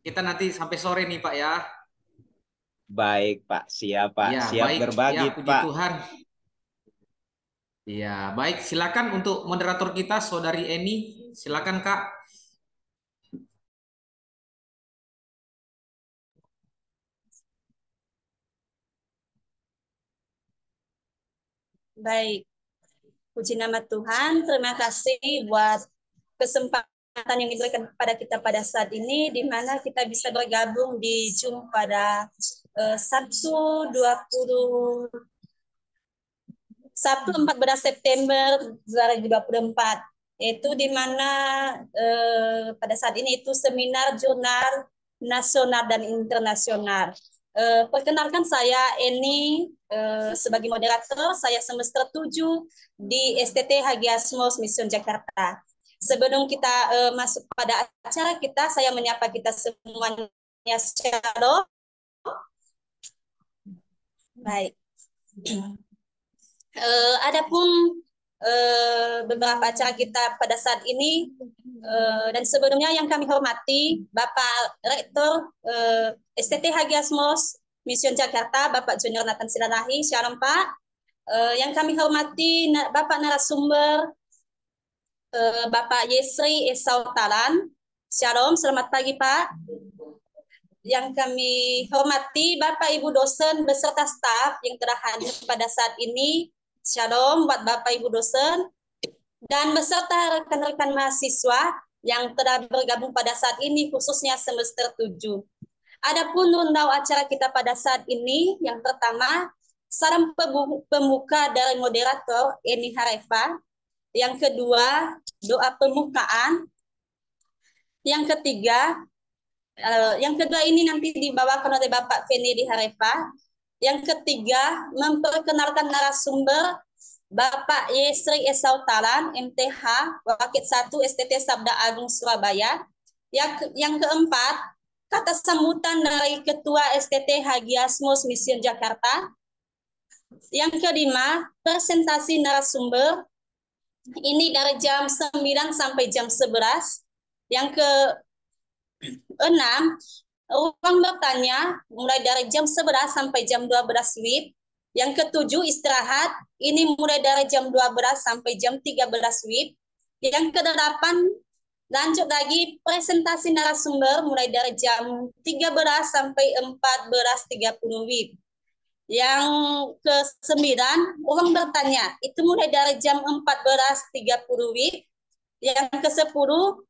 Kita nanti sampai sore nih Pak ya. Baik Pak, siap Pak, ya, siap baik, berbagi ya, Pak. Tuhan. Ya, baik silakan untuk moderator kita Saudari Eni, silakan Kak. Baik, puji nama Tuhan. Terima kasih buat kesempatan kesempatan yang diberikan kepada kita pada saat ini, di mana kita bisa bergabung di Zoom pada uh, Sabtu 20 Sabtu 14 September 2024, itu di mana uh, pada saat ini itu seminar jurnal nasional dan internasional. Uh, perkenalkan saya Eni uh, sebagai moderator, saya semester 7 di STT Hagia Mission Jakarta. Sebelum kita uh, masuk pada acara kita, saya menyapa kita semuanya secara. Baik. Uh, adapun uh, beberapa acara kita pada saat ini uh, dan sebelumnya yang kami hormati Bapak Rektor uh, STT Hagiasmos Mission Jakarta Bapak Junior Nathan Silalahi, Shalom Pak. Uh, yang kami hormati Bapak narasumber Eh, Bapak Yesri Talan. Shalom, selamat pagi Pak. Yang kami hormati Bapak Ibu dosen beserta staf yang telah hadir pada saat ini. Shalom buat Bapak Ibu dosen dan beserta rekan-rekan mahasiswa yang telah bergabung pada saat ini khususnya semester 7. Adapun rundown acara kita pada saat ini, yang pertama, saran pembuka dari moderator Eni Harefa. Yang kedua, doa pembukaan. Yang ketiga, eh, yang kedua ini nanti dibawakan oleh Bapak Feni di Harefa. Yang ketiga, memperkenalkan narasumber Bapak Yesri Talan, MTH, Wakil 1 STT Sabda Agung Surabaya. Yang, yang keempat, kata sambutan dari Ketua STT Hagiasmus Mission Jakarta. Yang kelima, presentasi narasumber. Ini dari jam 9 sampai jam 11. Yang ke 6, ruang bertanya mulai dari jam 11 sampai jam 12 WIB. Yang ketujuh, istirahat. Ini mulai dari jam 12 sampai jam 13 WIB. Yang ke 8, lanjut lagi presentasi narasumber mulai dari jam 13 sampai 14.30 WIB. Yang ke sembilan, orang bertanya, itu mulai dari jam 14.30 WIB. Yang ke sepuluh,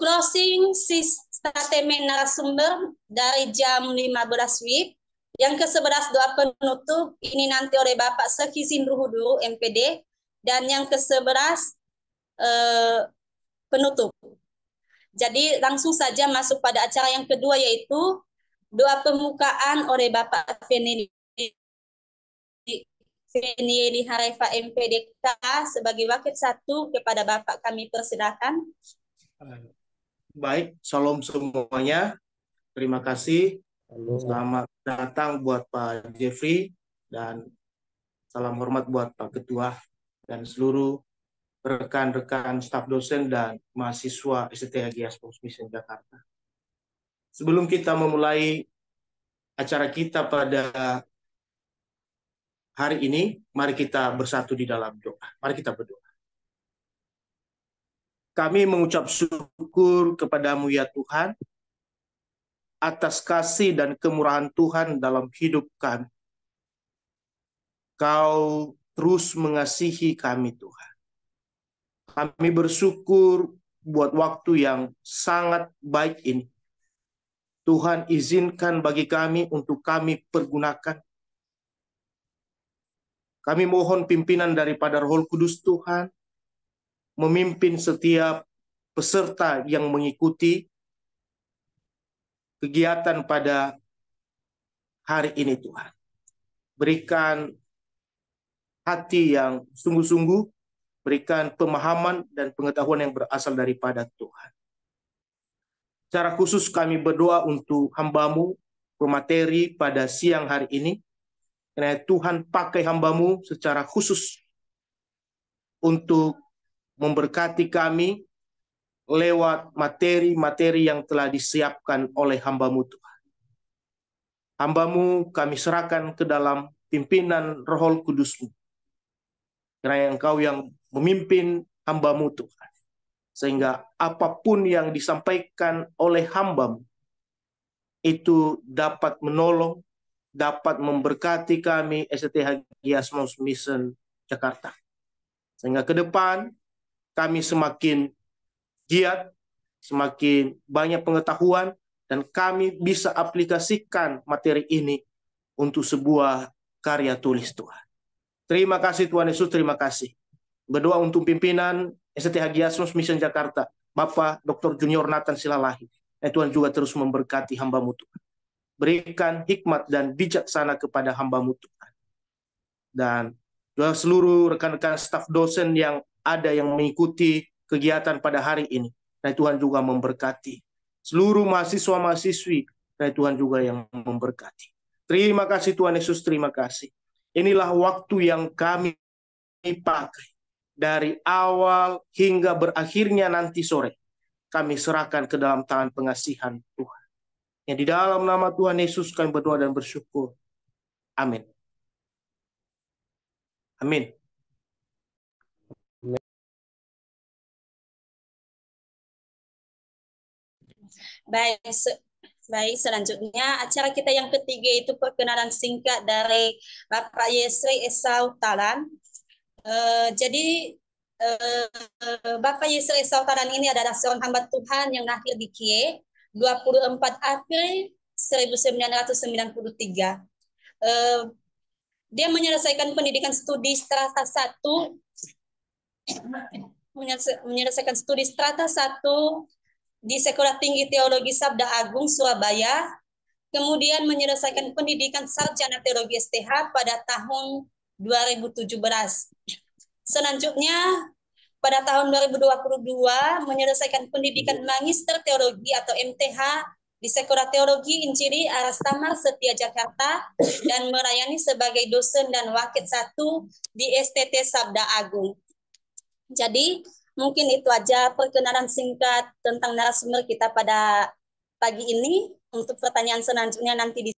closing statement narasumber dari jam 15 WIB. Yang ke sebelas, doa penutup, ini nanti oleh Bapak Sekisin Ruhuduru, MPD. Dan yang ke sebelas, eh, penutup. Jadi langsung saja masuk pada acara yang kedua yaitu doa pembukaan oleh Bapak Feni Feni Harifa MPDK sebagai wakil satu kepada Bapak kami persilakan. Baik, salam semuanya. Terima kasih. Selamat datang buat Pak Jeffrey dan salam hormat buat Pak Ketua dan seluruh rekan-rekan staf dosen dan mahasiswa STH Gias Mission Jakarta sebelum kita memulai acara kita pada hari ini, mari kita bersatu di dalam doa. Mari kita berdoa. Kami mengucap syukur kepadamu ya Tuhan, atas kasih dan kemurahan Tuhan dalam hidup kami. Kau terus mengasihi kami Tuhan. Kami bersyukur buat waktu yang sangat baik ini Tuhan izinkan bagi kami untuk kami pergunakan. Kami mohon pimpinan daripada Roh Kudus Tuhan memimpin setiap peserta yang mengikuti kegiatan pada hari ini Tuhan. Berikan hati yang sungguh-sungguh, berikan pemahaman dan pengetahuan yang berasal daripada Tuhan. Secara khusus kami berdoa untuk hambamu, pemateri pada siang hari ini. Karena Tuhan pakai hambamu secara khusus untuk memberkati kami lewat materi-materi yang telah disiapkan oleh hambamu Tuhan. Hambamu kami serahkan ke dalam pimpinan rohol kudusmu. Karena engkau yang memimpin hambamu Tuhan sehingga apapun yang disampaikan oleh hambam itu dapat menolong, dapat memberkati kami STH Giasmos Mission Jakarta. Sehingga ke depan kami semakin giat, semakin banyak pengetahuan, dan kami bisa aplikasikan materi ini untuk sebuah karya tulis Tuhan. Terima kasih Tuhan Yesus, terima kasih. Berdoa untuk pimpinan STH Haji Mission Jakarta, Bapak Dr. Junior Nathan Silalahi. Eh, Tuhan juga terus memberkati hambamu Tuhan. Berikan hikmat dan bijaksana kepada hambamu Tuhan. Dan seluruh rekan-rekan staf dosen yang ada yang mengikuti kegiatan pada hari ini. Nah Tuhan juga memberkati. Seluruh mahasiswa-mahasiswi, nah Tuhan juga yang memberkati. Terima kasih Tuhan Yesus, terima kasih. Inilah waktu yang kami pakai dari awal hingga berakhirnya nanti sore. Kami serahkan ke dalam tangan pengasihan Tuhan. Yang di dalam nama Tuhan Yesus kami berdoa dan bersyukur. Amin. Amin. Baik, se baik selanjutnya acara kita yang ketiga itu perkenalan singkat dari Bapak Yesri Esau Talan. Eh, jadi uh, eh, Bapak Yesus Esautaran ini adalah seorang hamba Tuhan yang lahir di Kie 24 April 1993. Uh, eh, dia menyelesaikan pendidikan studi strata 1 menyelesaikan studi strata 1 di Sekolah Tinggi Teologi Sabda Agung Surabaya, kemudian menyelesaikan pendidikan sarjana teologi STH pada tahun 2017. Selanjutnya, pada tahun 2022 menyelesaikan pendidikan magister teologi atau MTH di Sekolah Teologi Injili Arastama Setia Jakarta dan merayani sebagai dosen dan wakil satu di STT Sabda Agung. Jadi mungkin itu aja perkenalan singkat tentang narasumber kita pada pagi ini. Untuk pertanyaan selanjutnya nanti di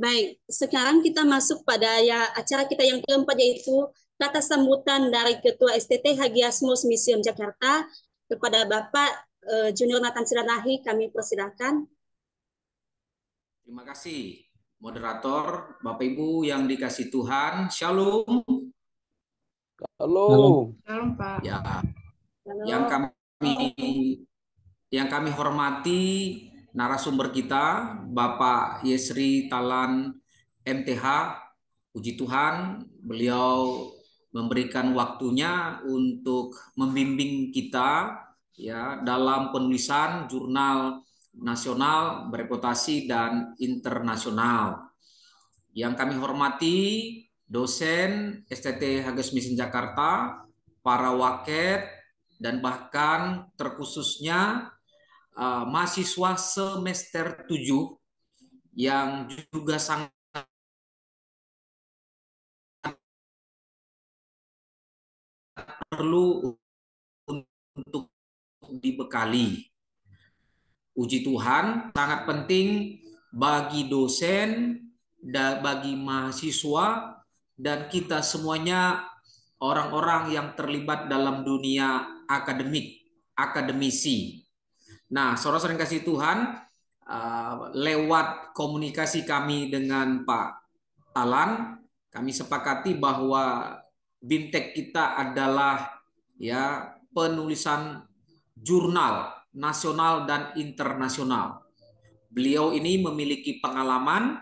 Baik, sekarang kita masuk pada ya acara kita yang keempat yaitu kata sambutan dari Ketua STT Hagiasmus Museum Jakarta kepada Bapak uh, Junior Nathan Siranahi kami persilakan. Terima kasih moderator, Bapak Ibu yang dikasih Tuhan. Shalom. Halo. Halo, Pak. Ya. Halo. Yang kami yang kami hormati narasumber kita Bapak Yesri Talan MTH. Puji Tuhan, beliau memberikan waktunya untuk membimbing kita ya dalam penulisan jurnal nasional bereputasi dan internasional. Yang kami hormati dosen STT Hages Mission Jakarta, para waket dan bahkan terkhususnya Eh, mahasiswa semester 7 yang juga sangat perlu untuk dibekali. Uji Tuhan sangat penting bagi dosen, dan bagi mahasiswa, dan kita semuanya orang-orang yang terlibat dalam dunia akademik, akademisi. Nah, Saudara sering kasih Tuhan uh, lewat komunikasi kami dengan Pak Talan, kami sepakati bahwa bintek kita adalah ya penulisan jurnal nasional dan internasional. Beliau ini memiliki pengalaman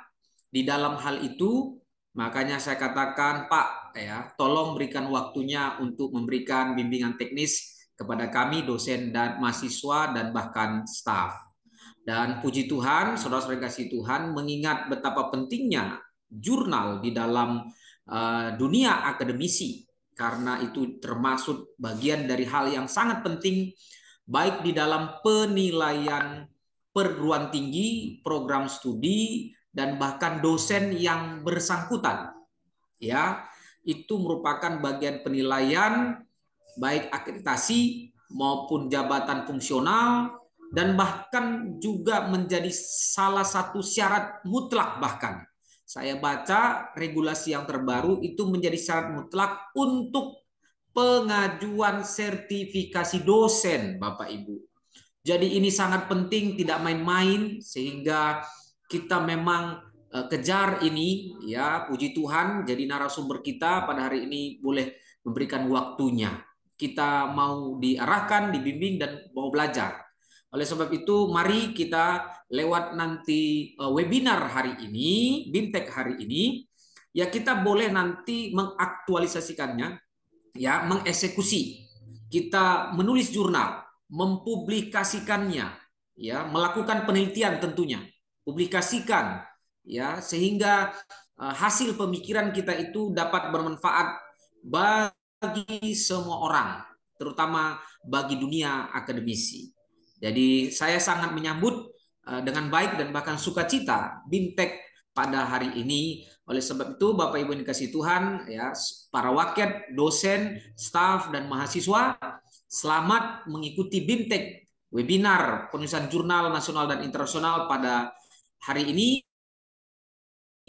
di dalam hal itu, makanya saya katakan Pak ya, tolong berikan waktunya untuk memberikan bimbingan teknis kepada kami dosen dan mahasiswa dan bahkan staf. Dan puji Tuhan, saudara-saudara kasih Tuhan mengingat betapa pentingnya jurnal di dalam eh, dunia akademisi karena itu termasuk bagian dari hal yang sangat penting baik di dalam penilaian perguruan tinggi, program studi dan bahkan dosen yang bersangkutan. Ya, itu merupakan bagian penilaian baik akreditasi maupun jabatan fungsional dan bahkan juga menjadi salah satu syarat mutlak bahkan saya baca regulasi yang terbaru itu menjadi syarat mutlak untuk pengajuan sertifikasi dosen Bapak Ibu. Jadi ini sangat penting tidak main-main sehingga kita memang eh, kejar ini ya puji Tuhan jadi narasumber kita pada hari ini boleh memberikan waktunya kita mau diarahkan, dibimbing dan mau belajar. Oleh sebab itu, mari kita lewat nanti e, webinar hari ini, Bimtek hari ini, ya kita boleh nanti mengaktualisasikannya, ya mengeksekusi. Kita menulis jurnal, mempublikasikannya, ya melakukan penelitian tentunya, publikasikan, ya sehingga e, hasil pemikiran kita itu dapat bermanfaat bagi bagi semua orang, terutama bagi dunia akademisi. Jadi saya sangat menyambut eh, dengan baik dan bahkan sukacita Bintek pada hari ini. Oleh sebab itu, Bapak Ibu yang dikasih Tuhan, ya para wakil dosen, staf dan mahasiswa, selamat mengikuti Bintek webinar penulisan jurnal nasional dan internasional pada hari ini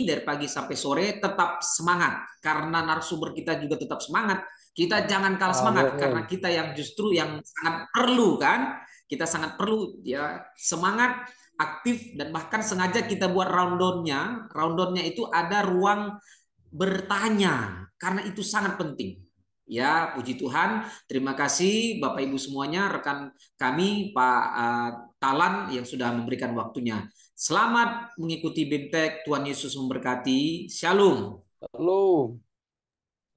dari pagi sampai sore tetap semangat karena narasumber kita juga tetap semangat. Kita jangan kalah semangat karena kita yang justru yang sangat perlu kan. Kita sangat perlu ya semangat aktif dan bahkan sengaja kita buat roundonnya roundonnya itu ada ruang bertanya karena itu sangat penting. Ya, puji Tuhan. Terima kasih Bapak Ibu semuanya, rekan kami Pak uh, Talan yang sudah memberikan waktunya. Selamat mengikuti Bimtek. Tuhan Yesus memberkati. Shalom. Shalom.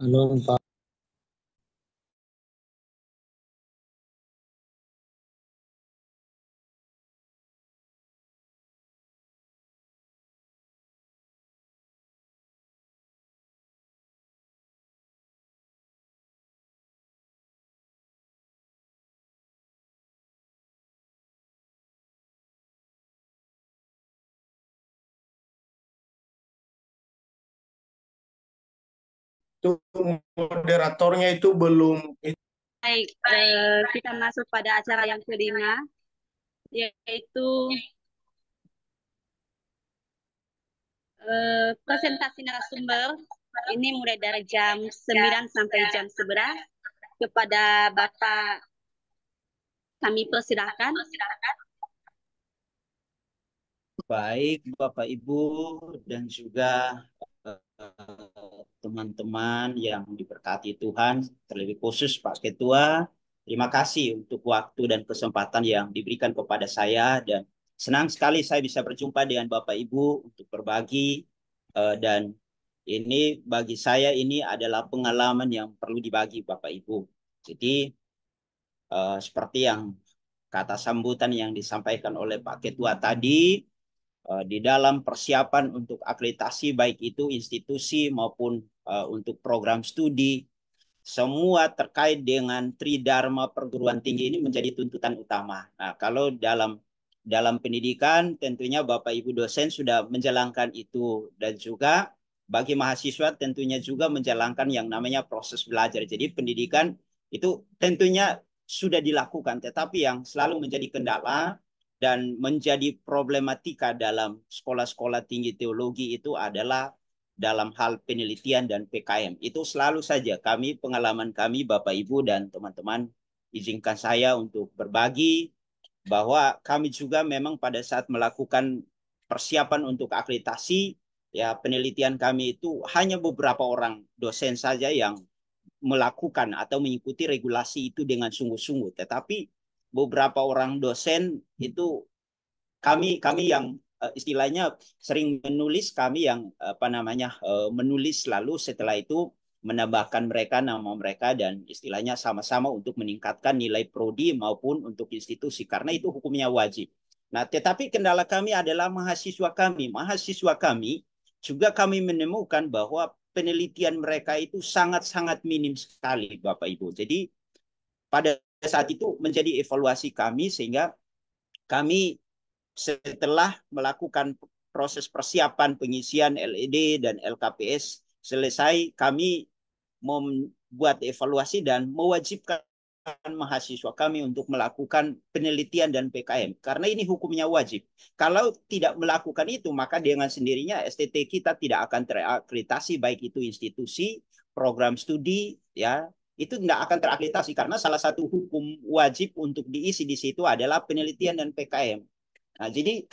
Shalom, Pak. itu moderatornya itu belum baik eh, kita masuk pada acara yang kelima yaitu eh, presentasi narasumber ini mulai dari jam 9 sampai jam 11 kepada Bapak kami persilahkan. Baik Bapak Ibu dan juga teman-teman yang diberkati Tuhan, terlebih khusus Pak Ketua. Terima kasih untuk waktu dan kesempatan yang diberikan kepada saya dan senang sekali saya bisa berjumpa dengan Bapak Ibu untuk berbagi eh, dan ini bagi saya ini adalah pengalaman yang perlu dibagi Bapak Ibu. Jadi eh, seperti yang kata sambutan yang disampaikan oleh Pak Ketua tadi, Eh, di dalam persiapan untuk akreditasi baik itu institusi maupun eh, untuk program studi semua terkait dengan tridharma perguruan tinggi ini menjadi tuntutan utama. Nah, kalau dalam dalam pendidikan tentunya Bapak Ibu dosen sudah menjalankan itu dan juga bagi mahasiswa tentunya juga menjalankan yang namanya proses belajar. Jadi pendidikan itu tentunya sudah dilakukan tetapi yang selalu menjadi kendala dan menjadi problematika dalam sekolah-sekolah tinggi teologi itu adalah dalam hal penelitian dan PKM. Itu selalu saja kami pengalaman kami Bapak Ibu dan teman-teman izinkan saya untuk berbagi bahwa kami juga memang pada saat melakukan persiapan untuk akreditasi ya penelitian kami itu hanya beberapa orang dosen saja yang melakukan atau mengikuti regulasi itu dengan sungguh-sungguh. Tetapi beberapa orang dosen itu kami kami yang eh, istilahnya sering menulis kami yang apa namanya eh, menulis lalu setelah itu menambahkan mereka nama mereka dan istilahnya sama-sama untuk meningkatkan nilai prodi maupun untuk institusi karena itu hukumnya wajib. Nah, tetapi kendala kami adalah mahasiswa kami. Mahasiswa kami juga kami menemukan bahwa penelitian mereka itu sangat-sangat minim sekali Bapak Ibu. Jadi pada saat itu menjadi evaluasi kami sehingga kami setelah melakukan proses persiapan pengisian LED dan LKPS selesai kami membuat evaluasi dan mewajibkan mahasiswa kami untuk melakukan penelitian dan PKM karena ini hukumnya wajib. Kalau tidak melakukan itu maka dengan sendirinya STT kita tidak akan terakreditasi baik itu institusi, program studi ya itu tidak akan terakreditasi karena salah satu hukum wajib untuk diisi di situ adalah penelitian dan PKM. Nah, jadi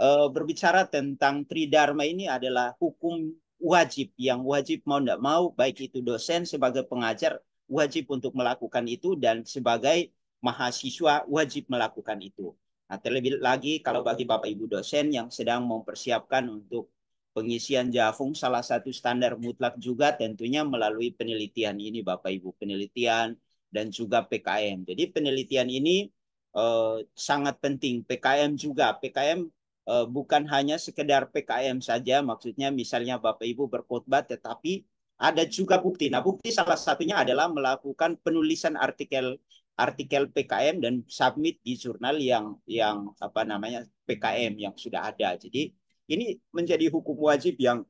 eh, berbicara tentang tridharma ini adalah hukum wajib yang wajib mau tidak mau baik itu dosen sebagai pengajar wajib untuk melakukan itu dan sebagai mahasiswa wajib melakukan itu. Nah, terlebih lagi kalau bagi Bapak Ibu dosen yang sedang mempersiapkan untuk Pengisian jafung salah satu standar mutlak juga tentunya melalui penelitian ini Bapak Ibu, penelitian dan juga PKM. Jadi penelitian ini eh, sangat penting, PKM juga. PKM eh, bukan hanya sekedar PKM saja, maksudnya misalnya Bapak Ibu berkhotbah tetapi ada juga bukti. Nah, bukti salah satunya adalah melakukan penulisan artikel artikel PKM dan submit di jurnal yang yang apa namanya PKM yang sudah ada. Jadi ini menjadi hukum wajib yang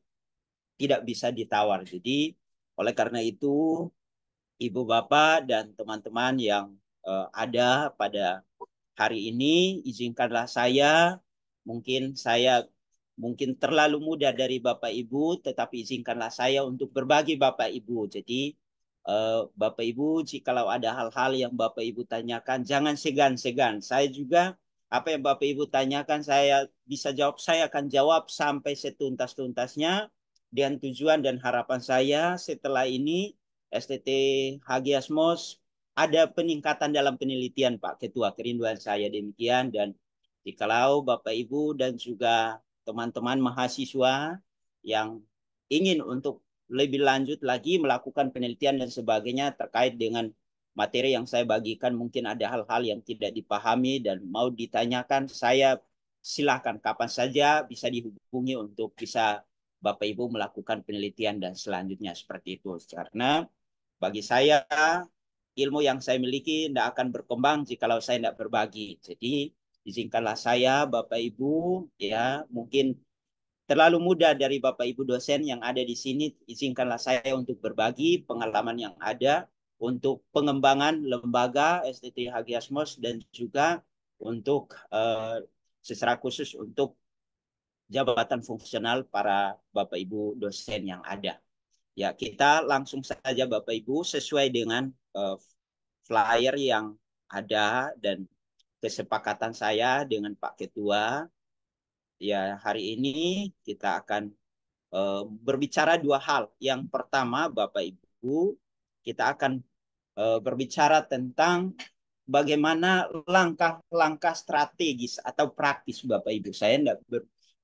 tidak bisa ditawar. Jadi oleh karena itu ibu bapak dan teman-teman yang uh, ada pada hari ini izinkanlah saya mungkin saya mungkin terlalu muda dari bapak ibu tetapi izinkanlah saya untuk berbagi bapak ibu. Jadi uh, bapak ibu jikalau ada hal-hal yang bapak ibu tanyakan jangan segan-segan. Saya juga apa yang Bapak Ibu tanyakan saya bisa jawab, saya akan jawab sampai setuntas-tuntasnya Dan tujuan dan harapan saya setelah ini STT Hagiasmos ada peningkatan dalam penelitian Pak Ketua kerinduan saya demikian dan jikalau Bapak Ibu dan juga teman-teman mahasiswa yang ingin untuk lebih lanjut lagi melakukan penelitian dan sebagainya terkait dengan materi yang saya bagikan mungkin ada hal-hal yang tidak dipahami dan mau ditanyakan saya silahkan kapan saja bisa dihubungi untuk bisa Bapak Ibu melakukan penelitian dan selanjutnya seperti itu karena bagi saya ilmu yang saya miliki tidak akan berkembang jikalau saya tidak berbagi jadi izinkanlah saya Bapak Ibu ya mungkin terlalu muda dari Bapak Ibu dosen yang ada di sini izinkanlah saya untuk berbagi pengalaman yang ada untuk pengembangan lembaga STT Hagiasmos dan juga untuk uh, secara khusus untuk jabatan fungsional para Bapak Ibu dosen yang ada. Ya, kita langsung saja Bapak Ibu sesuai dengan uh, flyer yang ada dan kesepakatan saya dengan Pak Ketua. Ya, hari ini kita akan uh, berbicara dua hal. Yang pertama Bapak Ibu, kita akan Eh, berbicara tentang bagaimana langkah-langkah strategis atau praktis Bapak Ibu. Saya tidak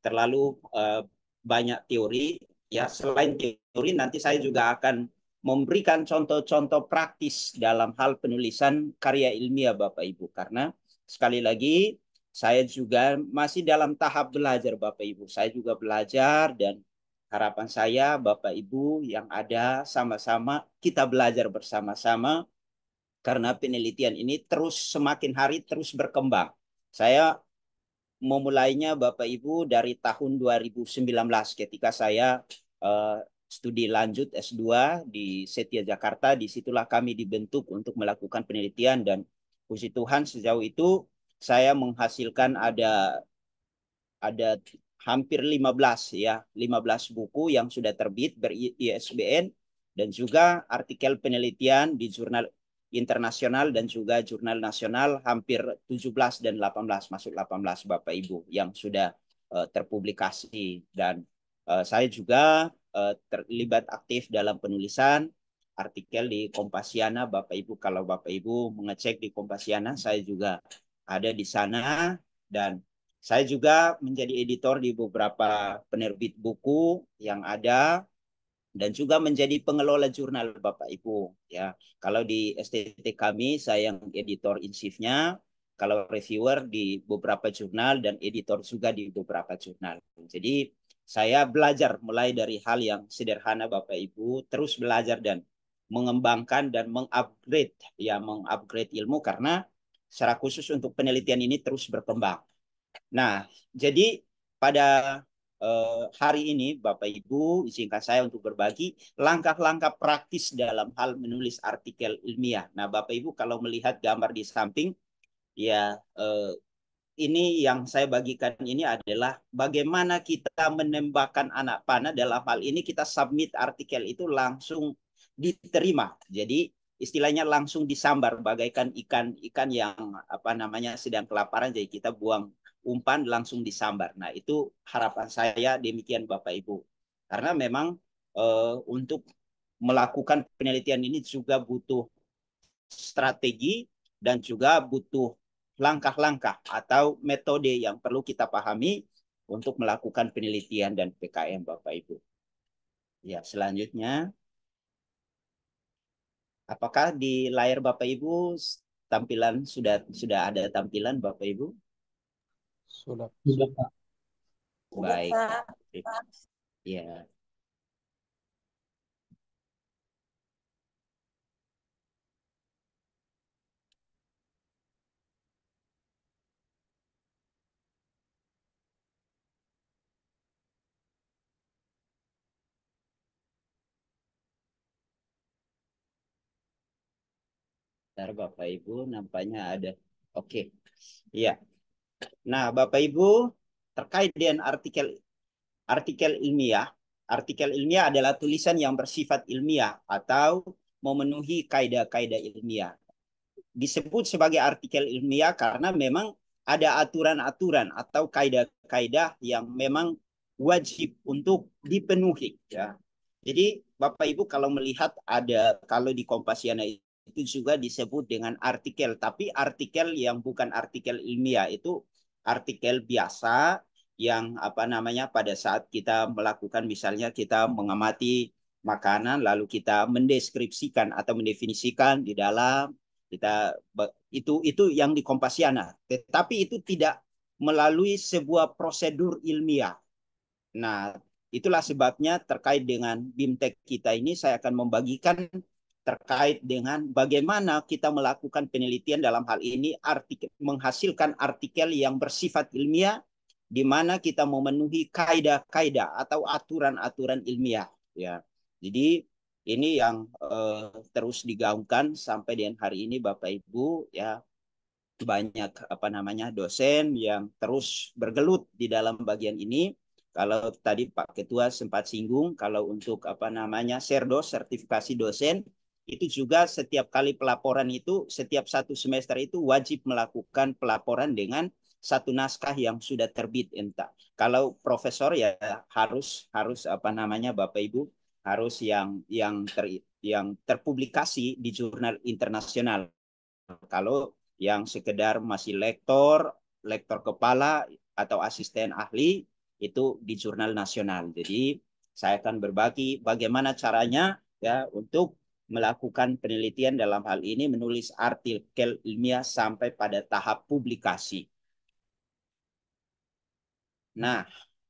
terlalu eh, banyak teori ya selain teori nanti saya juga akan memberikan contoh-contoh praktis dalam hal penulisan karya ilmiah Bapak Ibu karena sekali lagi saya juga masih dalam tahap belajar Bapak Ibu. Saya juga belajar dan Harapan saya, Bapak Ibu yang ada sama-sama kita belajar bersama-sama karena penelitian ini terus semakin hari terus berkembang. Saya memulainya Bapak Ibu dari tahun 2019 ketika saya uh, studi lanjut S2 di Setia Jakarta. Disitulah kami dibentuk untuk melakukan penelitian dan puji Tuhan sejauh itu saya menghasilkan ada ada hampir 15 ya, 15 buku yang sudah terbit ber-ISBN dan juga artikel penelitian di jurnal internasional dan juga jurnal nasional hampir 17 dan 18 masuk 18 Bapak Ibu yang sudah uh, terpublikasi dan uh, saya juga uh, terlibat aktif dalam penulisan artikel di Kompasiana Bapak Ibu kalau Bapak Ibu mengecek di Kompasiana saya juga ada di sana dan saya juga menjadi editor di beberapa penerbit buku yang ada dan juga menjadi pengelola jurnal Bapak Ibu ya. Kalau di STT kami saya yang editor in chiefnya, kalau reviewer di beberapa jurnal dan editor juga di beberapa jurnal. Jadi saya belajar mulai dari hal yang sederhana Bapak Ibu, terus belajar dan mengembangkan dan mengupgrade ya mengupgrade ilmu karena secara khusus untuk penelitian ini terus berkembang. Nah, jadi pada uh, hari ini Bapak Ibu izinkan saya untuk berbagi langkah-langkah praktis dalam hal menulis artikel ilmiah. Nah, Bapak Ibu kalau melihat gambar di samping ya uh, ini yang saya bagikan ini adalah bagaimana kita menembakkan anak panah dalam hal ini kita submit artikel itu langsung diterima. Jadi istilahnya langsung disambar bagaikan ikan-ikan yang apa namanya sedang kelaparan jadi kita buang umpan langsung disambar. Nah, itu harapan saya demikian Bapak Ibu. Karena memang uh, untuk melakukan penelitian ini juga butuh strategi dan juga butuh langkah-langkah atau metode yang perlu kita pahami untuk melakukan penelitian dan PKM Bapak Ibu. Ya, selanjutnya apakah di layar Bapak Ibu tampilan sudah sudah ada tampilan Bapak Ibu? sudah sudah Pak. Baik. Ya. Bentar Bapak Ibu nampaknya ada. Oke. Okay. Iya. Nah, Bapak Ibu, terkait dengan artikel artikel ilmiah, artikel ilmiah adalah tulisan yang bersifat ilmiah atau memenuhi kaidah-kaidah ilmiah. Disebut sebagai artikel ilmiah karena memang ada aturan-aturan atau kaidah-kaidah yang memang wajib untuk dipenuhi ya. Jadi Bapak Ibu kalau melihat ada kalau di Kompasiana itu juga disebut dengan artikel, tapi artikel yang bukan artikel ilmiah itu artikel biasa yang apa namanya pada saat kita melakukan misalnya kita mengamati makanan lalu kita mendeskripsikan atau mendefinisikan di dalam kita itu itu yang di Kompasiana tetapi itu tidak melalui sebuah prosedur ilmiah. Nah, itulah sebabnya terkait dengan BIMTEK kita ini saya akan membagikan terkait dengan bagaimana kita melakukan penelitian dalam hal ini artikel, menghasilkan artikel yang bersifat ilmiah di mana kita memenuhi kaidah-kaidah atau aturan-aturan ilmiah ya. Jadi ini yang uh, terus digaungkan sampai dengan hari ini Bapak Ibu ya banyak apa namanya dosen yang terus bergelut di dalam bagian ini. Kalau tadi Pak Ketua sempat singgung kalau untuk apa namanya serdo sertifikasi dosen itu juga setiap kali pelaporan itu setiap satu semester itu wajib melakukan pelaporan dengan satu naskah yang sudah terbit entah kalau profesor ya harus harus apa namanya bapak ibu harus yang yang ter yang terpublikasi di jurnal internasional kalau yang sekedar masih lektor lektor kepala atau asisten ahli itu di jurnal nasional jadi saya akan berbagi bagaimana caranya ya untuk melakukan penelitian dalam hal ini menulis artikel ilmiah sampai pada tahap publikasi. Nah,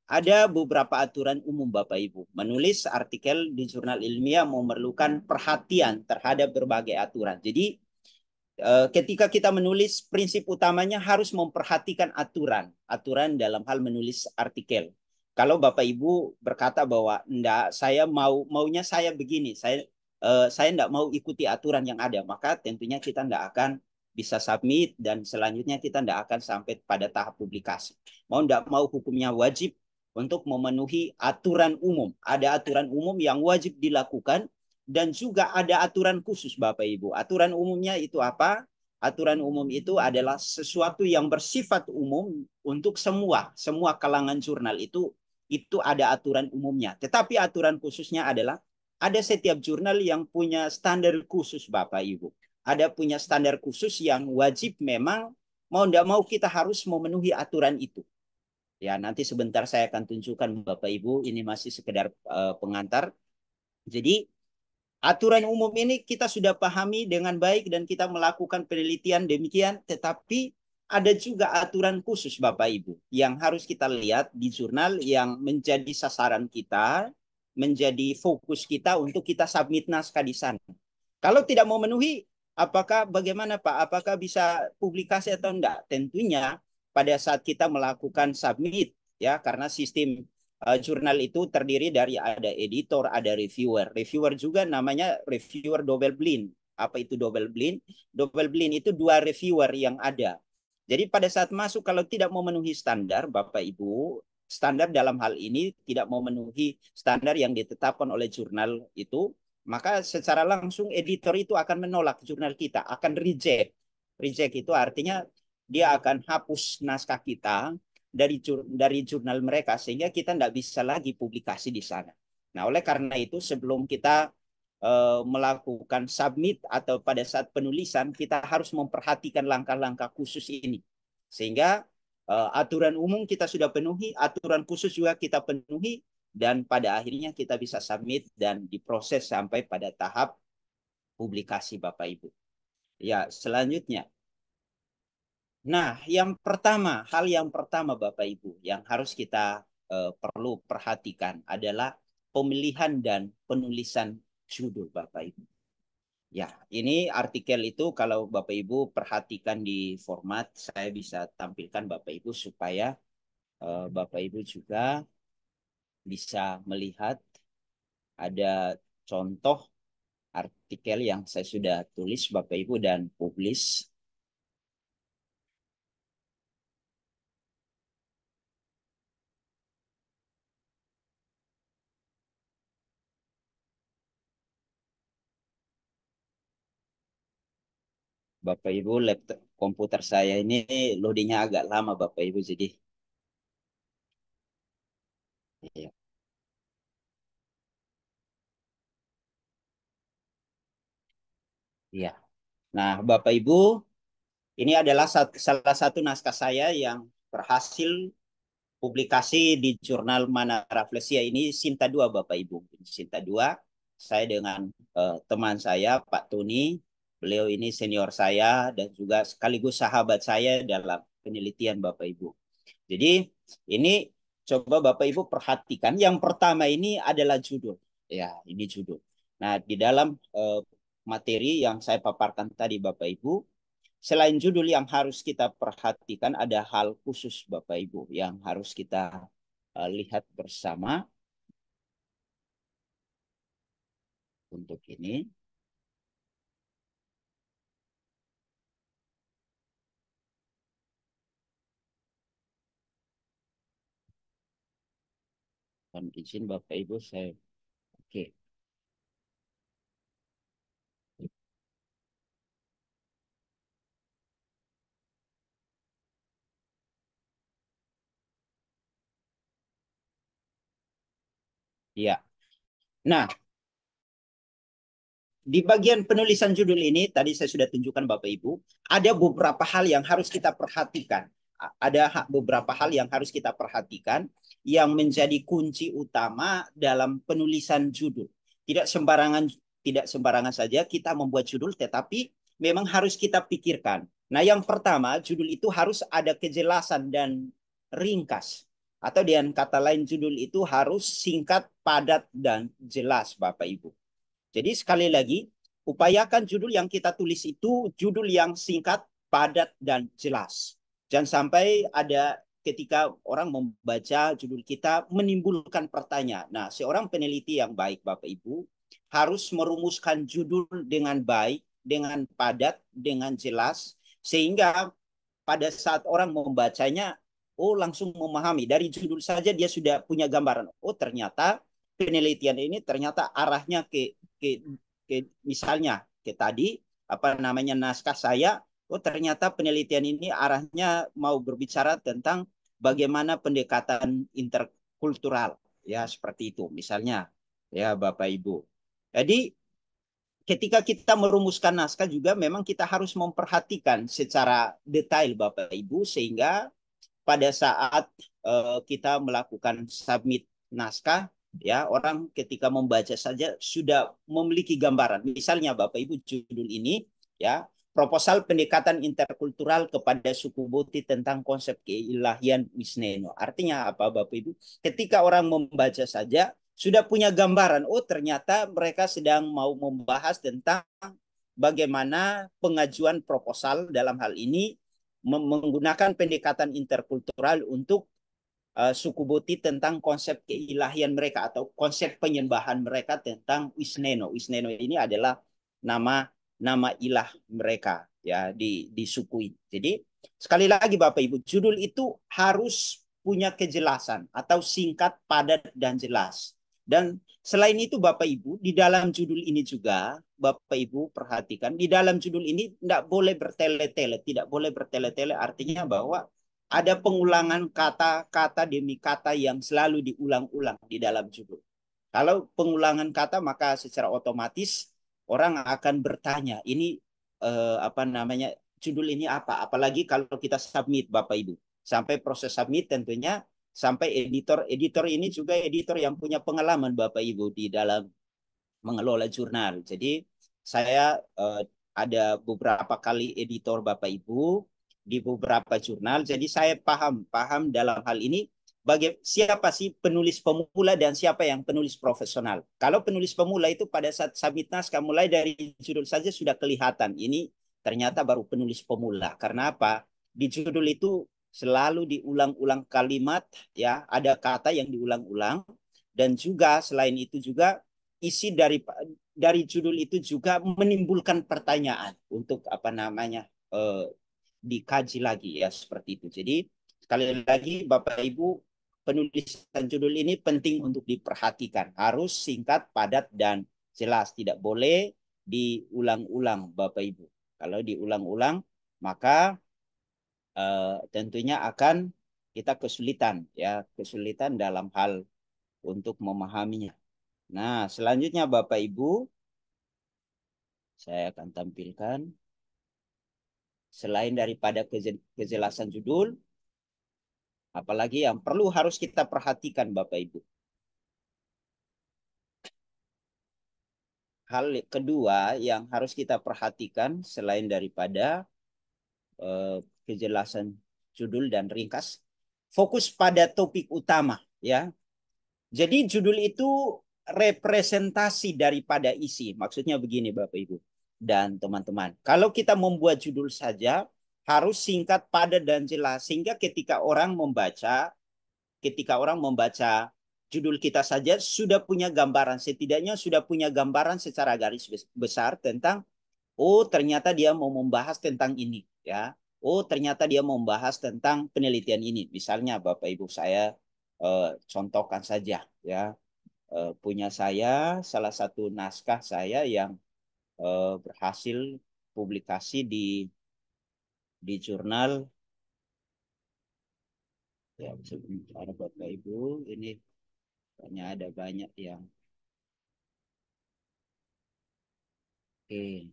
ada beberapa aturan umum Bapak Ibu. Menulis artikel di jurnal ilmiah memerlukan perhatian terhadap berbagai aturan. Jadi eh, ketika kita menulis prinsip utamanya harus memperhatikan aturan. Aturan dalam hal menulis artikel. Kalau Bapak Ibu berkata bahwa enggak saya mau maunya saya begini, saya uh, saya tidak mau ikuti aturan yang ada, maka tentunya kita tidak akan bisa submit dan selanjutnya kita tidak akan sampai pada tahap publikasi. Mau tidak mau hukumnya wajib untuk memenuhi aturan umum. Ada aturan umum yang wajib dilakukan dan juga ada aturan khusus Bapak Ibu. Aturan umumnya itu apa? Aturan umum itu adalah sesuatu yang bersifat umum untuk semua, semua kalangan jurnal itu itu ada aturan umumnya. Tetapi aturan khususnya adalah ada setiap jurnal yang punya standar khusus Bapak Ibu. Ada punya standar khusus yang wajib memang mau tidak mau kita harus memenuhi aturan itu. Ya nanti sebentar saya akan tunjukkan Bapak Ibu ini masih sekedar uh, pengantar. Jadi aturan umum ini kita sudah pahami dengan baik dan kita melakukan penelitian demikian. Tetapi ada juga aturan khusus Bapak Ibu yang harus kita lihat di jurnal yang menjadi sasaran kita menjadi fokus kita untuk kita submit naskah di sana. Kalau tidak mau memenuhi, apakah bagaimana Pak? Apakah bisa publikasi atau enggak? Tentunya pada saat kita melakukan submit ya karena sistem uh, jurnal itu terdiri dari ada editor, ada reviewer. Reviewer juga namanya reviewer double blind. Apa itu double blind? Double blind itu dua reviewer yang ada. Jadi pada saat masuk kalau tidak memenuhi standar Bapak Ibu standar dalam hal ini tidak mau memenuhi standar yang ditetapkan oleh jurnal itu, maka secara langsung editor itu akan menolak jurnal kita, akan reject. Reject itu artinya dia akan hapus naskah kita dari dari jurnal mereka sehingga kita tidak bisa lagi publikasi di sana. Nah, oleh karena itu sebelum kita uh, melakukan submit atau pada saat penulisan kita harus memperhatikan langkah-langkah khusus ini. Sehingga uh, aturan umum kita sudah penuhi, aturan khusus juga kita penuhi, dan pada akhirnya kita bisa submit dan diproses sampai pada tahap publikasi Bapak Ibu. Ya, selanjutnya. Nah, yang pertama, hal yang pertama Bapak Ibu yang harus kita uh, perlu perhatikan adalah pemilihan dan penulisan judul Bapak Ibu. Ya, ini artikel itu kalau Bapak Ibu perhatikan di format, saya bisa tampilkan Bapak Ibu supaya uh, Bapak Ibu juga bisa melihat ada contoh artikel yang saya sudah tulis Bapak Ibu dan publis Bapak Ibu laptop komputer saya ini loadingnya agak lama Bapak Ibu jadi iya. ya. Nah, Bapak Ibu, ini adalah salah satu naskah saya yang berhasil publikasi di jurnal Mana Raflesia ini Sinta 2 Bapak Ibu. Sinta 2 saya dengan uh, teman saya Pak Tony Beliau ini senior saya dan juga sekaligus sahabat saya dalam penelitian Bapak Ibu. Jadi ini coba Bapak Ibu perhatikan. Yang pertama ini adalah judul. Ya, ini judul. Nah, di dalam uh, materi yang saya paparkan tadi Bapak Ibu, selain judul yang harus kita perhatikan ada hal khusus Bapak Ibu yang harus kita uh, lihat bersama untuk ini. mohon izin Bapak Ibu saya oke Ya. Nah, di bagian penulisan judul ini tadi saya sudah tunjukkan Bapak Ibu, ada beberapa hal yang harus kita perhatikan ada beberapa hal yang harus kita perhatikan yang menjadi kunci utama dalam penulisan judul. Tidak sembarangan tidak sembarangan saja kita membuat judul tetapi memang harus kita pikirkan. Nah, yang pertama, judul itu harus ada kejelasan dan ringkas atau dengan kata lain judul itu harus singkat, padat dan jelas Bapak Ibu. Jadi sekali lagi, upayakan judul yang kita tulis itu judul yang singkat, padat dan jelas. Jangan sampai ada ketika orang membaca judul kita menimbulkan pertanyaan. Nah, seorang peneliti yang baik Bapak Ibu harus merumuskan judul dengan baik, dengan padat, dengan jelas sehingga pada saat orang membacanya oh langsung memahami dari judul saja dia sudah punya gambaran. Oh, ternyata penelitian ini ternyata arahnya ke ke, ke misalnya ke tadi apa namanya naskah saya oh ternyata penelitian ini arahnya mau berbicara tentang bagaimana pendekatan interkultural ya seperti itu misalnya ya Bapak Ibu. Jadi ketika kita merumuskan naskah juga memang kita harus memperhatikan secara detail Bapak Ibu sehingga pada saat uh, kita melakukan submit naskah ya orang ketika membaca saja sudah memiliki gambaran. Misalnya Bapak Ibu judul ini ya proposal pendekatan interkultural kepada suku Boti tentang konsep keilahian Wisneno. Artinya apa Bapak Ibu? Ketika orang membaca saja sudah punya gambaran, oh ternyata mereka sedang mau membahas tentang bagaimana pengajuan proposal dalam hal ini menggunakan pendekatan interkultural untuk uh, suku Boti tentang konsep keilahian mereka atau konsep penyembahan mereka tentang Wisneno. Wisneno ini adalah nama nama ilah mereka ya di di suku itu. Jadi sekali lagi Bapak Ibu, judul itu harus punya kejelasan atau singkat, padat dan jelas. Dan selain itu Bapak Ibu, di dalam judul ini juga Bapak Ibu perhatikan di dalam judul ini tidak boleh bertele-tele, tidak boleh bertele-tele artinya bahwa ada pengulangan kata-kata demi kata yang selalu diulang-ulang di dalam judul. Kalau pengulangan kata maka secara otomatis orang akan bertanya ini eh, apa namanya judul ini apa apalagi kalau kita submit Bapak Ibu sampai proses submit tentunya sampai editor editor ini juga editor yang punya pengalaman Bapak Ibu di dalam mengelola jurnal jadi saya eh, ada beberapa kali editor Bapak Ibu di beberapa jurnal jadi saya paham paham dalam hal ini bagi siapa sih penulis pemula dan siapa yang penulis profesional. Kalau penulis pemula itu pada saat submit naskah mulai dari judul saja sudah kelihatan ini ternyata baru penulis pemula. Karena apa? Di judul itu selalu diulang-ulang kalimat ya, ada kata yang diulang-ulang dan juga selain itu juga isi dari dari judul itu juga menimbulkan pertanyaan untuk apa namanya eh, dikaji lagi ya seperti itu. Jadi sekali lagi Bapak Ibu penulisan judul ini penting untuk diperhatikan. Harus singkat, padat, dan jelas. Tidak boleh diulang-ulang Bapak Ibu. Kalau diulang-ulang maka uh, tentunya akan kita kesulitan ya, kesulitan dalam hal untuk memahaminya. Nah, selanjutnya Bapak Ibu saya akan tampilkan selain daripada kejelasan judul, Apalagi yang perlu harus kita perhatikan Bapak Ibu. Hal kedua yang harus kita perhatikan selain daripada eh, kejelasan judul dan ringkas, fokus pada topik utama ya. Jadi judul itu representasi daripada isi. Maksudnya begini Bapak Ibu dan teman-teman. Kalau kita membuat judul saja harus singkat, padat dan jelas sehingga ketika orang membaca ketika orang membaca judul kita saja sudah punya gambaran setidaknya sudah punya gambaran secara garis besar tentang oh ternyata dia mau membahas tentang ini ya. Oh ternyata dia mau membahas tentang penelitian ini. Misalnya Bapak Ibu saya eh, contohkan saja ya. Eh, punya saya salah satu naskah saya yang eh, berhasil publikasi di di jurnal ya sebentar Bapak Ibu ini hanya ada banyak yang oke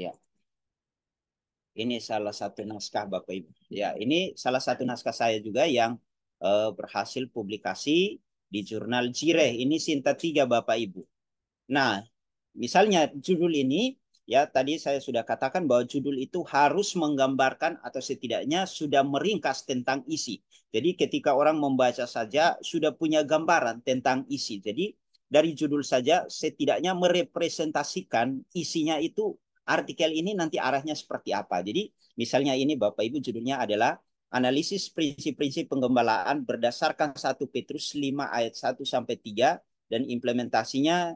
ya ini salah satu naskah Bapak Ibu ya ini salah satu naskah saya juga yang eh, berhasil publikasi di jurnal Jireh ini Sinta tiga Bapak Ibu nah misalnya judul ini Ya, tadi saya sudah katakan bahwa judul itu harus menggambarkan atau setidaknya sudah meringkas tentang isi. Jadi ketika orang membaca saja sudah punya gambaran tentang isi. Jadi dari judul saja setidaknya merepresentasikan isinya itu artikel ini nanti arahnya seperti apa. Jadi misalnya ini Bapak Ibu judulnya adalah analisis prinsip-prinsip penggembalaan berdasarkan 1 Petrus 5 ayat 1 sampai 3 dan implementasinya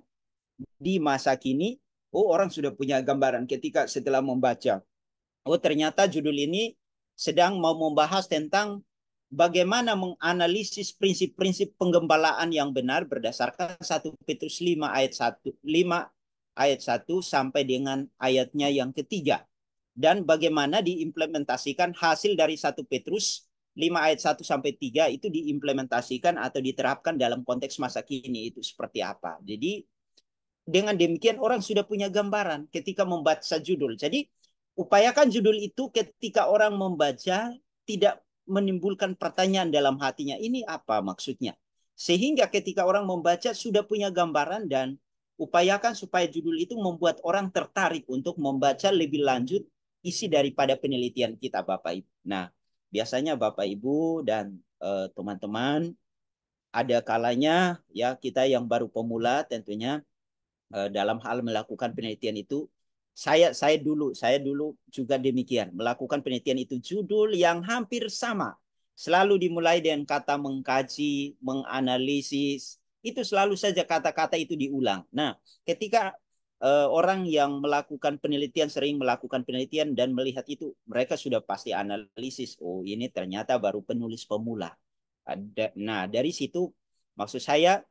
di masa kini Oh, orang sudah punya gambaran ketika setelah membaca. Oh, ternyata judul ini sedang mau membahas tentang bagaimana menganalisis prinsip-prinsip penggembalaan yang benar berdasarkan 1 Petrus 5 ayat 1 5 ayat 1 sampai dengan ayatnya yang ketiga dan bagaimana diimplementasikan hasil dari 1 Petrus 5 ayat 1 sampai 3 itu diimplementasikan atau diterapkan dalam konteks masa kini itu seperti apa. Jadi dengan demikian orang sudah punya gambaran ketika membaca judul. Jadi upayakan judul itu ketika orang membaca tidak menimbulkan pertanyaan dalam hatinya ini apa maksudnya. Sehingga ketika orang membaca sudah punya gambaran dan upayakan supaya judul itu membuat orang tertarik untuk membaca lebih lanjut isi daripada penelitian kita Bapak Ibu. Nah, biasanya Bapak Ibu dan eh, teman-teman uh, ada kalanya ya kita yang baru pemula tentunya Eh, dalam hal melakukan penelitian itu saya saya dulu saya dulu juga demikian melakukan penelitian itu judul yang hampir sama selalu dimulai dengan kata mengkaji menganalisis itu selalu saja kata-kata itu diulang nah ketika uh, orang yang melakukan penelitian sering melakukan penelitian dan melihat itu mereka sudah pasti analisis oh ini ternyata baru penulis pemula nah dari situ maksud saya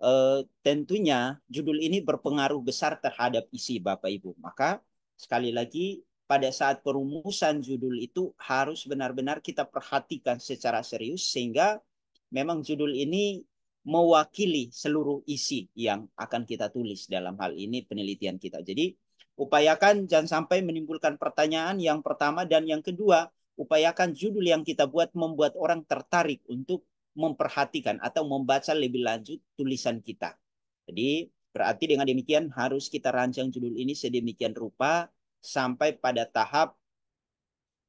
eh, tentunya judul ini berpengaruh besar terhadap isi Bapak Ibu. Maka sekali lagi pada saat perumusan judul itu harus benar-benar kita perhatikan secara serius sehingga memang judul ini mewakili seluruh isi yang akan kita tulis dalam hal ini penelitian kita. Jadi upayakan jangan sampai menimbulkan pertanyaan yang pertama dan yang kedua, upayakan judul yang kita buat membuat orang tertarik untuk memperhatikan atau membaca lebih lanjut tulisan kita. Jadi berarti dengan demikian harus kita rancang judul ini sedemikian rupa sampai pada tahap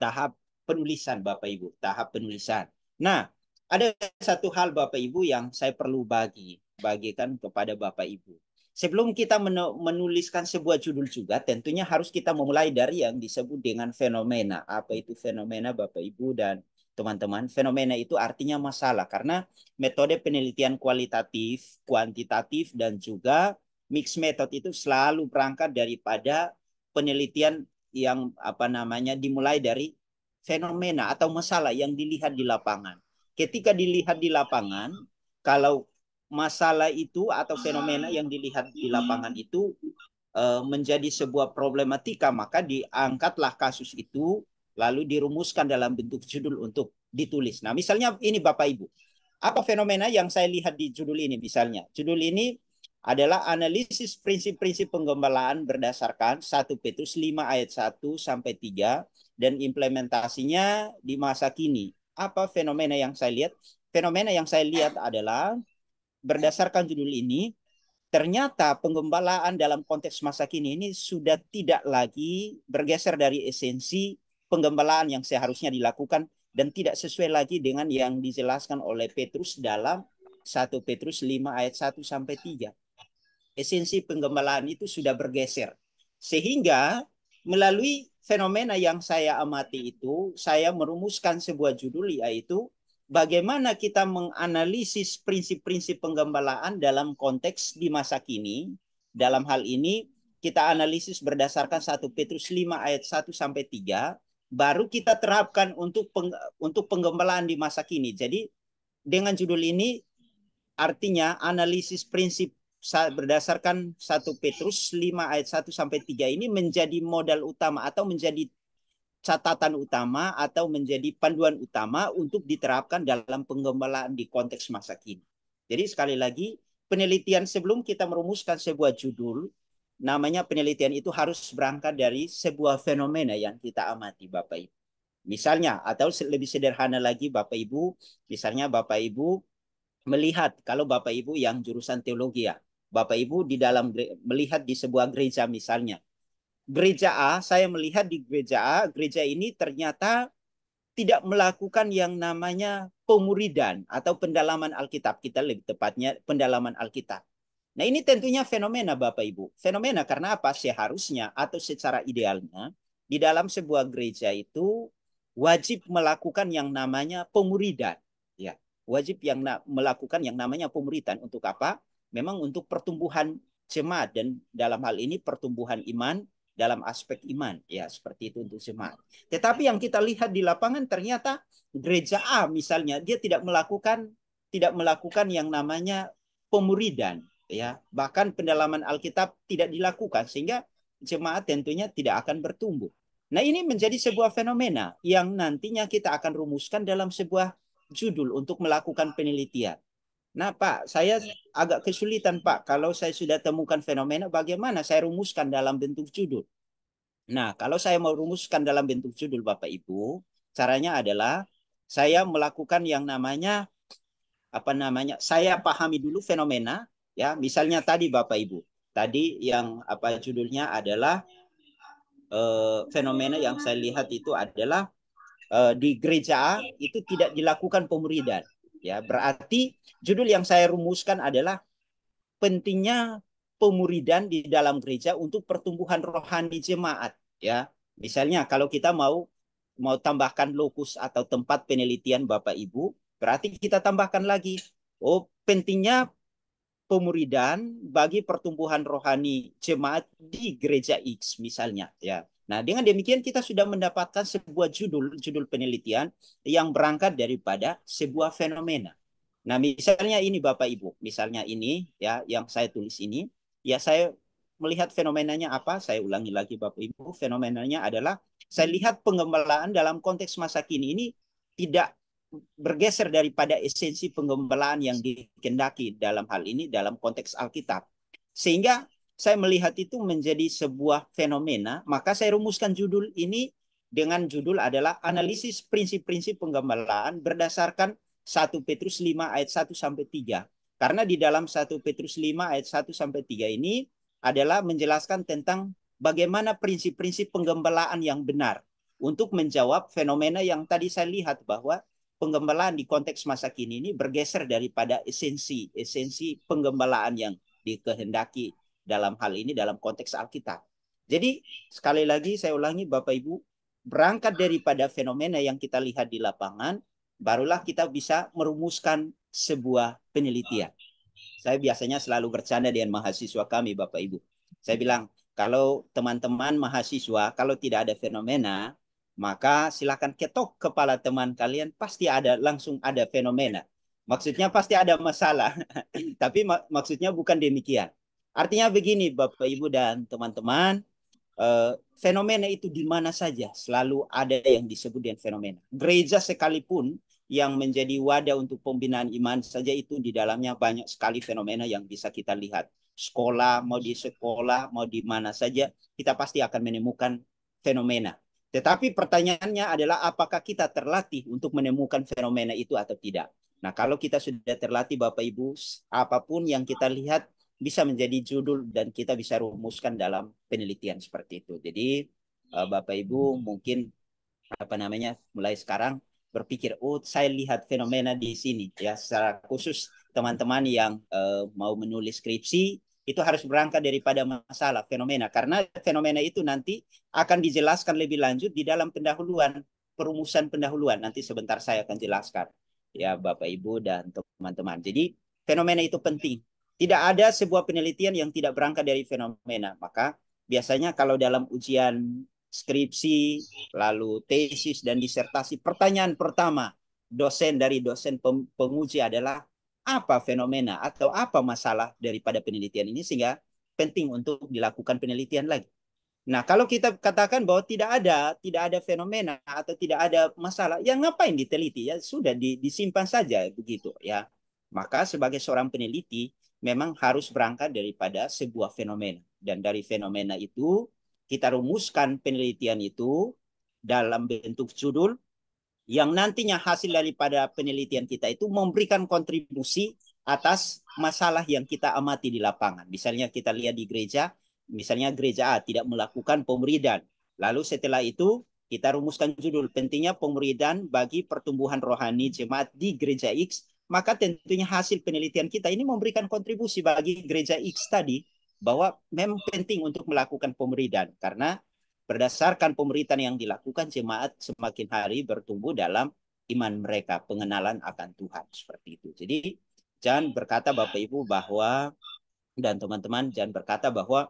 tahap penulisan Bapak Ibu, tahap penulisan. Nah, ada satu hal Bapak Ibu yang saya perlu bagi bagikan kepada Bapak Ibu. Sebelum kita menuliskan sebuah judul juga, tentunya harus kita memulai dari yang disebut dengan fenomena. Apa itu fenomena Bapak Ibu dan teman-teman, fenomena itu artinya masalah karena metode penelitian kualitatif, kuantitatif dan juga mix method itu selalu berangkat daripada penelitian yang apa namanya dimulai dari fenomena atau masalah yang dilihat di lapangan. Ketika dilihat di lapangan, kalau masalah itu atau fenomena yang dilihat di lapangan itu eh, menjadi sebuah problematika, maka diangkatlah kasus itu lalu dirumuskan dalam bentuk judul untuk ditulis. Nah, misalnya ini Bapak Ibu. Apa fenomena yang saya lihat di judul ini misalnya? Judul ini adalah analisis prinsip-prinsip penggembalaan berdasarkan 1 Petrus 5 ayat 1 sampai 3 dan implementasinya di masa kini. Apa fenomena yang saya lihat? Fenomena yang saya lihat adalah berdasarkan judul ini ternyata penggembalaan dalam konteks masa kini ini sudah tidak lagi bergeser dari esensi penggembalaan yang seharusnya dilakukan dan tidak sesuai lagi dengan yang dijelaskan oleh Petrus dalam 1 Petrus 5 ayat 1 sampai 3. Esensi penggembalaan itu sudah bergeser. Sehingga melalui fenomena yang saya amati itu, saya merumuskan sebuah judul yaitu bagaimana kita menganalisis prinsip-prinsip penggembalaan dalam konteks di masa kini. Dalam hal ini kita analisis berdasarkan 1 Petrus 5 ayat 1 sampai 3 baru kita terapkan untuk peng, untuk penggembalaan di masa kini. Jadi dengan judul ini artinya analisis prinsip berdasarkan 1 Petrus 5 ayat 1 sampai 3 ini menjadi modal utama atau menjadi catatan utama atau menjadi panduan utama untuk diterapkan dalam penggembalaan di konteks masa kini. Jadi sekali lagi penelitian sebelum kita merumuskan sebuah judul namanya penelitian itu harus berangkat dari sebuah fenomena yang kita amati Bapak Ibu. Misalnya atau lebih sederhana lagi Bapak Ibu, misalnya Bapak Ibu melihat kalau Bapak Ibu yang jurusan teologi ya, Bapak Ibu di dalam melihat di sebuah gereja misalnya. Gereja A, saya melihat di gereja A, gereja ini ternyata tidak melakukan yang namanya pemuridan atau pendalaman Alkitab kita lebih tepatnya pendalaman Alkitab. Nah ini tentunya fenomena Bapak Ibu. Fenomena karena apa? Seharusnya atau secara idealnya di dalam sebuah gereja itu wajib melakukan yang namanya pemuridan. Ya, wajib yang melakukan yang namanya pemuridan untuk apa? Memang untuk pertumbuhan jemaat dan dalam hal ini pertumbuhan iman dalam aspek iman ya seperti itu untuk jemaat. Tetapi yang kita lihat di lapangan ternyata gereja A misalnya dia tidak melakukan tidak melakukan yang namanya pemuridan ya bahkan pendalaman Alkitab tidak dilakukan sehingga jemaat tentunya tidak akan bertumbuh. Nah, ini menjadi sebuah fenomena yang nantinya kita akan rumuskan dalam sebuah judul untuk melakukan penelitian. Nah, Pak, saya agak kesulitan, Pak, kalau saya sudah temukan fenomena bagaimana saya rumuskan dalam bentuk judul. Nah, kalau saya mau rumuskan dalam bentuk judul Bapak Ibu, caranya adalah saya melakukan yang namanya apa namanya? Saya pahami dulu fenomena, Ya, misalnya tadi Bapak Ibu, tadi yang apa judulnya adalah eh, fenomena yang saya lihat itu adalah eh, di gereja itu tidak dilakukan pemuridan. Ya, berarti judul yang saya rumuskan adalah pentingnya pemuridan di dalam gereja untuk pertumbuhan rohani jemaat. Ya, misalnya kalau kita mau mau tambahkan lokus atau tempat penelitian Bapak Ibu, berarti kita tambahkan lagi. Oh, pentingnya pemuridan bagi pertumbuhan rohani jemaat di gereja X misalnya ya. Nah, dengan demikian kita sudah mendapatkan sebuah judul judul penelitian yang berangkat daripada sebuah fenomena. Nah, misalnya ini Bapak Ibu, misalnya ini ya yang saya tulis ini, ya saya melihat fenomenanya apa? Saya ulangi lagi Bapak Ibu, fenomenanya adalah saya lihat pengembalaan dalam konteks masa kini ini tidak bergeser daripada esensi penggembalaan yang dikendaki dalam hal ini dalam konteks Alkitab. Sehingga saya melihat itu menjadi sebuah fenomena, maka saya rumuskan judul ini dengan judul adalah analisis prinsip-prinsip penggembalaan berdasarkan 1 Petrus 5 ayat 1 sampai 3. Karena di dalam 1 Petrus 5 ayat 1 sampai 3 ini adalah menjelaskan tentang bagaimana prinsip-prinsip penggembalaan yang benar untuk menjawab fenomena yang tadi saya lihat bahwa penggembalaan di konteks masa kini ini bergeser daripada esensi esensi penggembalaan yang dikehendaki dalam hal ini dalam konteks Alkitab. Jadi sekali lagi saya ulangi Bapak Ibu, berangkat daripada fenomena yang kita lihat di lapangan, barulah kita bisa merumuskan sebuah penelitian. Saya biasanya selalu bercanda dengan mahasiswa kami Bapak Ibu. Saya bilang, kalau teman-teman mahasiswa kalau tidak ada fenomena, maka silahkan ketok kepala teman kalian pasti ada langsung ada fenomena maksudnya pasti ada masalah tapi mak maksudnya bukan demikian artinya begini bapak ibu dan teman-teman eh, fenomena itu di mana saja selalu ada yang disebut dengan fenomena gereja sekalipun yang menjadi wadah untuk pembinaan iman saja itu di dalamnya banyak sekali fenomena yang bisa kita lihat. Sekolah, mau di sekolah, mau di mana saja, kita pasti akan menemukan fenomena. Tetapi pertanyaannya adalah apakah kita terlatih untuk menemukan fenomena itu atau tidak. Nah kalau kita sudah terlatih Bapak Ibu, apapun yang kita lihat bisa menjadi judul dan kita bisa rumuskan dalam penelitian seperti itu. Jadi eh, Bapak Ibu mungkin apa namanya mulai sekarang berpikir oh saya lihat fenomena di sini ya secara khusus teman-teman yang uh, mau menulis skripsi itu harus berangkat daripada masalah fenomena karena fenomena itu nanti akan dijelaskan lebih lanjut di dalam pendahuluan perumusan pendahuluan nanti sebentar saya akan jelaskan ya Bapak Ibu dan teman-teman. Jadi fenomena itu penting. Tidak ada sebuah penelitian yang tidak berangkat dari fenomena. Maka biasanya kalau dalam ujian skripsi, lalu tesis dan disertasi, pertanyaan pertama dosen dari dosen penguji adalah apa fenomena atau apa masalah daripada penelitian ini sehingga penting untuk dilakukan penelitian lagi. Nah, kalau kita katakan bahwa tidak ada, tidak ada fenomena atau tidak ada masalah, ya ngapain diteliti? Ya sudah di, disimpan saja begitu ya. Maka sebagai seorang peneliti memang harus berangkat daripada sebuah fenomena dan dari fenomena itu kita rumuskan penelitian itu dalam bentuk judul yang nantinya hasil daripada penelitian kita itu memberikan kontribusi atas masalah yang kita amati di lapangan. Misalnya kita lihat di gereja, misalnya gereja A tidak melakukan pemuridan. Lalu setelah itu kita rumuskan judul pentingnya pemuridan bagi pertumbuhan rohani jemaat di gereja X, maka tentunya hasil penelitian kita ini memberikan kontribusi bagi gereja X tadi bahwa memang penting untuk melakukan pemuridan karena Berdasarkan pemberitaan yang dilakukan, jemaat semakin hari bertumbuh dalam iman mereka, pengenalan akan Tuhan seperti itu. Jadi jangan berkata Bapak Ibu bahwa dan teman-teman jangan berkata bahwa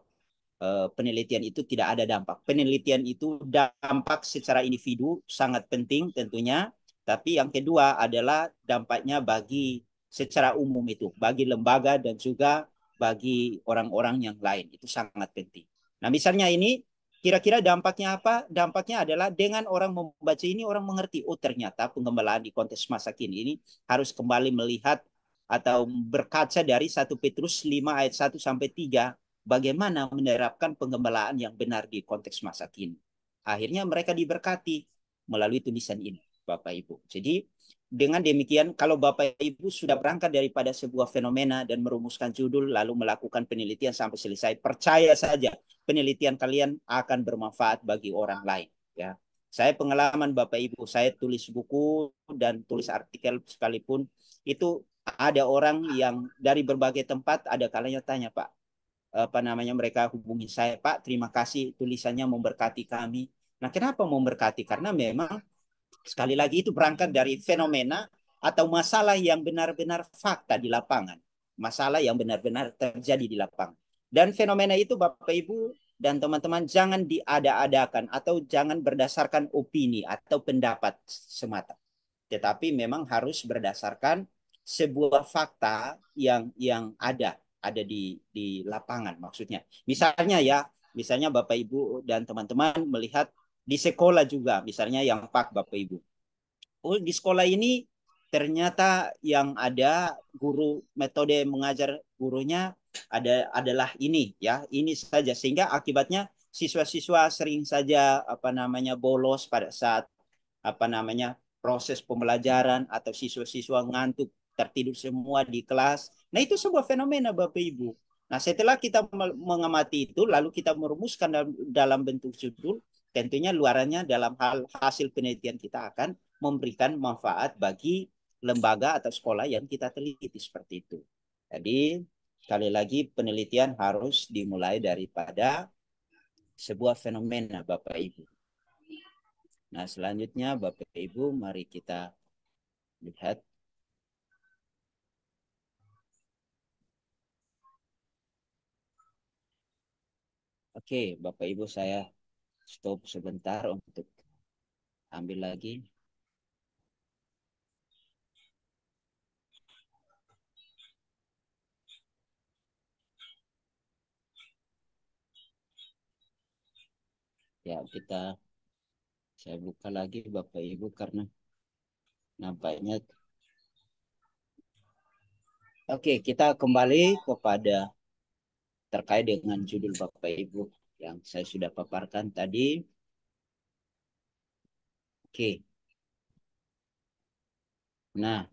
uh, penelitian itu tidak ada dampak. Penelitian itu dampak secara individu sangat penting tentunya, tapi yang kedua adalah dampaknya bagi secara umum itu, bagi lembaga dan juga bagi orang-orang yang lain itu sangat penting. Nah, misalnya ini Kira-kira dampaknya apa? Dampaknya adalah dengan orang membaca ini orang mengerti, oh ternyata penggembalaan di konteks masa kini ini harus kembali melihat atau berkaca dari 1 Petrus 5 ayat 1 sampai 3 bagaimana menerapkan penggembalaan yang benar di konteks masa kini. Akhirnya mereka diberkati melalui tulisan ini, Bapak Ibu. Jadi dengan demikian kalau Bapak Ibu sudah berangkat daripada sebuah fenomena dan merumuskan judul lalu melakukan penelitian sampai selesai, percaya saja penelitian kalian akan bermanfaat bagi orang lain ya saya pengalaman Bapak Ibu saya tulis buku dan tulis artikel sekalipun itu ada orang yang dari berbagai tempat ada kalanya tanya Pak apa namanya mereka hubungi saya Pak terima kasih tulisannya memberkati kami nah kenapa memberkati karena memang sekali lagi itu berangkat dari fenomena atau masalah yang benar-benar fakta di lapangan masalah yang benar-benar terjadi di lapangan dan fenomena itu Bapak Ibu dan teman-teman jangan diada-adakan atau jangan berdasarkan opini atau pendapat semata. Tetapi memang harus berdasarkan sebuah fakta yang yang ada ada di di lapangan maksudnya. Misalnya ya, misalnya Bapak Ibu dan teman-teman melihat di sekolah juga misalnya yang pak Bapak Ibu. Oh, di sekolah ini ternyata yang ada guru metode mengajar gurunya ada adalah ini ya ini saja sehingga akibatnya siswa-siswa sering saja apa namanya bolos pada saat apa namanya proses pembelajaran atau siswa-siswa ngantuk tertidur semua di kelas. Nah itu sebuah fenomena Bapak Ibu. Nah setelah kita mengamati itu lalu kita merumuskan dalam, bentuk judul tentunya luarannya dalam hal hasil penelitian kita akan memberikan manfaat bagi lembaga atau sekolah yang kita teliti seperti itu. Jadi sekali lagi penelitian harus dimulai daripada sebuah fenomena Bapak Ibu. Nah, selanjutnya Bapak Ibu mari kita lihat Oke, Bapak Ibu saya stop sebentar untuk ambil lagi ya kita saya buka lagi Bapak Ibu karena nampaknya Oke, kita kembali kepada terkait dengan judul Bapak Ibu yang saya sudah paparkan tadi. Oke. Nah,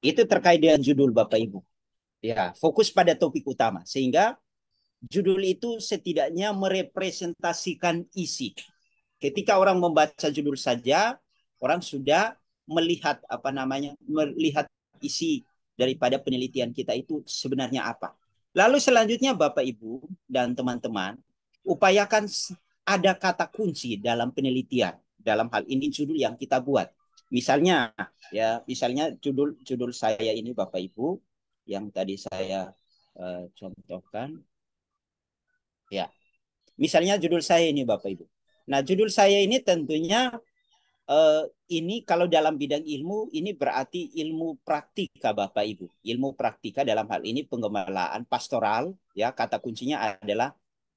itu terkait dengan judul Bapak Ibu. Ya, fokus pada topik utama sehingga judul itu setidaknya merepresentasikan isi. Ketika orang membaca judul saja, orang sudah melihat apa namanya, melihat isi daripada penelitian kita itu sebenarnya apa. Lalu selanjutnya Bapak Ibu dan teman-teman, upayakan ada kata kunci dalam penelitian. Dalam hal ini judul yang kita buat. Misalnya ya, misalnya judul judul saya ini Bapak Ibu yang tadi saya uh, contohkan Ya. Misalnya judul saya ini Bapak Ibu. Nah, judul saya ini tentunya eh, ini kalau dalam bidang ilmu ini berarti ilmu praktika Bapak Ibu. Ilmu praktika dalam hal ini pengembalaan pastoral ya, kata kuncinya adalah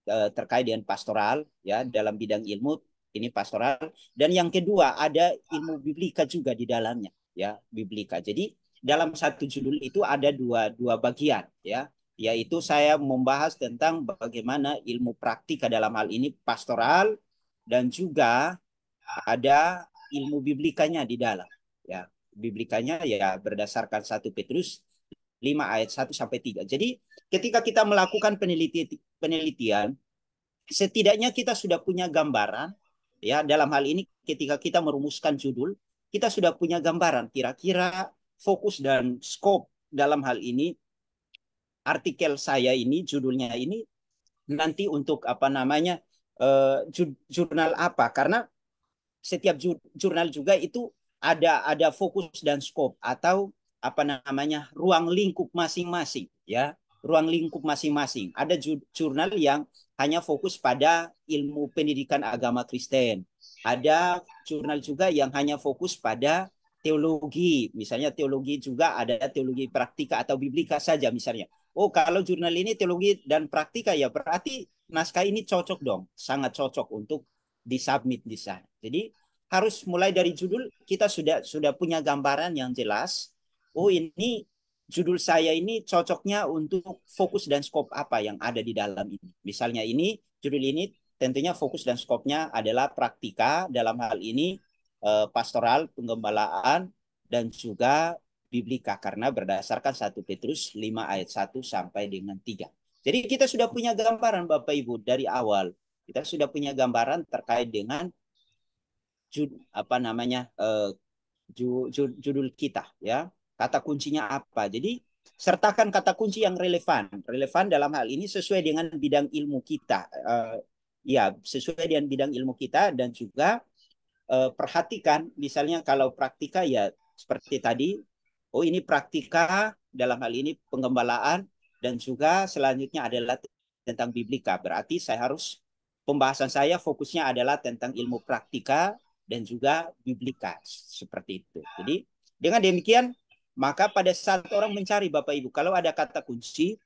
eh, terkait dengan pastoral ya dalam bidang ilmu ini pastoral dan yang kedua ada ilmu biblika juga di dalamnya ya, biblika. Jadi dalam satu judul itu ada dua dua bagian ya yaitu saya membahas tentang bagaimana ilmu praktika dalam hal ini pastoral dan juga ada ilmu biblikanya di dalam ya biblikanya ya berdasarkan satu Petrus 5 ayat 1 sampai 3. Jadi ketika kita melakukan penelitian penelitian setidaknya kita sudah punya gambaran ya dalam hal ini ketika kita merumuskan judul kita sudah punya gambaran kira-kira fokus dan scope dalam hal ini artikel saya ini judulnya ini nanti untuk apa namanya uh, jurnal apa karena setiap jurnal juga itu ada ada fokus dan scope atau apa namanya ruang lingkup masing-masing ya ruang lingkup masing-masing ada jurnal yang hanya fokus pada ilmu pendidikan agama Kristen ada jurnal juga yang hanya fokus pada teologi misalnya teologi juga ada teologi praktika atau biblika saja misalnya oh kalau jurnal ini teologi dan praktika ya berarti naskah ini cocok dong, sangat cocok untuk disubmit di sana. Jadi harus mulai dari judul kita sudah sudah punya gambaran yang jelas. Oh ini judul saya ini cocoknya untuk fokus dan skop apa yang ada di dalam ini. Misalnya ini judul ini tentunya fokus dan skopnya adalah praktika dalam hal ini eh, pastoral penggembalaan dan juga Biblika karena berdasarkan 1 Petrus 5 ayat 1 sampai dengan 3. Jadi kita sudah punya gambaran Bapak Ibu dari awal. Kita sudah punya gambaran terkait dengan apa namanya eh, judul kita ya. Kata kuncinya apa. Jadi sertakan kata kunci yang relevan. Relevan dalam hal ini sesuai dengan bidang ilmu kita. Eh, ya, sesuai dengan bidang ilmu kita dan juga eh, perhatikan misalnya kalau praktika ya seperti tadi oh ini praktika dalam hal ini penggembalaan dan juga selanjutnya adalah tentang biblika. Berarti saya harus pembahasan saya fokusnya adalah tentang ilmu praktika dan juga biblika seperti itu. Jadi dengan demikian maka pada saat orang mencari Bapak Ibu kalau ada kata kunci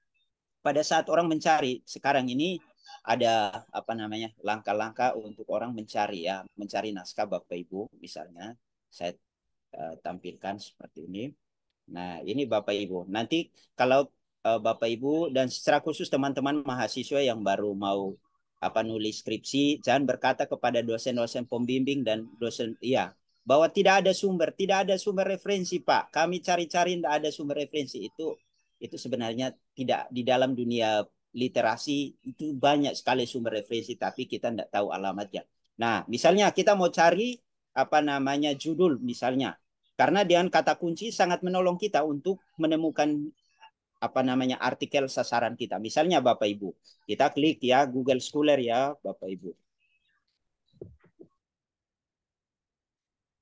pada saat orang mencari sekarang ini ada apa namanya langkah-langkah untuk orang mencari ya mencari naskah Bapak Ibu misalnya saya uh, tampilkan seperti ini. Nah, ini Bapak Ibu. Nanti kalau uh, Bapak Ibu dan secara khusus teman-teman mahasiswa yang baru mau apa nulis skripsi, jangan berkata kepada dosen-dosen pembimbing dan dosen iya bahwa tidak ada sumber, tidak ada sumber referensi, Pak. Kami cari-cari tidak ada sumber referensi itu itu sebenarnya tidak di dalam dunia literasi itu banyak sekali sumber referensi tapi kita tidak tahu alamatnya. Nah, misalnya kita mau cari apa namanya judul misalnya karena dengan kata kunci sangat menolong kita untuk menemukan apa namanya artikel sasaran kita. Misalnya Bapak Ibu, kita klik ya Google Scholar ya Bapak Ibu.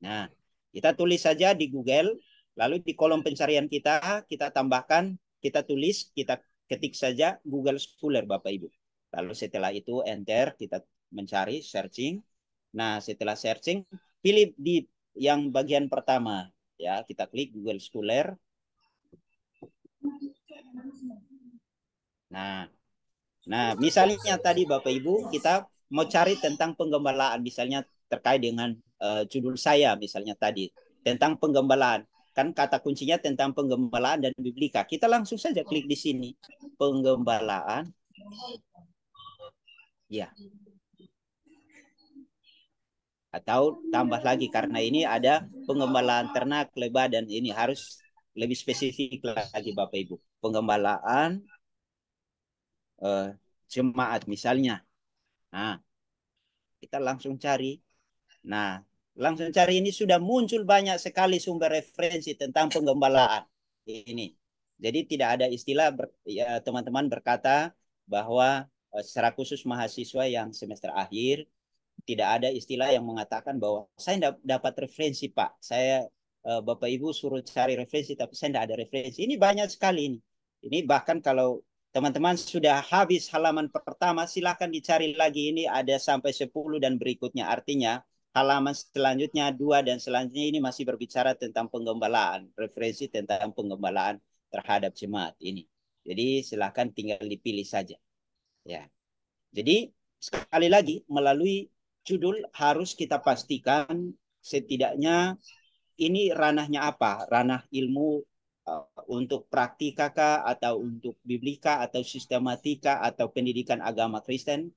Nah, kita tulis saja di Google, lalu di kolom pencarian kita kita tambahkan, kita tulis, kita ketik saja Google Scholar Bapak Ibu. Lalu setelah itu enter kita mencari searching. Nah, setelah searching, pilih di yang bagian pertama ya kita klik Google Scholar nah nah misalnya tadi Bapak Ibu kita mau cari tentang penggembalaan misalnya terkait dengan uh, judul saya misalnya tadi tentang penggembalaan kan kata kuncinya tentang penggembalaan dan biblika kita langsung saja klik di sini penggembalaan ya atau tambah lagi karena ini ada pengembalaan ternak lebah dan ini harus lebih spesifik lagi Bapak Ibu. Pengembalaan eh, jemaat misalnya. Nah, kita langsung cari. Nah, langsung cari ini sudah muncul banyak sekali sumber referensi tentang pengembalaan ini. Jadi tidak ada istilah ber, ya, teman-teman berkata bahwa eh, secara khusus mahasiswa yang semester akhir tidak ada istilah yang mengatakan bahwa saya dapat referensi Pak, saya eh, Bapak Ibu suruh cari referensi tapi saya tidak ada referensi. Ini banyak sekali ini. Ini bahkan kalau teman-teman sudah habis halaman pertama silahkan dicari lagi ini ada sampai 10 dan berikutnya artinya halaman selanjutnya dua dan selanjutnya ini masih berbicara tentang penggembalaan, referensi tentang penggembalaan terhadap jemaat ini. Jadi silahkan tinggal dipilih saja. Ya. Jadi sekali lagi melalui judul harus kita pastikan setidaknya ini ranahnya apa? Ranah ilmu eh, untuk praktika kah atau untuk biblika atau sistematika atau pendidikan agama Kristen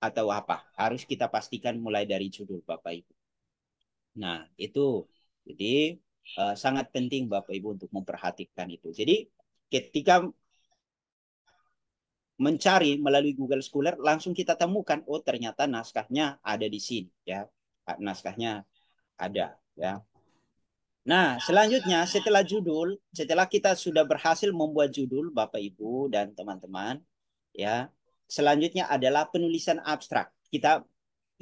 atau apa? Harus kita pastikan mulai dari judul Bapak Ibu. Nah, itu. Jadi eh, sangat penting Bapak Ibu untuk memperhatikan itu. Jadi ketika mencari melalui Google Scholar langsung kita temukan oh ternyata naskahnya ada di sini ya naskahnya ada ya nah selanjutnya setelah judul setelah kita sudah berhasil membuat judul Bapak Ibu dan teman-teman ya selanjutnya adalah penulisan abstrak kita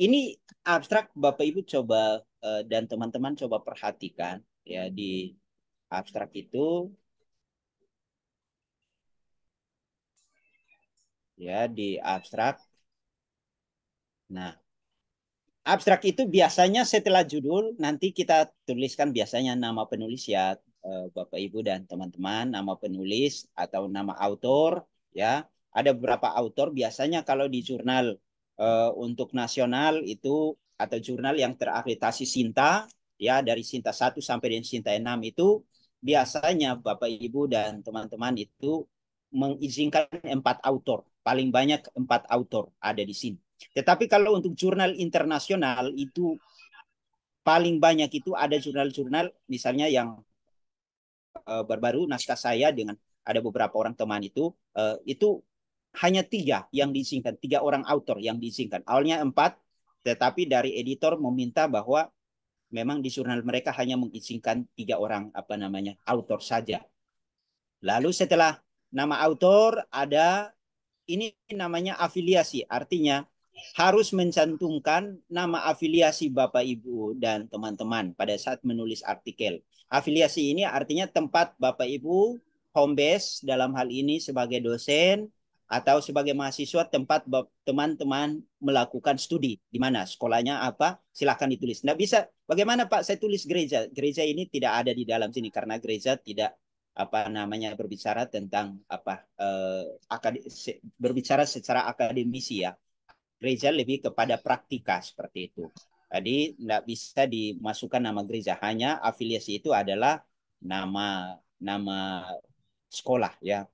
ini abstrak Bapak Ibu coba eh, dan teman-teman coba perhatikan ya di abstrak itu ya di abstrak. Nah, abstrak itu biasanya setelah judul nanti kita tuliskan biasanya nama penulis ya eh, Bapak Ibu dan teman-teman, nama penulis atau nama autor ya. Ada beberapa autor biasanya kalau di jurnal uh, untuk nasional itu atau jurnal yang terakreditasi Sinta ya dari Sinta 1 sampai dengan Sinta 6 itu biasanya Bapak Ibu dan teman-teman itu mengizinkan empat autor, paling banyak empat autor ada di sini. Tetapi kalau untuk jurnal internasional itu paling banyak itu ada jurnal-jurnal misalnya yang eh, baru-baru naskah saya dengan ada beberapa orang teman itu eh, itu hanya tiga yang diizinkan, tiga orang autor yang diizinkan. Awalnya empat, tetapi dari editor meminta bahwa memang di jurnal mereka hanya mengizinkan tiga orang apa namanya autor saja. Lalu setelah Nama autor ada ini namanya afiliasi, artinya harus mencantumkan nama afiliasi Bapak Ibu dan teman-teman pada saat menulis artikel. Afiliasi ini artinya tempat Bapak Ibu home base dalam hal ini sebagai dosen atau sebagai mahasiswa tempat teman-teman melakukan studi di mana sekolahnya apa silahkan ditulis. Nah bisa bagaimana Pak saya tulis gereja gereja ini tidak ada di dalam sini karena gereja tidak apa namanya berbicara tentang apa eh, akad berbicara secara akademisi ya gereja lebih kepada praktika seperti itu tadi tidak bisa dimasukkan nama gereja hanya afiliasi itu adalah nama nama sekolah ya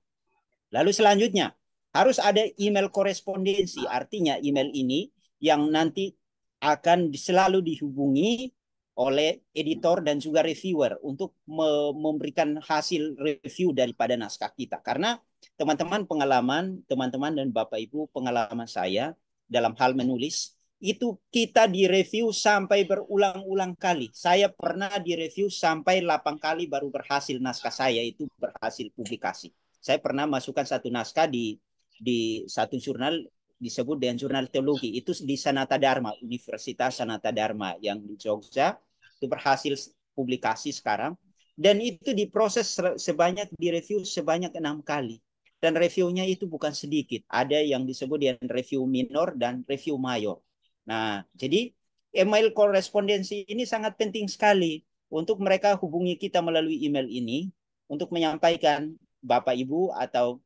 lalu selanjutnya harus ada email korespondensi artinya email ini yang nanti akan selalu dihubungi oleh editor dan juga reviewer untuk memberikan hasil review daripada naskah kita. Karena teman-teman pengalaman, teman-teman dan Bapak Ibu pengalaman saya dalam hal menulis itu kita direview sampai berulang-ulang kali. Saya pernah direview sampai 8 kali baru berhasil naskah saya itu berhasil publikasi. Saya pernah masukkan satu naskah di di satu jurnal disebut dengan jurnal teologi itu di Sanata Dharma Universitas Sanata Dharma yang di Jogja itu berhasil publikasi sekarang dan itu diproses sebanyak direview sebanyak enam kali dan reviewnya itu bukan sedikit ada yang disebut dengan review minor dan review mayor nah jadi email korespondensi ini sangat penting sekali untuk mereka hubungi kita melalui email ini untuk menyampaikan bapak ibu atau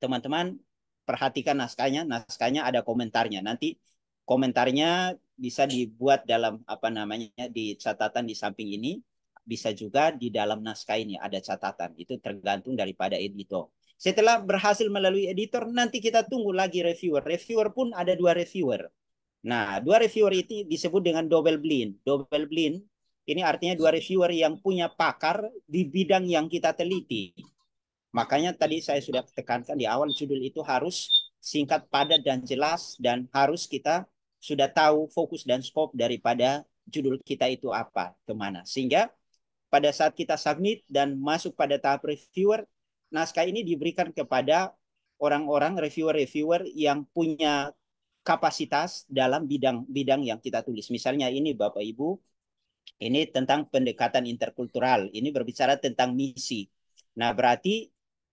teman-teman perhatikan naskahnya naskahnya ada komentarnya nanti komentarnya bisa dibuat dalam apa namanya di catatan di samping ini bisa juga di dalam naskah ini ada catatan itu tergantung daripada editor setelah berhasil melalui editor nanti kita tunggu lagi reviewer reviewer pun ada dua reviewer nah dua reviewer itu disebut dengan double blind double blind ini artinya dua reviewer yang punya pakar di bidang yang kita teliti makanya tadi saya sudah tekankan di awal judul itu harus singkat padat dan jelas dan harus kita sudah tahu fokus dan scope daripada judul kita itu apa, kemana. Sehingga pada saat kita submit dan masuk pada tahap reviewer, naskah ini diberikan kepada orang-orang reviewer-reviewer yang punya kapasitas dalam bidang-bidang yang kita tulis. Misalnya ini Bapak Ibu, ini tentang pendekatan interkultural, ini berbicara tentang misi. Nah, berarti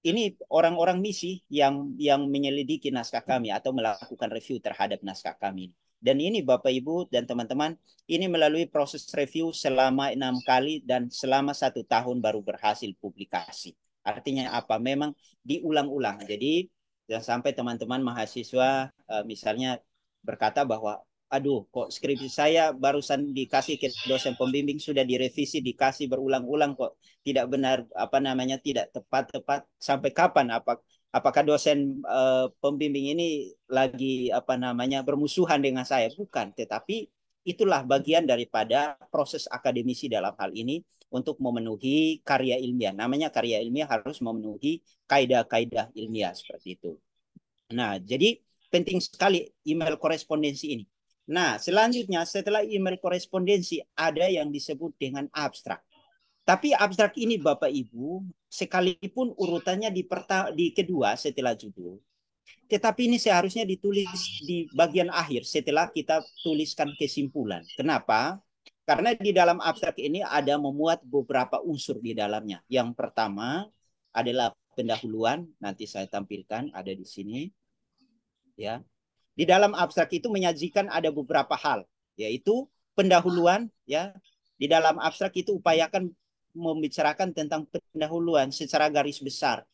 ini orang-orang misi yang yang menyelidiki naskah kami atau melakukan review terhadap naskah kami. Dan ini Bapak Ibu dan teman-teman, ini melalui proses review selama enam kali dan selama satu tahun baru berhasil publikasi. Artinya apa? Memang diulang-ulang. Jadi dan sampai teman-teman mahasiswa eh, misalnya berkata bahwa aduh kok skripsi saya barusan dikasih ke dosen pembimbing sudah direvisi dikasih berulang-ulang kok tidak benar apa namanya tidak tepat-tepat sampai kapan apa apakah dosen e, pembimbing ini lagi apa namanya bermusuhan dengan saya bukan tetapi itulah bagian daripada proses akademisi dalam hal ini untuk memenuhi karya ilmiah. Namanya karya ilmiah harus memenuhi kaidah-kaidah ilmiah seperti itu. Nah, jadi penting sekali email korespondensi ini. Nah, selanjutnya setelah email korespondensi ada yang disebut dengan abstrak. Tapi abstrak ini Bapak Ibu, sekalipun urutannya di, perta di kedua setelah judul, tetapi ini seharusnya ditulis di bagian akhir setelah kita tuliskan kesimpulan. Kenapa? Karena di dalam abstrak ini ada memuat beberapa unsur di dalamnya. Yang pertama adalah pendahuluan, nanti saya tampilkan ada di sini. Ya. Di dalam abstrak itu menyajikan ada beberapa hal, yaitu pendahuluan ya. Di dalam abstrak itu upayakan membicarakan tentang pendahuluan secara garis besar.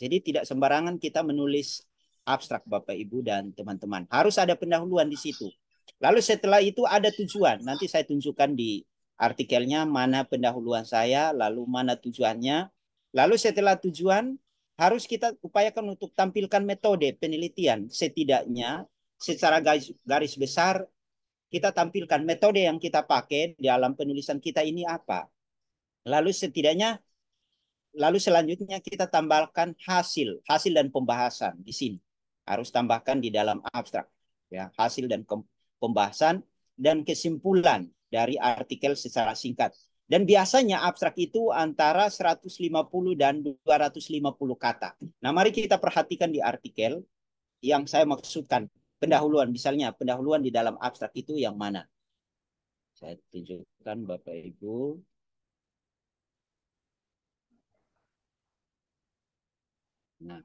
Jadi tidak sembarangan kita menulis abstrak Bapak Ibu dan teman-teman. Harus ada pendahuluan di situ. Lalu setelah itu ada tujuan. Nanti saya tunjukkan di artikelnya mana pendahuluan saya, lalu mana tujuannya. Lalu setelah tujuan harus kita upayakan untuk tampilkan metode penelitian setidaknya secara garis, garis besar kita tampilkan metode yang kita pakai di dalam penulisan kita ini apa. Lalu setidaknya lalu selanjutnya kita tambahkan hasil, hasil dan pembahasan di sini. Harus tambahkan di dalam abstrak ya, hasil dan pembahasan dan kesimpulan dari artikel secara singkat. Dan biasanya abstrak itu antara 150 dan 250 kata. Nah, mari kita perhatikan di artikel yang saya maksudkan pendahuluan misalnya pendahuluan di dalam abstrak itu yang mana? Saya tunjukkan Bapak Ibu. Nah.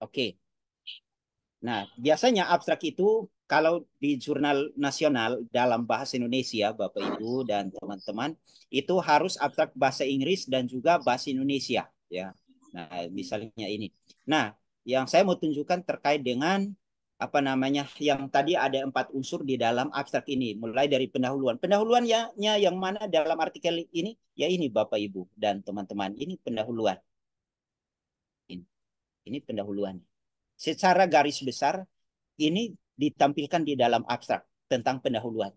Oke. Okay. Nah, biasanya abstrak itu kalau di jurnal nasional dalam bahasa Indonesia, Bapak Ibu dan teman-teman, itu harus abstrak bahasa Inggris dan juga bahasa Indonesia, ya. Nah, misalnya ini. Nah, yang saya mau tunjukkan terkait dengan apa namanya yang tadi ada empat unsur di dalam abstrak ini mulai dari pendahuluan pendahuluan yang mana dalam artikel ini ya ini bapak ibu dan teman-teman ini pendahuluan ini, ini pendahuluan secara garis besar ini ditampilkan di dalam abstrak tentang pendahuluan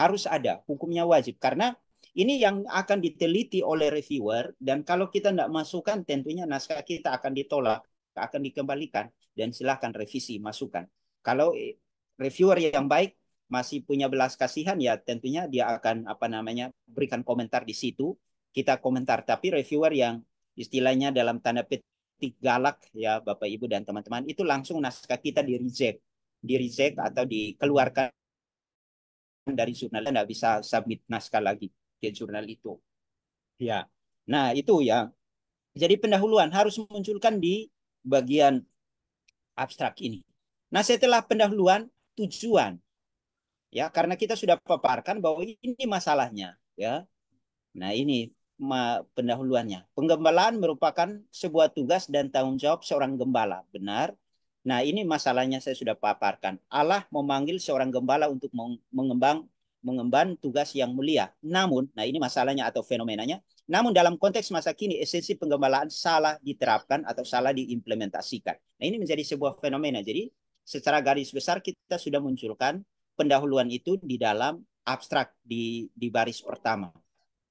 harus ada hukumnya wajib karena ini yang akan diteliti oleh reviewer dan kalau kita tidak masukkan tentunya naskah kita akan ditolak akan dikembalikan dan silahkan revisi masukan kalau eh, reviewer yang baik masih punya belas kasihan ya tentunya dia akan apa namanya berikan komentar di situ kita komentar tapi reviewer yang istilahnya dalam tanda petik galak ya Bapak Ibu dan teman-teman itu langsung naskah kita di reject di reject atau dikeluarkan dari jurnal tidak bisa submit naskah lagi ke jurnal itu ya nah itu ya jadi pendahuluan harus munculkan di bagian abstrak ini Nah, setelah pendahuluan tujuan. Ya, karena kita sudah paparkan bahwa ini masalahnya, ya. Nah, ini pendahuluannya. Penggembalaan merupakan sebuah tugas dan tanggung jawab seorang gembala, benar? Nah, ini masalahnya saya sudah paparkan. Allah memanggil seorang gembala untuk mengembang mengemban tugas yang mulia. Namun, nah ini masalahnya atau fenomenanya, namun dalam konteks masa kini esensi penggembalaan salah diterapkan atau salah diimplementasikan. Nah, ini menjadi sebuah fenomena. Jadi, secara garis besar kita sudah munculkan pendahuluan itu di dalam abstrak di di baris pertama.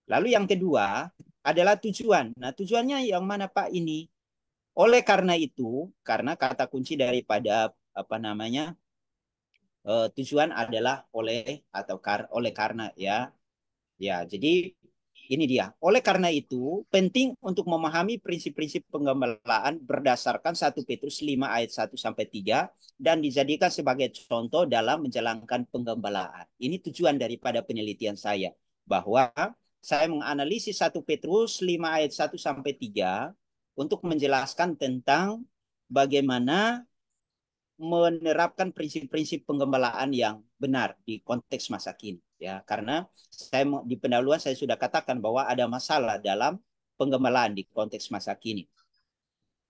Lalu yang kedua adalah tujuan. Nah, tujuannya yang mana Pak ini? Oleh karena itu, karena kata kunci daripada apa namanya? Eh, tujuan adalah oleh atau kar, oleh karena ya. Ya, jadi ini dia. Oleh karena itu, penting untuk memahami prinsip-prinsip penggembalaan berdasarkan 1 Petrus 5 ayat 1 sampai 3 dan dijadikan sebagai contoh dalam menjalankan penggembalaan. Ini tujuan daripada penelitian saya bahwa saya menganalisis 1 Petrus 5 ayat 1 sampai 3 untuk menjelaskan tentang bagaimana menerapkan prinsip-prinsip penggembalaan yang benar di konteks masa kini ya karena saya di pendahuluan saya sudah katakan bahwa ada masalah dalam penggembalaan di konteks masa kini.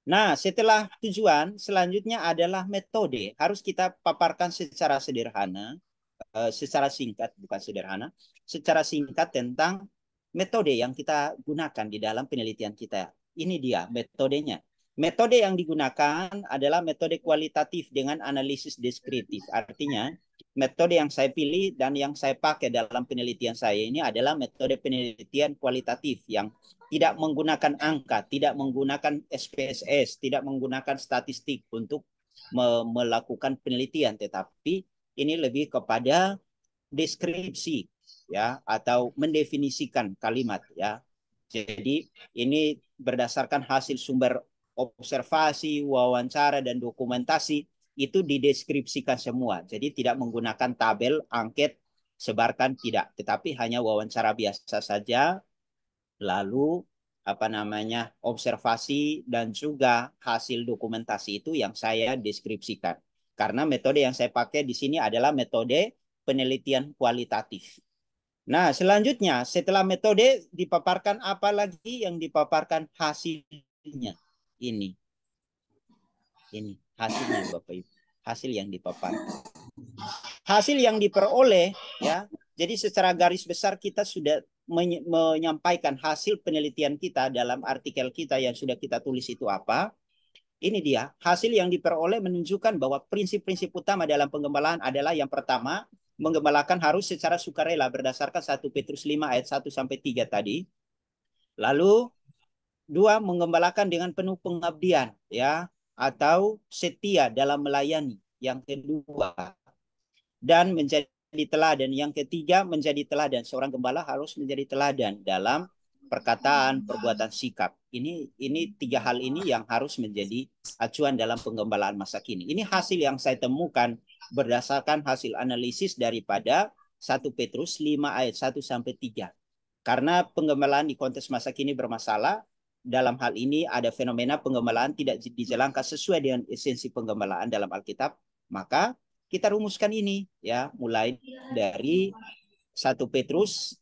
Nah, setelah tujuan selanjutnya adalah metode. Harus kita paparkan secara sederhana, eh, secara singkat bukan sederhana, secara singkat tentang metode yang kita gunakan di dalam penelitian kita. Ini dia metodenya. Metode yang digunakan adalah metode kualitatif dengan analisis deskriptif. Artinya, metode yang saya pilih dan yang saya pakai dalam penelitian saya ini adalah metode penelitian kualitatif yang tidak menggunakan angka, tidak menggunakan SPSS, tidak menggunakan statistik untuk me melakukan penelitian, tetapi ini lebih kepada deskripsi ya atau mendefinisikan kalimat ya. Jadi ini berdasarkan hasil sumber observasi, wawancara dan dokumentasi itu dideskripsikan semua. Jadi tidak menggunakan tabel, angket, sebarkan tidak, tetapi hanya wawancara biasa saja. Lalu apa namanya observasi dan juga hasil dokumentasi itu yang saya deskripsikan. Karena metode yang saya pakai di sini adalah metode penelitian kualitatif. Nah, selanjutnya setelah metode dipaparkan apa lagi yang dipaparkan hasilnya ini. Ini hasilnya Bapak Ibu, hasil yang dipaparkan. Hasil yang diperoleh ya. Jadi secara garis besar kita sudah menyampaikan hasil penelitian kita dalam artikel kita yang sudah kita tulis itu apa. Ini dia, hasil yang diperoleh menunjukkan bahwa prinsip-prinsip utama dalam penggembalaan adalah yang pertama, menggembalakan harus secara sukarela berdasarkan 1 Petrus 5 ayat 1 sampai 3 tadi. Lalu dua menggembalakan dengan penuh pengabdian ya atau setia dalam melayani. Yang kedua, dan menjadi teladan. Yang ketiga, menjadi teladan. Seorang gembala harus menjadi teladan dalam perkataan, perbuatan, sikap. Ini ini tiga hal ini yang harus menjadi acuan dalam penggembalaan masa kini. Ini hasil yang saya temukan berdasarkan hasil analisis daripada 1 Petrus 5 ayat 1 sampai 3. Karena penggembalaan di konteks masa kini bermasalah, dalam hal ini ada fenomena penggembalaan tidak dijalankan sesuai dengan esensi penggembalaan dalam Alkitab, maka kita rumuskan ini ya, mulai dari 1 Petrus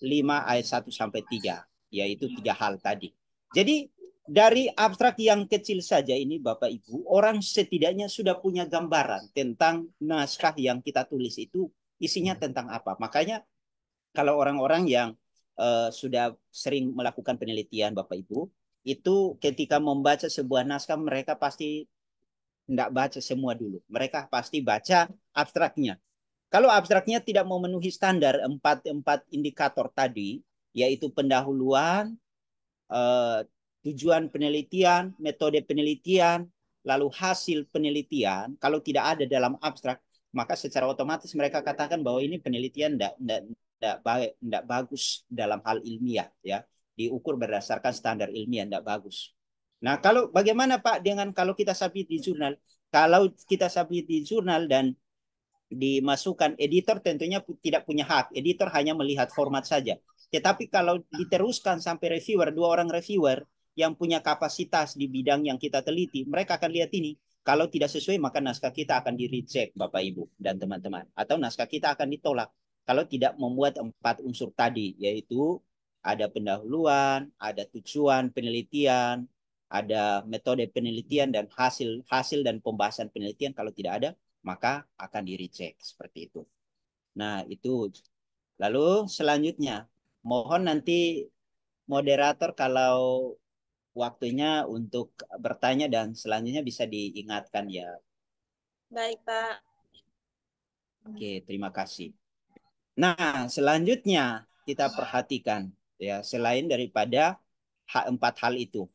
5 ayat 1 sampai 3, yaitu tiga hal tadi. Jadi dari abstrak yang kecil saja ini Bapak Ibu, orang setidaknya sudah punya gambaran tentang naskah yang kita tulis itu isinya hmm. tentang apa. Makanya kalau orang-orang yang uh, sudah sering melakukan penelitian Bapak Ibu, itu ketika membaca sebuah naskah mereka pasti tidak baca semua dulu. Mereka pasti baca abstraknya. Kalau abstraknya tidak memenuhi standar empat empat indikator tadi, yaitu pendahuluan, uh, tujuan penelitian, metode penelitian, lalu hasil penelitian. Kalau tidak ada dalam abstrak, maka secara otomatis mereka katakan bahwa ini penelitian tidak tidak baik, tidak bagus dalam hal ilmiah ya. Diukur berdasarkan standar ilmiah tidak bagus. Nah, kalau bagaimana Pak dengan kalau kita submit di jurnal? Kalau kita submit di jurnal dan dimasukkan editor tentunya tidak punya hak. Editor hanya melihat format saja. Tetapi kalau diteruskan sampai reviewer, dua orang reviewer yang punya kapasitas di bidang yang kita teliti, mereka akan lihat ini. Kalau tidak sesuai, maka naskah kita akan di reject, Bapak Ibu dan teman-teman. Atau naskah kita akan ditolak kalau tidak membuat empat unsur tadi, yaitu ada pendahuluan, ada tujuan penelitian, ada metode penelitian dan hasil hasil dan pembahasan penelitian kalau tidak ada maka akan di reject seperti itu. Nah, itu. Lalu selanjutnya mohon nanti moderator kalau waktunya untuk bertanya dan selanjutnya bisa diingatkan ya. Baik, Pak. Oke, terima kasih. Nah, selanjutnya kita ah. perhatikan ya selain daripada empat hal itu.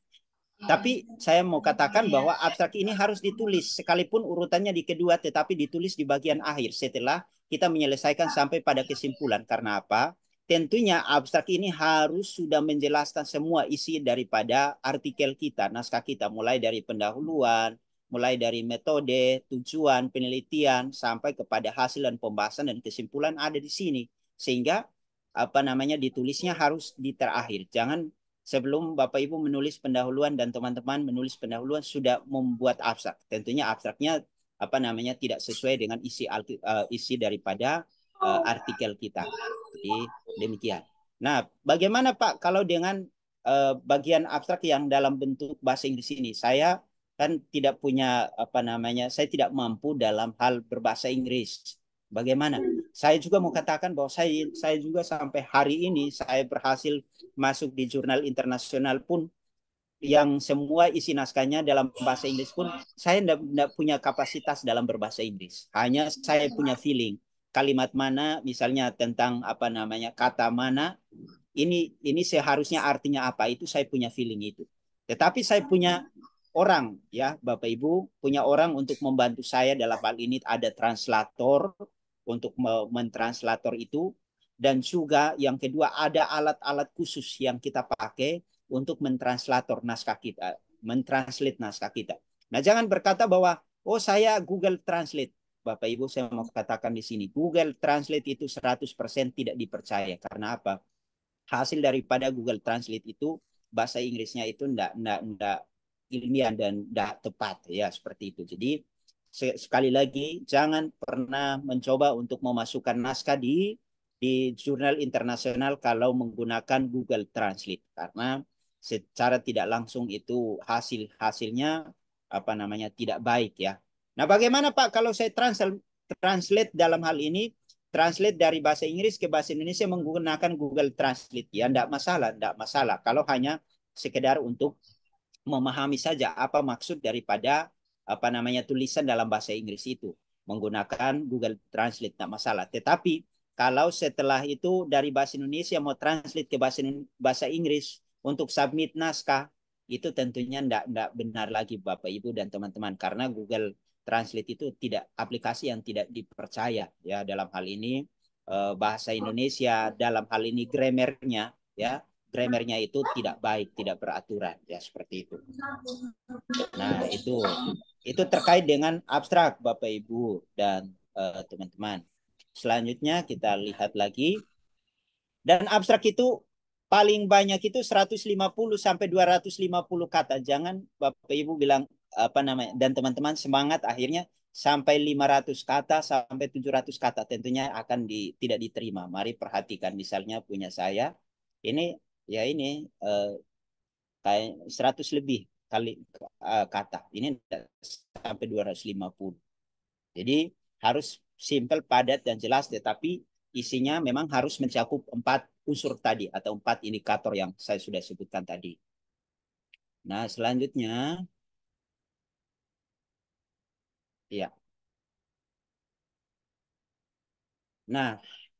Ah. Tapi saya mau katakan ya. bahwa abstrak ini harus ditulis sekalipun urutannya di kedua tetapi ditulis di bagian akhir setelah kita menyelesaikan sampai pada kesimpulan. Karena apa? Tentunya abstrak ini harus sudah menjelaskan semua isi daripada artikel kita, naskah kita mulai dari pendahuluan, mulai dari metode, tujuan, penelitian sampai kepada hasil dan pembahasan dan kesimpulan ada di sini. Sehingga apa namanya ditulisnya harus di terakhir. Jangan sebelum Bapak Ibu menulis pendahuluan dan teman-teman menulis pendahuluan sudah membuat abstrak. Tentunya abstraknya apa namanya tidak sesuai dengan isi eh, isi daripada uh, artikel kita. Jadi demikian. Nah, bagaimana Pak kalau dengan uh, bagian abstrak yang dalam bentuk bahasa Inggris ini? Saya kan tidak punya apa namanya saya tidak mampu dalam hal berbahasa Inggris bagaimana saya juga mau katakan bahwa saya saya juga sampai hari ini saya berhasil masuk di jurnal internasional pun yang semua isi naskahnya dalam bahasa Inggris pun saya tidak punya kapasitas dalam berbahasa Inggris hanya saya punya feeling kalimat mana misalnya tentang apa namanya kata mana ini ini seharusnya artinya apa itu saya punya feeling itu tetapi saya punya orang ya Bapak Ibu punya orang untuk membantu saya dalam hal ini ada translator untuk mentranslator itu dan juga yang kedua ada alat-alat khusus yang kita pakai untuk mentranslator naskah kita, mentranslate naskah kita. Nah, jangan berkata bahwa oh saya Google Translate. Bapak Ibu saya mau katakan di sini Google Translate itu 100% tidak dipercaya karena apa? Hasil daripada Google Translate itu bahasa Inggrisnya itu ndak ndak ndak ilmiah dan tidak tepat ya seperti itu. Jadi sekali lagi jangan pernah mencoba untuk memasukkan naskah di di jurnal internasional kalau menggunakan Google Translate karena secara tidak langsung itu hasil hasilnya apa namanya tidak baik ya. Nah, bagaimana Pak kalau saya translate translate dalam hal ini translate dari bahasa Inggris ke bahasa Indonesia menggunakan Google Translate ya tidak masalah, tidak masalah kalau hanya sekedar untuk memahami saja apa maksud daripada apa namanya tulisan dalam bahasa Inggris itu menggunakan Google Translate tidak masalah. Tetapi kalau setelah itu dari bahasa Indonesia mau translate ke bahasa bahasa Inggris untuk submit naskah itu tentunya tidak tidak benar lagi Bapak Ibu dan teman-teman karena Google Translate itu tidak aplikasi yang tidak dipercaya ya dalam hal ini eh, bahasa Indonesia dalam hal ini gramernya ya grammarnya itu tidak baik, tidak beraturan ya seperti itu. Nah itu itu terkait dengan abstrak Bapak Ibu dan eh, teman-teman. Uh, Selanjutnya kita lihat lagi dan abstrak itu paling banyak itu 150 sampai 250 kata. Jangan Bapak Ibu bilang apa namanya dan teman-teman semangat akhirnya sampai 500 kata sampai 700 kata tentunya akan di, tidak diterima. Mari perhatikan misalnya punya saya ini ya ini eh, kayak 100 lebih kali uh, kata. Ini sampai 250. Jadi harus simple, padat dan jelas tetapi isinya memang harus mencakup empat unsur tadi atau empat indikator yang saya sudah sebutkan tadi. Nah, selanjutnya ya. Nah,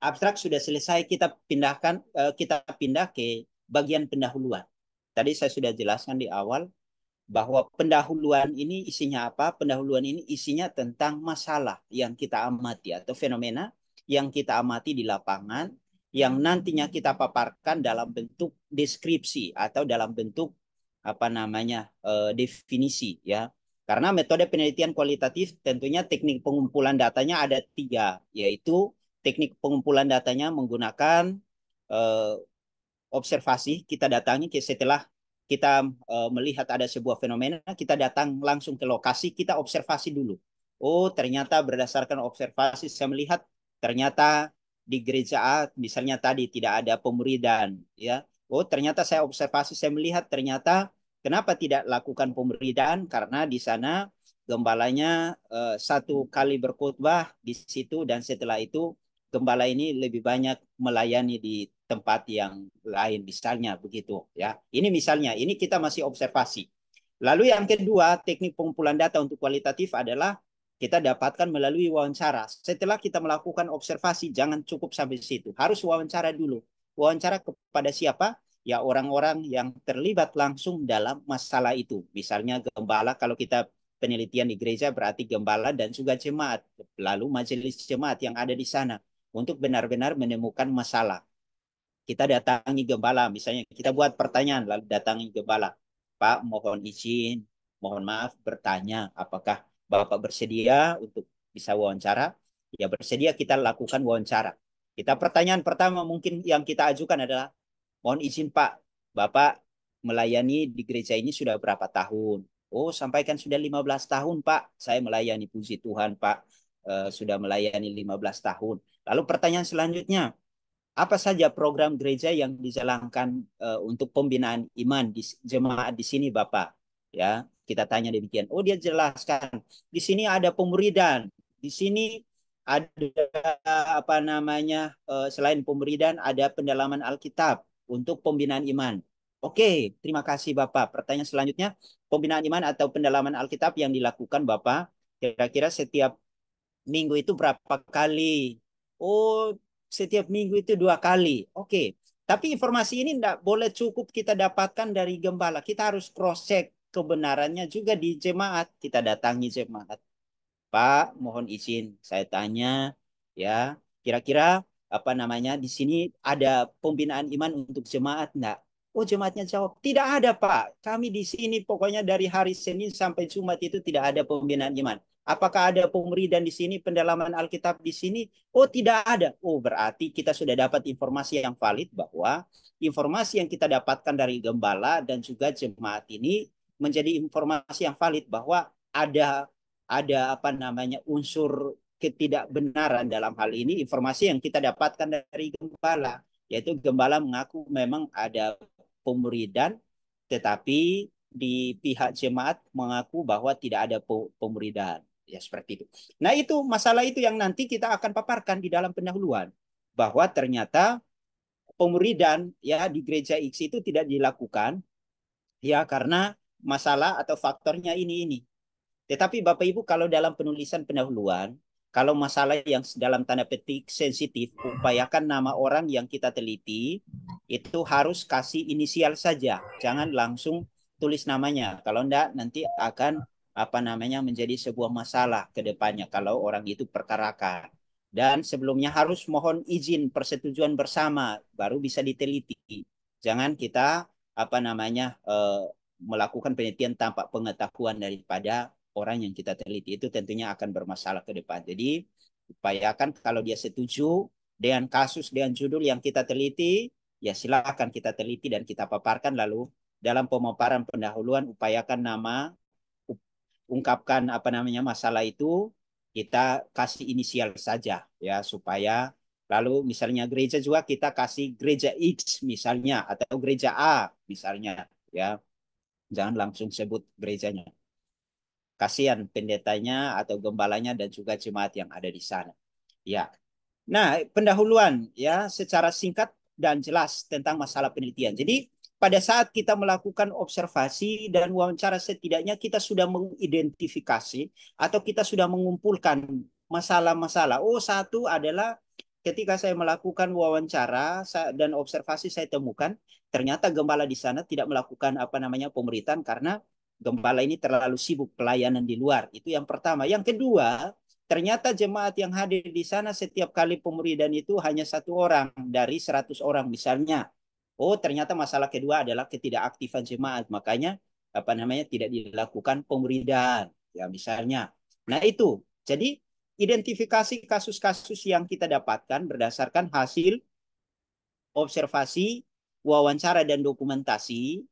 abstrak sudah selesai kita pindahkan eh, kita pindah ke bagian pendahuluan. Tadi saya sudah jelaskan di awal bahwa pendahuluan ini isinya apa? Pendahuluan ini isinya tentang masalah yang kita amati atau fenomena yang kita amati di lapangan yang nantinya kita paparkan dalam bentuk deskripsi atau dalam bentuk apa namanya eh, definisi ya karena metode penelitian kualitatif tentunya teknik pengumpulan datanya ada tiga yaitu teknik pengumpulan datanya menggunakan eh, observasi, kita datangi setelah kita uh, melihat ada sebuah fenomena, kita datang langsung ke lokasi, kita observasi dulu. Oh, ternyata berdasarkan observasi saya melihat ternyata di gereja A misalnya tadi tidak ada pemuridan, ya. Oh, ternyata saya observasi saya melihat ternyata kenapa tidak lakukan pemuridan karena di sana gembalanya uh, satu kali berkhotbah di situ dan setelah itu gembala ini lebih banyak melayani di tempat yang lain misalnya begitu ya. Ini misalnya, ini kita masih observasi. Lalu yang kedua, teknik pengumpulan data untuk kualitatif adalah kita dapatkan melalui wawancara. Setelah kita melakukan observasi, jangan cukup sampai situ. Harus wawancara dulu. Wawancara kepada siapa? Ya orang-orang yang terlibat langsung dalam masalah itu. Misalnya gembala, kalau kita penelitian di gereja berarti gembala dan juga jemaat. Lalu majelis jemaat yang ada di sana. Untuk benar-benar menemukan masalah kita datangi gembala misalnya kita buat pertanyaan lalu datangi gembala Pak mohon izin mohon maaf bertanya apakah Bapak bersedia untuk bisa wawancara ya bersedia kita lakukan wawancara kita pertanyaan pertama mungkin yang kita ajukan adalah mohon izin Pak Bapak melayani di gereja ini sudah berapa tahun Oh sampaikan sudah 15 tahun Pak saya melayani puji Tuhan Pak e, sudah melayani 15 tahun lalu pertanyaan selanjutnya apa saja program gereja yang dijalankan uh, untuk pembinaan iman di jemaat di sini Bapak ya kita tanya demikian oh dia jelaskan di sini ada pemuridan di sini ada apa namanya uh, selain pemuridan ada pendalaman Alkitab untuk pembinaan iman Oke, terima kasih Bapak. Pertanyaan selanjutnya, pembinaan iman atau pendalaman Alkitab yang dilakukan Bapak, kira-kira setiap minggu itu berapa kali? Oh, setiap minggu itu dua kali. Oke, okay. tapi informasi ini tidak boleh cukup kita dapatkan dari gembala. Kita harus cross check kebenarannya juga di jemaat. Kita datangi jemaat. Pak, mohon izin saya tanya ya, kira-kira apa namanya di sini ada pembinaan iman untuk jemaat enggak? Oh jemaatnya jawab, tidak ada Pak. Kami di sini pokoknya dari hari Senin sampai Jumat itu tidak ada pembinaan iman. Apakah ada penguridan di sini, pendalaman Alkitab di sini? Oh, tidak ada. Oh, berarti kita sudah dapat informasi yang valid bahwa informasi yang kita dapatkan dari gembala dan juga jemaat ini menjadi informasi yang valid bahwa ada ada apa namanya unsur ketidakbenaran dalam hal ini informasi yang kita dapatkan dari gembala yaitu gembala mengaku memang ada pemuridan tetapi di pihak jemaat mengaku bahwa tidak ada pemuridan Ya seperti itu. Nah itu masalah itu yang nanti kita akan paparkan di dalam pendahuluan. Bahwa ternyata pemuridan ya di gereja X itu tidak dilakukan ya karena masalah atau faktornya ini ini. Tetapi Bapak Ibu kalau dalam penulisan pendahuluan kalau masalah yang dalam tanda petik sensitif, upayakan nama orang yang kita teliti itu harus kasih inisial saja, jangan langsung tulis namanya. Kalau enggak nanti akan apa namanya menjadi sebuah masalah ke depannya kalau orang itu perkarakan. Dan sebelumnya harus mohon izin persetujuan bersama baru bisa diteliti. Jangan kita apa namanya e, melakukan penelitian tanpa pengetahuan daripada orang yang kita teliti itu tentunya akan bermasalah ke depan. Jadi upayakan kalau dia setuju dengan kasus dengan judul yang kita teliti, ya silakan kita teliti dan kita paparkan lalu dalam pemaparan pendahuluan upayakan nama ungkapkan apa namanya masalah itu kita kasih inisial saja ya supaya lalu misalnya gereja juga kita kasih gereja X misalnya atau gereja A misalnya ya jangan langsung sebut gerejanya kasihan pendetanya atau gembalanya dan juga jemaat yang ada di sana ya nah pendahuluan ya secara singkat dan jelas tentang masalah penelitian jadi pada saat kita melakukan observasi dan wawancara setidaknya kita sudah mengidentifikasi atau kita sudah mengumpulkan masalah-masalah. Oh, satu adalah ketika saya melakukan wawancara dan observasi saya temukan ternyata gembala di sana tidak melakukan apa namanya pemberitaan karena gembala ini terlalu sibuk pelayanan di luar. Itu yang pertama. Yang kedua, ternyata jemaat yang hadir di sana setiap kali pemberitaan itu hanya satu orang dari 100 orang misalnya. Oh, ternyata masalah kedua adalah ketidakaktifan jemaat. Makanya apa namanya tidak dilakukan pemuridan ya misalnya. Nah, itu. Jadi identifikasi kasus-kasus yang kita dapatkan berdasarkan hasil observasi, wawancara dan dokumentasi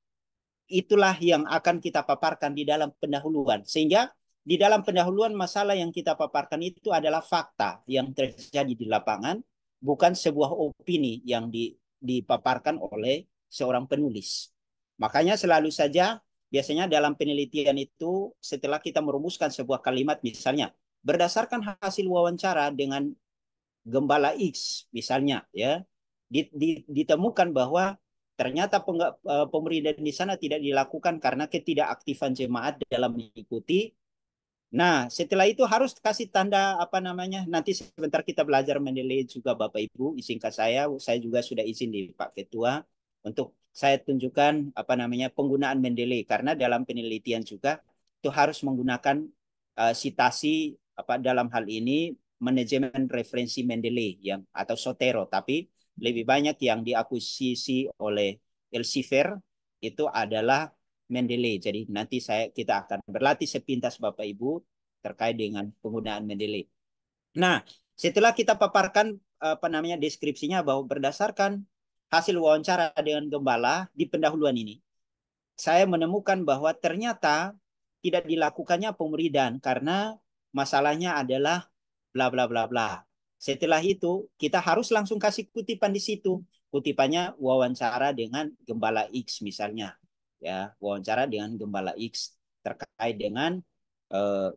itulah yang akan kita paparkan di dalam pendahuluan. Sehingga di dalam pendahuluan masalah yang kita paparkan itu adalah fakta yang terjadi di lapangan, bukan sebuah opini yang di dipaparkan oleh seorang penulis. Makanya selalu saja biasanya dalam penelitian itu setelah kita merumuskan sebuah kalimat misalnya berdasarkan hasil wawancara dengan gembala X misalnya ya ditemukan bahwa ternyata eh, pemerintah di sana tidak dilakukan karena ketidakaktifan jemaat dalam mengikuti Nah, setelah itu harus kasih tanda apa namanya. Nanti sebentar kita belajar menilai juga Bapak Ibu. Izinkan saya, saya juga sudah izin di Pak Ketua untuk saya tunjukkan apa namanya penggunaan mendeley karena dalam penelitian juga itu harus menggunakan uh, sitasi apa dalam hal ini manajemen referensi Mendeley yang atau Sotero tapi lebih banyak yang diakuisisi oleh Elsevier itu adalah Mendeley. Jadi nanti saya kita akan berlatih sepintas Bapak Ibu terkait dengan penggunaan Mendeley. Nah, setelah kita paparkan apa namanya deskripsinya bahwa berdasarkan hasil wawancara dengan gembala di pendahuluan ini, saya menemukan bahwa ternyata tidak dilakukannya pemuridan karena masalahnya adalah bla bla bla bla. Setelah itu kita harus langsung kasih kutipan di situ. Kutipannya wawancara dengan gembala X misalnya ya wawancara dengan gembala X terkait dengan uh,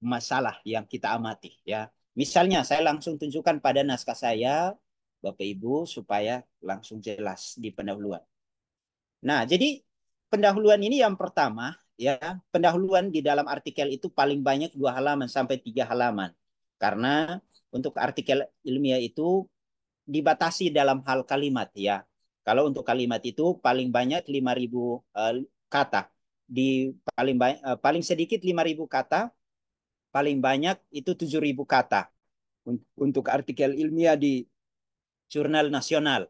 masalah yang kita amati ya. Misalnya saya langsung tunjukkan pada naskah saya Bapak Ibu supaya langsung jelas di pendahuluan. Nah, jadi pendahuluan ini yang pertama ya pendahuluan di dalam artikel itu paling banyak dua halaman sampai tiga halaman karena untuk artikel ilmiah itu dibatasi dalam hal kalimat ya kalau untuk kalimat itu paling banyak 5000 uh, eh, kata. Di paling banyak, uh, eh, paling sedikit 5000 kata, paling banyak itu 7000 kata untuk artikel ilmiah di jurnal nasional.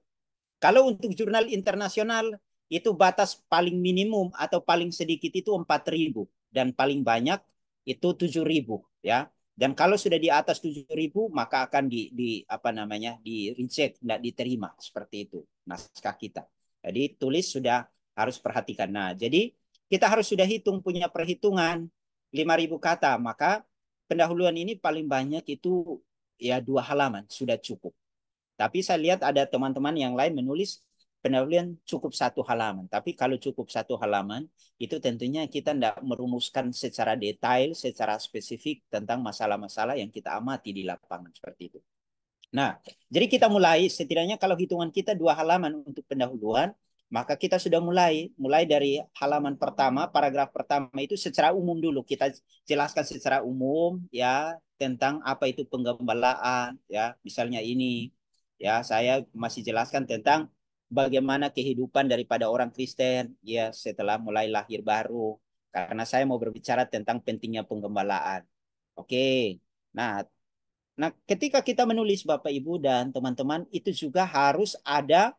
Kalau untuk jurnal internasional itu batas paling minimum atau paling sedikit itu 4000 dan paling banyak itu 7000 ya. Dan kalau sudah di atas 7.000 maka akan di, di apa namanya di reject, tidak diterima seperti itu naskah kita. Jadi tulis sudah harus perhatikan. Nah, jadi kita harus sudah hitung punya perhitungan 5.000 kata, maka pendahuluan ini paling banyak itu ya dua halaman sudah cukup. Tapi saya lihat ada teman-teman yang lain menulis penelitian cukup satu halaman. Tapi kalau cukup satu halaman, itu tentunya kita tidak merumuskan secara detail, secara spesifik tentang masalah-masalah yang kita amati di lapangan seperti itu. Nah, jadi kita mulai setidaknya kalau hitungan kita dua halaman untuk pendahuluan, maka kita sudah mulai mulai dari halaman pertama paragraf pertama itu secara umum dulu kita jelaskan secara umum ya tentang apa itu penggembalaan ya misalnya ini ya saya masih jelaskan tentang bagaimana kehidupan daripada orang Kristen ya setelah mulai lahir baru karena saya mau berbicara tentang pentingnya penggembalaan. Oke. Nah, nah ketika kita menulis Bapak Ibu dan teman-teman itu juga harus ada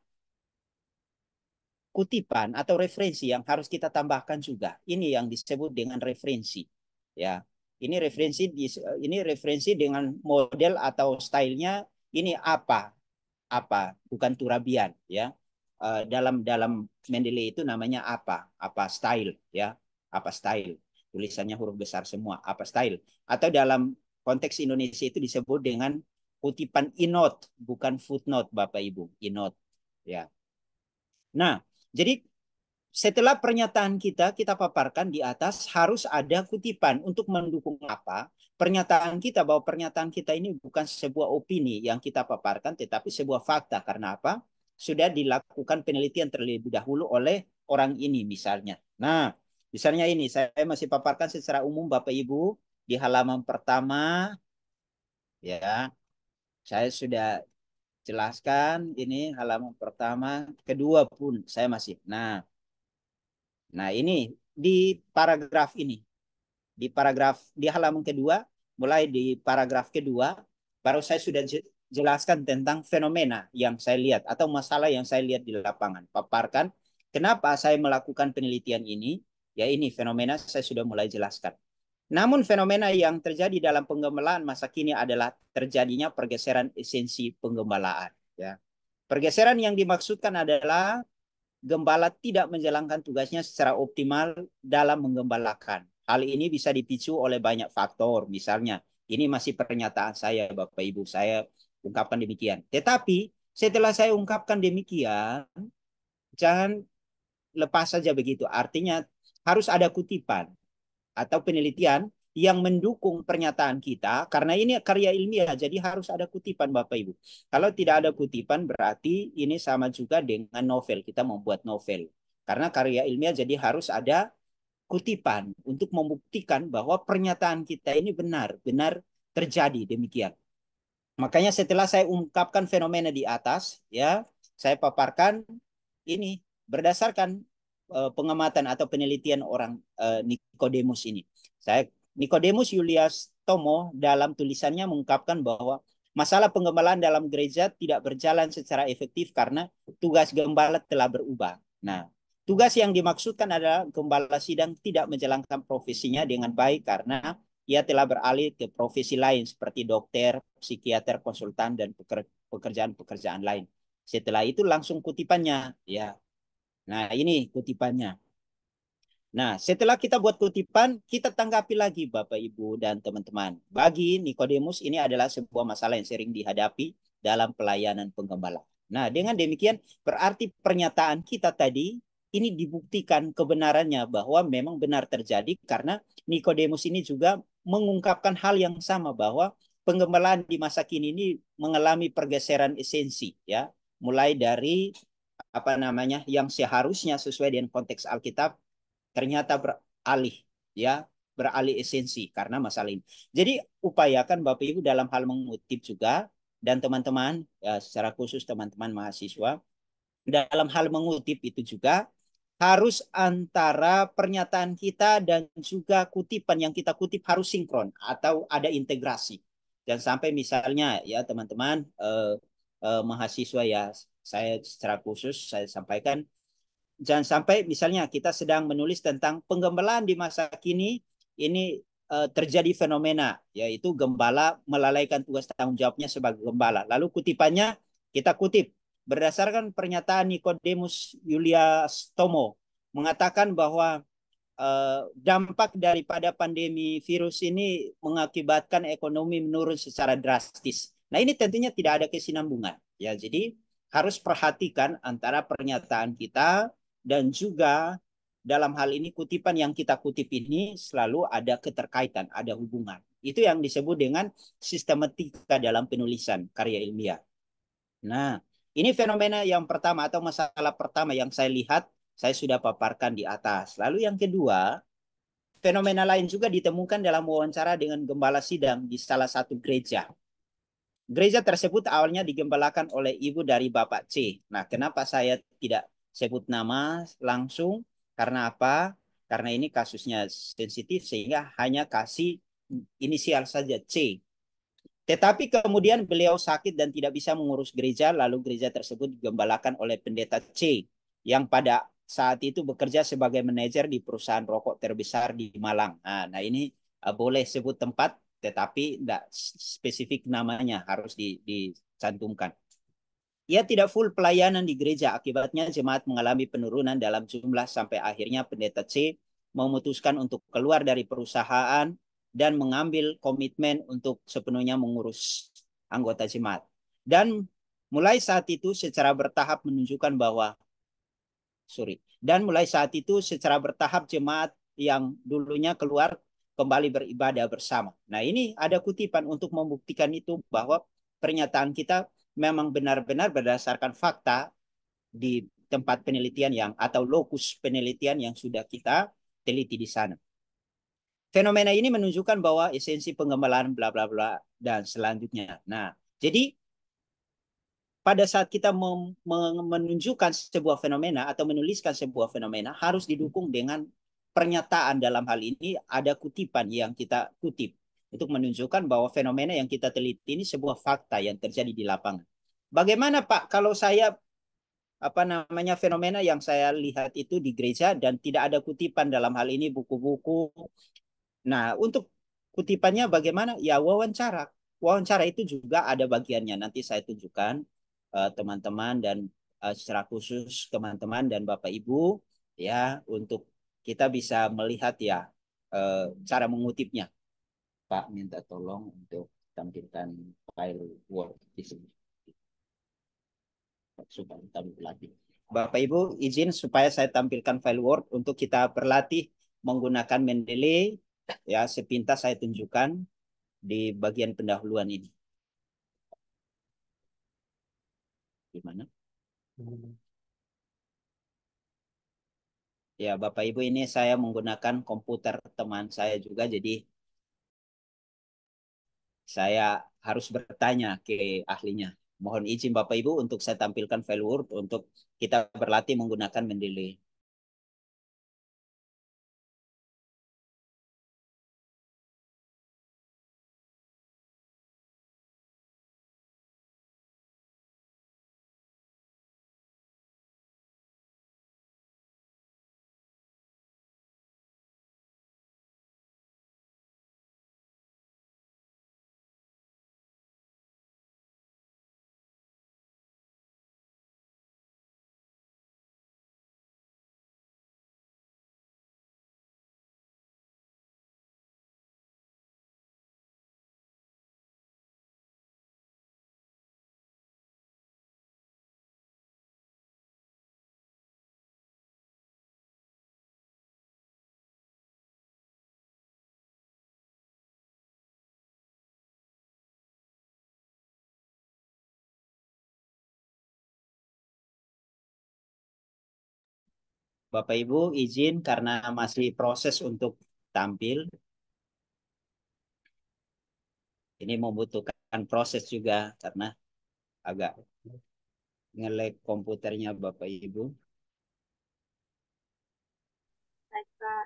kutipan atau referensi yang harus kita tambahkan juga. Ini yang disebut dengan referensi. Ya. Ini referensi ini referensi dengan model atau stylenya ini apa? Apa? Bukan turabian ya. Eh, dalam dalam Mendeley itu namanya apa? Apa style ya? Apa style? Tulisannya huruf besar semua, apa style? Atau dalam konteks Indonesia itu disebut dengan kutipan inot, bukan footnote Bapak Ibu, inot ya. Nah, jadi setelah pernyataan kita kita paparkan di atas harus ada kutipan untuk mendukung apa pernyataan kita bahwa pernyataan kita ini bukan sebuah opini yang kita paparkan tetapi sebuah fakta karena apa sudah dilakukan penelitian terlebih dahulu oleh orang ini misalnya. Nah, misalnya ini saya masih paparkan secara umum Bapak Ibu di halaman pertama ya. Saya sudah jelaskan ini halaman pertama, kedua pun saya masih. Nah, nah ini di paragraf ini. Di paragraf di halaman kedua mulai di paragraf kedua baru saya sudah jelaskan tentang fenomena yang saya lihat atau masalah yang saya lihat di lapangan. Paparkan kenapa saya melakukan penelitian ini, ya ini fenomena saya sudah mulai jelaskan. Namun fenomena yang terjadi dalam penggembalaan masa kini adalah terjadinya pergeseran esensi penggembalaan. Ya. Pergeseran yang dimaksudkan adalah gembala tidak menjalankan tugasnya secara optimal dalam menggembalakan. Hal ini bisa dipicu oleh banyak faktor, misalnya ini masih pernyataan saya Bapak Ibu saya ungkapkan demikian. Tetapi setelah saya ungkapkan demikian, jangan lepas saja begitu. Artinya harus ada kutipan atau penelitian yang mendukung pernyataan kita karena ini karya ilmiah jadi harus ada kutipan Bapak Ibu. Kalau tidak ada kutipan berarti ini sama juga dengan novel kita membuat novel. Karena karya ilmiah jadi harus ada kutipan untuk membuktikan bahwa pernyataan kita ini benar, benar terjadi demikian. Makanya setelah saya ungkapkan fenomena di atas, ya, saya paparkan ini berdasarkan uh, pengamatan atau penelitian orang uh, eh, Nikodemus ini. Saya Nikodemus Julius Tomo dalam tulisannya mengungkapkan bahwa masalah penggembalaan dalam gereja tidak berjalan secara efektif karena tugas gembala telah berubah. Nah, tugas yang dimaksudkan adalah gembala sidang tidak menjalankan profesinya dengan baik karena ia telah beralih ke profesi lain seperti dokter, psikiater, konsultan, dan pekerjaan-pekerjaan lain. Setelah itu langsung kutipannya. ya. Nah ini kutipannya. Nah, setelah kita buat kutipan, kita tanggapi lagi Bapak Ibu dan teman-teman. Bagi Nikodemus ini adalah sebuah masalah yang sering dihadapi dalam pelayanan penggembala. Nah, dengan demikian berarti pernyataan kita tadi ini dibuktikan kebenarannya bahwa memang benar terjadi karena Nikodemus ini juga mengungkapkan hal yang sama bahwa penggembalaan di masa kini ini mengalami pergeseran esensi ya mulai dari apa namanya yang seharusnya sesuai dengan konteks Alkitab ternyata beralih ya beralih esensi karena masalah ini. Jadi upayakan Bapak Ibu dalam hal mengutip juga dan teman-teman ya, secara khusus teman-teman mahasiswa dalam hal mengutip itu juga harus antara pernyataan kita dan juga kutipan yang kita kutip harus sinkron atau ada integrasi. Dan sampai misalnya ya teman-teman eh, eh, mahasiswa ya saya secara khusus saya sampaikan jangan sampai misalnya kita sedang menulis tentang penggembalaan di masa kini ini eh, terjadi fenomena yaitu gembala melalaikan tugas tanggung jawabnya sebagai gembala. Lalu kutipannya kita kutip berdasarkan pernyataan Nikodemus Yulia Stomo mengatakan bahwa eh, dampak daripada pandemi virus ini mengakibatkan ekonomi menurun secara drastis. Nah, ini tentunya tidak ada kesinambungan. Ya, jadi harus perhatikan antara pernyataan kita dan juga dalam hal ini kutipan yang kita kutip ini selalu ada keterkaitan, ada hubungan. Itu yang disebut dengan sistematika dalam penulisan karya ilmiah. Nah, ini fenomena yang pertama atau masalah pertama yang saya lihat, saya sudah paparkan di atas. Lalu yang kedua, fenomena lain juga ditemukan dalam wawancara dengan gembala sidang di salah satu gereja. Gereja tersebut awalnya digembalakan oleh ibu dari Bapak C. Nah, kenapa saya tidak sebut nama langsung? Karena apa? Karena ini kasusnya sensitif sehingga hanya kasih inisial saja C. Tetapi kemudian beliau sakit dan tidak bisa mengurus gereja, lalu gereja tersebut digembalakan oleh pendeta C yang pada saat itu bekerja sebagai manajer di perusahaan rokok terbesar di Malang. Nah, nah ini ah, boleh sebut tempat, tetapi tidak spesifik namanya harus dicantumkan. Ia tidak full pelayanan di gereja, akibatnya jemaat mengalami penurunan dalam jumlah sampai akhirnya pendeta C memutuskan untuk keluar dari perusahaan dan mengambil komitmen untuk sepenuhnya mengurus anggota jemaat. Dan mulai saat itu secara bertahap menunjukkan bahwa sorry. Dan mulai saat itu secara bertahap jemaat yang dulunya keluar kembali beribadah bersama. Nah, ini ada kutipan untuk membuktikan itu bahwa pernyataan kita memang benar-benar berdasarkan fakta di tempat penelitian yang atau lokus penelitian yang sudah kita teliti di sana fenomena ini menunjukkan bahwa esensi penggemalaan bla bla bla dan selanjutnya. Nah, jadi pada saat kita menunjukkan sebuah fenomena atau menuliskan sebuah fenomena harus didukung dengan pernyataan dalam hal ini ada kutipan yang kita kutip untuk menunjukkan bahwa fenomena yang kita teliti ini sebuah fakta yang terjadi di lapangan. Bagaimana Pak kalau saya apa namanya fenomena yang saya lihat itu di gereja dan tidak ada kutipan dalam hal ini buku-buku Nah, untuk kutipannya bagaimana? Ya wawancara. Wawancara itu juga ada bagiannya. Nanti saya tunjukkan eh, teman-teman uh, dan uh, secara khusus teman-teman dan Bapak Ibu ya untuk kita bisa melihat ya uh, cara mengutipnya. Pak minta tolong untuk tampilkan file Word di sini. Supaya berlatih Bapak Ibu izin supaya saya tampilkan file Word untuk kita berlatih menggunakan Mendeley ya sepintas saya tunjukkan di bagian pendahuluan ini. Gimana? Ya, Bapak Ibu ini saya menggunakan komputer teman saya juga jadi saya harus bertanya ke ahlinya. Mohon izin Bapak Ibu untuk saya tampilkan file Word untuk kita berlatih menggunakan Mendeley. Bapak Ibu izin karena masih proses untuk tampil. Ini membutuhkan proses juga karena agak ngelek komputernya Bapak Ibu. Baik, Pak.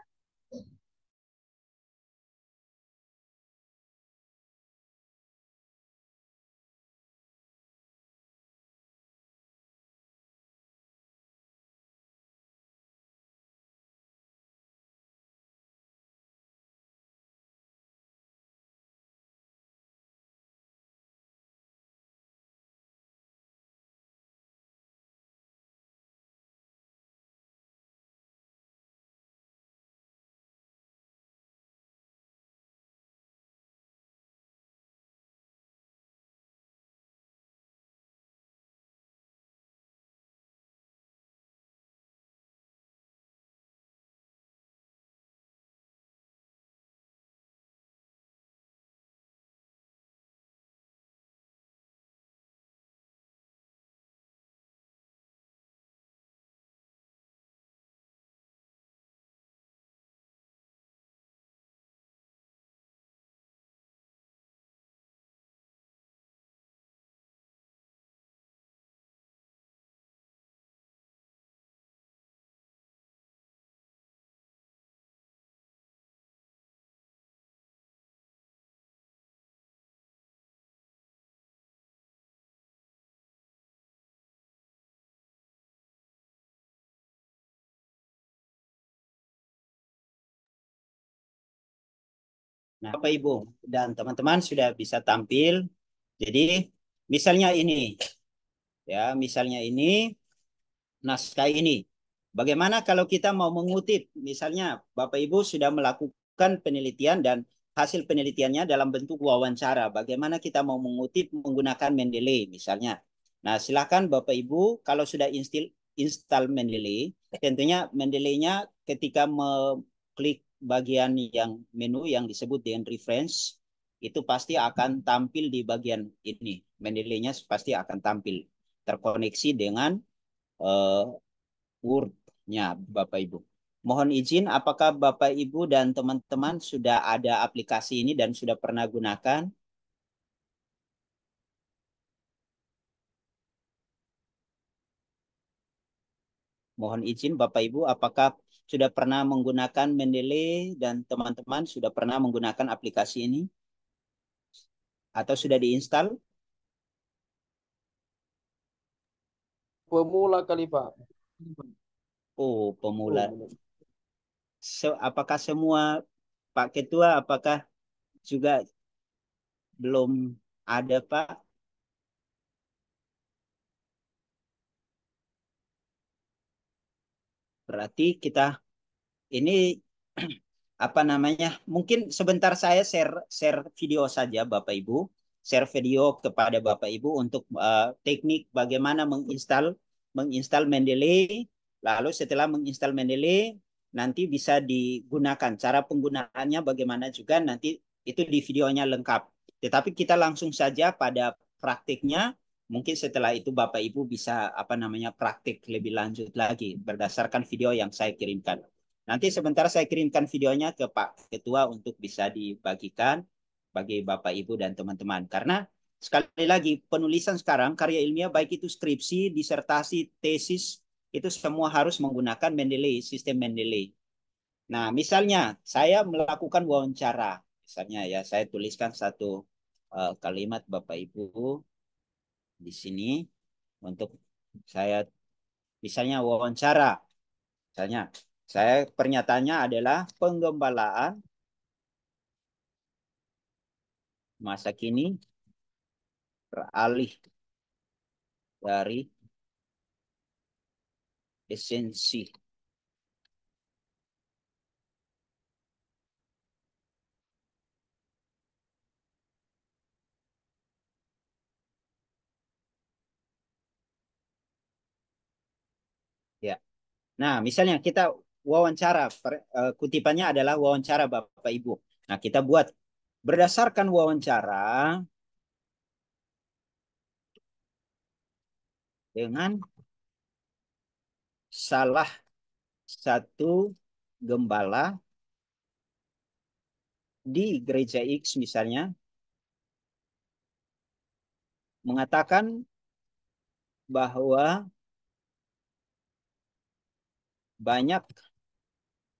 Nah, Bapak Ibu dan teman-teman sudah bisa tampil. Jadi, misalnya ini. Ya, misalnya ini naskah ini. Bagaimana kalau kita mau mengutip, misalnya Bapak Ibu sudah melakukan penelitian dan hasil penelitiannya dalam bentuk wawancara. Bagaimana kita mau mengutip menggunakan Mendeley misalnya. Nah, silakan Bapak Ibu kalau sudah install install Mendeley, tentunya Mendeley-nya ketika klik bagian yang menu yang disebut dengan reference itu pasti akan tampil di bagian ini. Menilainya pasti akan tampil terkoneksi dengan uh, Word-nya Bapak Ibu. Mohon izin apakah Bapak Ibu dan teman-teman sudah ada aplikasi ini dan sudah pernah gunakan? Mohon izin Bapak Ibu apakah sudah pernah menggunakan Mendeley dan teman-teman sudah pernah menggunakan aplikasi ini? Atau sudah diinstal? Pemula kali Pak. Oh, pemula. Oh, so, apakah semua Pak Ketua, apakah juga belum ada Pak Berarti kita ini apa namanya? Mungkin sebentar saya share share video saja Bapak Ibu, share video kepada Bapak Ibu untuk uh, teknik bagaimana menginstal menginstal Mendeley. Lalu setelah menginstal Mendeley nanti bisa digunakan cara penggunaannya bagaimana juga nanti itu di videonya lengkap. Tetapi kita langsung saja pada praktiknya mungkin setelah itu Bapak Ibu bisa apa namanya praktik lebih lanjut lagi berdasarkan video yang saya kirimkan. Nanti sebentar saya kirimkan videonya ke Pak Ketua untuk bisa dibagikan bagi Bapak Ibu dan teman-teman. Karena sekali lagi penulisan sekarang karya ilmiah baik itu skripsi, disertasi, tesis itu semua harus menggunakan Mendeley, sistem Mendeley. Nah, misalnya saya melakukan wawancara, misalnya ya saya tuliskan satu uh, kalimat Bapak Ibu di sini untuk saya misalnya wawancara. Misalnya saya pernyataannya adalah penggembalaan masa kini beralih dari esensi Nah, misalnya kita wawancara, eh, kutipannya adalah wawancara Bapak Ibu. Nah, kita buat berdasarkan wawancara dengan salah satu gembala di gereja X misalnya mengatakan bahwa banyak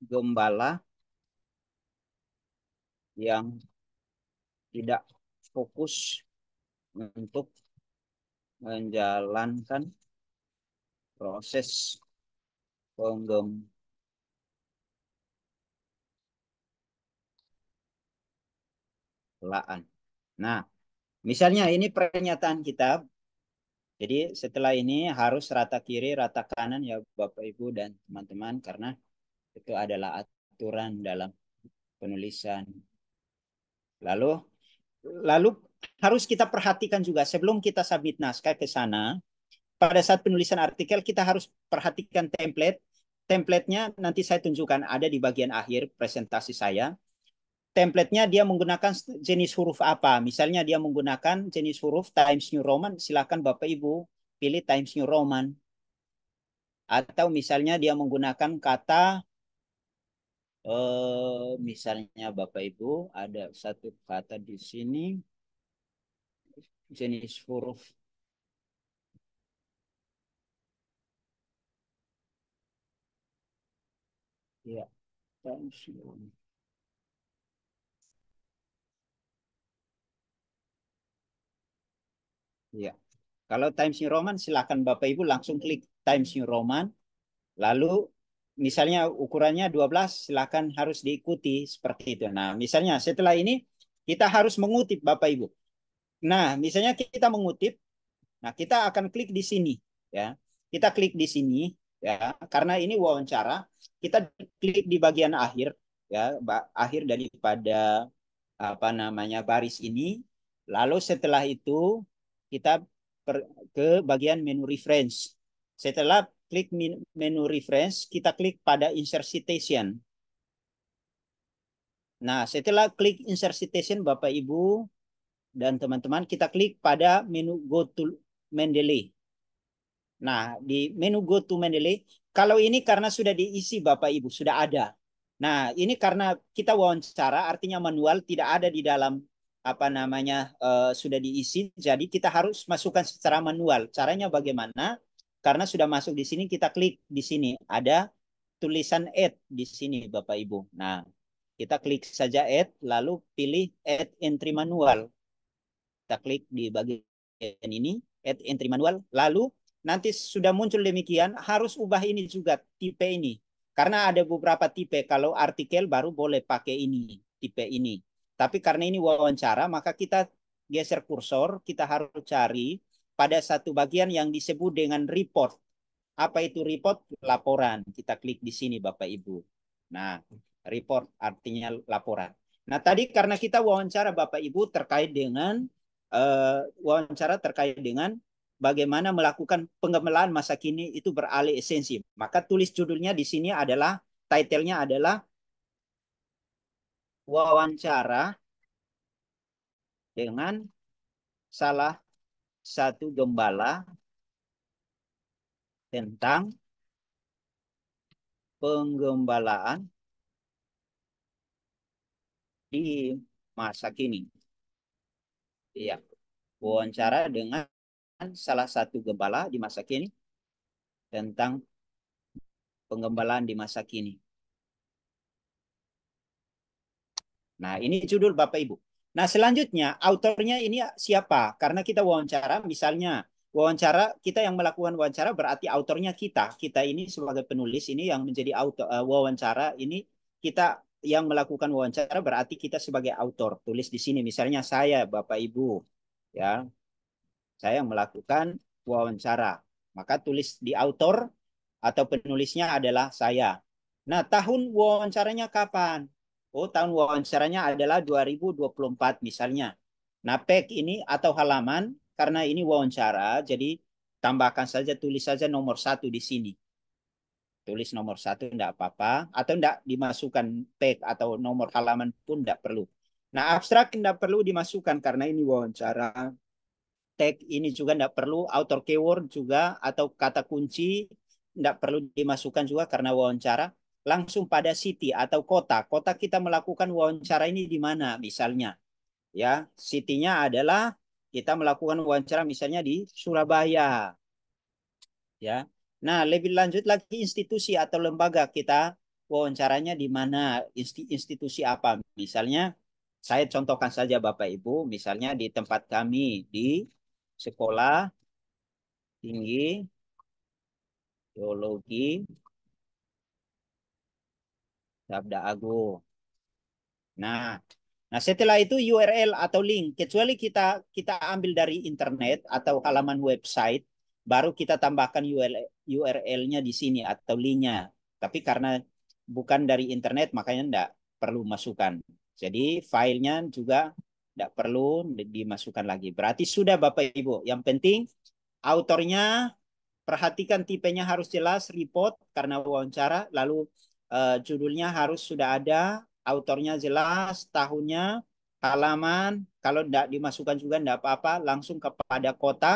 gembala yang tidak fokus untuk menjalankan proses penggem Nah, misalnya ini pernyataan kita jadi setelah ini harus rata kiri, rata kanan ya Bapak Ibu dan teman-teman karena itu adalah aturan dalam penulisan. Lalu lalu harus kita perhatikan juga sebelum kita submit naskah ke sana, pada saat penulisan artikel kita harus perhatikan template. template nanti saya tunjukkan ada di bagian akhir presentasi saya templatenya dia menggunakan jenis huruf apa. Misalnya dia menggunakan jenis huruf Times New Roman, silakan Bapak Ibu pilih Times New Roman. Atau misalnya dia menggunakan kata, eh, misalnya Bapak Ibu ada satu kata di sini, jenis huruf Ya, Times New Ya. Kalau Times New Roman silahkan Bapak Ibu langsung klik Times New Roman. Lalu misalnya ukurannya 12 silahkan harus diikuti seperti itu. Nah misalnya setelah ini kita harus mengutip Bapak Ibu. Nah misalnya kita mengutip. Nah kita akan klik di sini. ya Kita klik di sini. ya Karena ini wawancara. Kita klik di bagian akhir. ya Akhir daripada apa namanya baris ini. Lalu setelah itu kita per, ke bagian menu reference. Setelah klik menu reference, kita klik pada insert citation. Nah, setelah klik insert citation Bapak Ibu dan teman-teman, kita klik pada menu go to Mendeley. Nah, di menu go to Mendeley, kalau ini karena sudah diisi Bapak Ibu, sudah ada. Nah, ini karena kita wawancara, artinya manual tidak ada di dalam apa namanya uh, sudah diisi jadi kita harus masukkan secara manual caranya bagaimana karena sudah masuk di sini kita klik di sini ada tulisan add di sini Bapak Ibu nah kita klik saja add lalu pilih add entry manual kita klik di bagian ini add entry manual lalu nanti sudah muncul demikian harus ubah ini juga tipe ini karena ada beberapa tipe kalau artikel baru boleh pakai ini tipe ini tapi karena ini wawancara, maka kita geser kursor, kita harus cari pada satu bagian yang disebut dengan report. Apa itu report? Laporan. Kita klik di sini Bapak Ibu. Nah, report artinya laporan. Nah, tadi karena kita wawancara Bapak Ibu terkait dengan uh, wawancara terkait dengan bagaimana melakukan pengemelaan masa kini itu beralih esensi. Maka tulis judulnya di sini adalah title-nya adalah wawancara dengan salah satu gembala tentang penggembalaan di masa kini. Iya, wawancara dengan salah satu gembala di masa kini tentang penggembalaan di masa kini. Nah, ini judul Bapak Ibu. Nah, selanjutnya autornya ini siapa? Karena kita wawancara misalnya wawancara kita yang melakukan wawancara berarti autornya kita. Kita ini sebagai penulis ini yang menjadi autor uh, eh, wawancara ini kita yang melakukan wawancara berarti kita sebagai autor. Tulis di sini misalnya saya Bapak Ibu ya. Saya yang melakukan wawancara. Maka tulis di autor atau penulisnya adalah saya. Nah, tahun wawancaranya kapan? Oh, tahun wawancaranya adalah 2024 misalnya. Nah, tag ini atau halaman karena ini wawancara, jadi tambahkan saja tulis saja nomor satu di sini. Tulis nomor satu tidak apa-apa atau tidak dimasukkan tag atau nomor halaman pun tidak perlu. Nah, abstrak tidak perlu dimasukkan karena ini wawancara. Tag ini juga tidak perlu, author keyword juga atau kata kunci tidak perlu dimasukkan juga karena wawancara langsung pada city atau kota. Kota kita melakukan wawancara ini di mana misalnya. Ya, city-nya adalah kita melakukan wawancara misalnya di Surabaya. Ya. Nah, lebih lanjut lagi institusi atau lembaga kita wawancaranya di mana, institusi apa. Misalnya saya contohkan saja Bapak Ibu, misalnya di tempat kami di Sekolah Tinggi Teologi Sabda aku. Nah, nah setelah itu URL atau link kecuali kita kita ambil dari internet atau halaman website baru kita tambahkan URL-nya di sini atau linknya. Tapi karena bukan dari internet makanya tidak perlu masukkan, Jadi filenya juga tidak perlu dimasukkan lagi. Berarti sudah Bapak Ibu. Yang penting autornya perhatikan tipenya harus jelas report karena wawancara lalu uh, judulnya harus sudah ada, autornya jelas, tahunnya, halaman. Kalau tidak dimasukkan juga tidak apa-apa, langsung kepada kota,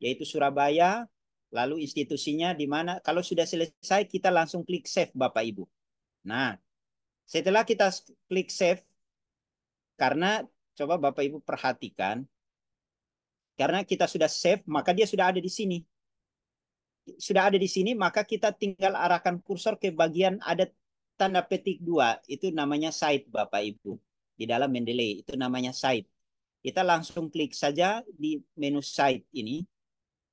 yaitu Surabaya, lalu institusinya di mana. Kalau sudah selesai, kita langsung klik save, Bapak Ibu. Nah, setelah kita klik save, karena coba Bapak Ibu perhatikan, karena kita sudah save, maka dia sudah ada di sini sudah ada di sini, maka kita tinggal arahkan kursor ke bagian ada tanda petik dua. Itu namanya side Bapak Ibu. Di dalam Mendeley, itu namanya side Kita langsung klik saja di menu side ini.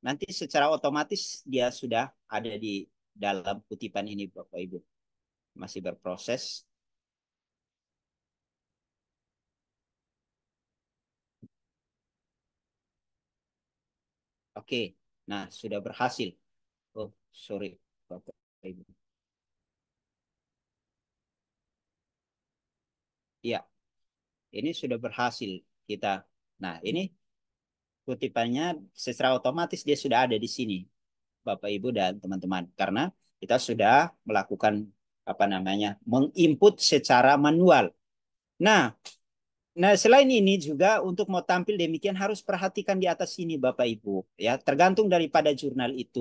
Nanti secara otomatis dia sudah ada di dalam kutipan ini, Bapak Ibu. Masih berproses. Oke, nah sudah berhasil sore Bapak Ibu. Ya, ini sudah berhasil kita. Nah, ini kutipannya secara otomatis dia sudah ada di sini. Bapak Ibu dan teman-teman. Karena kita sudah melakukan apa namanya menginput secara manual. Nah, nah selain ini juga untuk mau tampil demikian harus perhatikan di atas sini Bapak Ibu ya tergantung daripada jurnal itu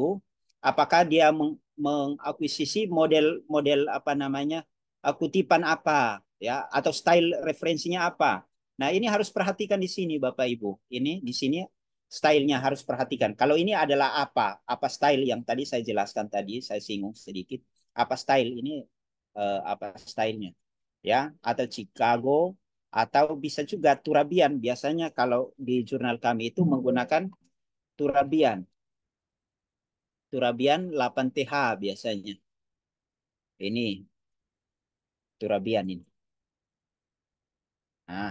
apakah dia meng, mengakuisisi model-model apa namanya kutipan apa ya atau style referensinya apa. Nah, ini harus perhatikan di sini Bapak Ibu. Ini di sini stylenya harus perhatikan. Kalau ini adalah apa? Apa style yang tadi saya jelaskan tadi, saya singgung sedikit. Apa style ini uh, apa stylenya? Ya, atau Chicago atau bisa juga Turabian. Biasanya kalau di jurnal kami itu menggunakan Turabian. Turabian 8TH biasanya. Ini. Turabian ini. Nah,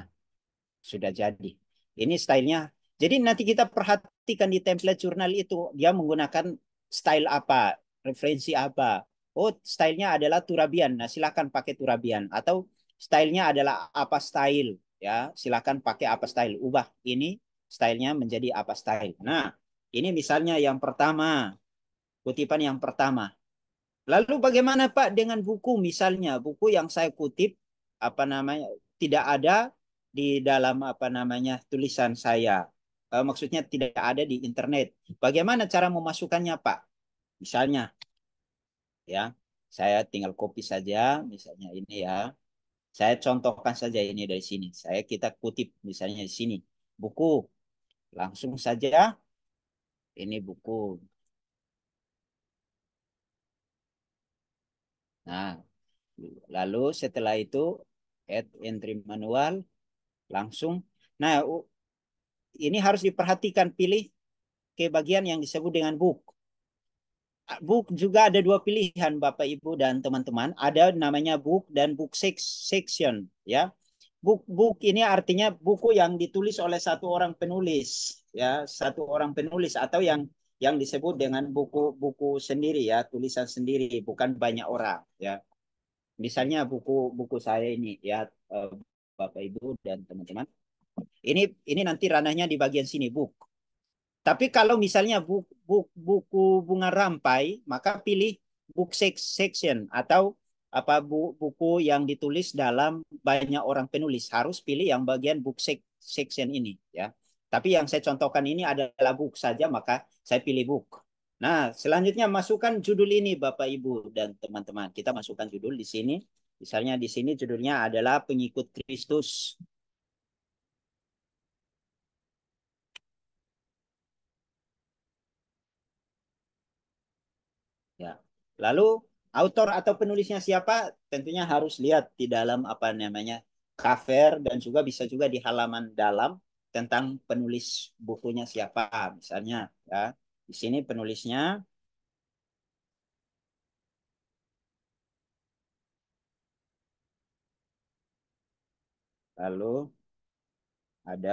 sudah jadi. Ini stylenya. Jadi nanti kita perhatikan di template jurnal itu. Dia menggunakan style apa, referensi apa. Oh, stylenya adalah Turabian. Nah, silakan pakai Turabian. Atau stylenya adalah apa style. ya Silakan pakai apa style. Ubah ini stylenya menjadi apa style. Nah, ini misalnya yang pertama. Kutipan yang pertama. Lalu bagaimana Pak dengan buku misalnya buku yang saya kutip apa namanya tidak ada di dalam apa namanya tulisan saya. E, maksudnya tidak ada di internet. Bagaimana cara memasukkannya Pak? Misalnya ya, saya tinggal copy saja misalnya ini ya. Saya contohkan saja ini dari sini. Saya kita kutip misalnya di sini buku. Langsung saja ini buku Nah, lalu setelah itu add entry manual langsung. Nah, ini harus diperhatikan pilih ke bagian yang disebut dengan book. Book juga ada dua pilihan Bapak Ibu dan teman-teman. Ada namanya book dan book section ya. Book book ini artinya buku yang ditulis oleh satu orang penulis ya, satu orang penulis atau yang yang disebut dengan buku-buku sendiri ya, tulisan sendiri, bukan banyak orang ya. Misalnya buku-buku saya ini ya, eh, Bapak Ibu dan teman-teman. Ini ini nanti ranahnya di bagian sini book. Tapi kalau misalnya buku, buku, buku bunga rampai, maka pilih book section atau apa buku yang ditulis dalam banyak orang penulis harus pilih yang bagian book section ini ya. Tapi yang saya contohkan ini adalah book saja, maka saya pilih book. Nah, selanjutnya masukkan judul ini Bapak Ibu dan teman-teman. Kita masukkan judul di sini. Misalnya di sini judulnya adalah pengikut Kristus. Ya. Lalu autor atau penulisnya siapa? Tentunya harus lihat di dalam apa namanya cover dan juga bisa juga di halaman dalam tentang penulis bukunya siapa misalnya ya di sini penulisnya lalu ada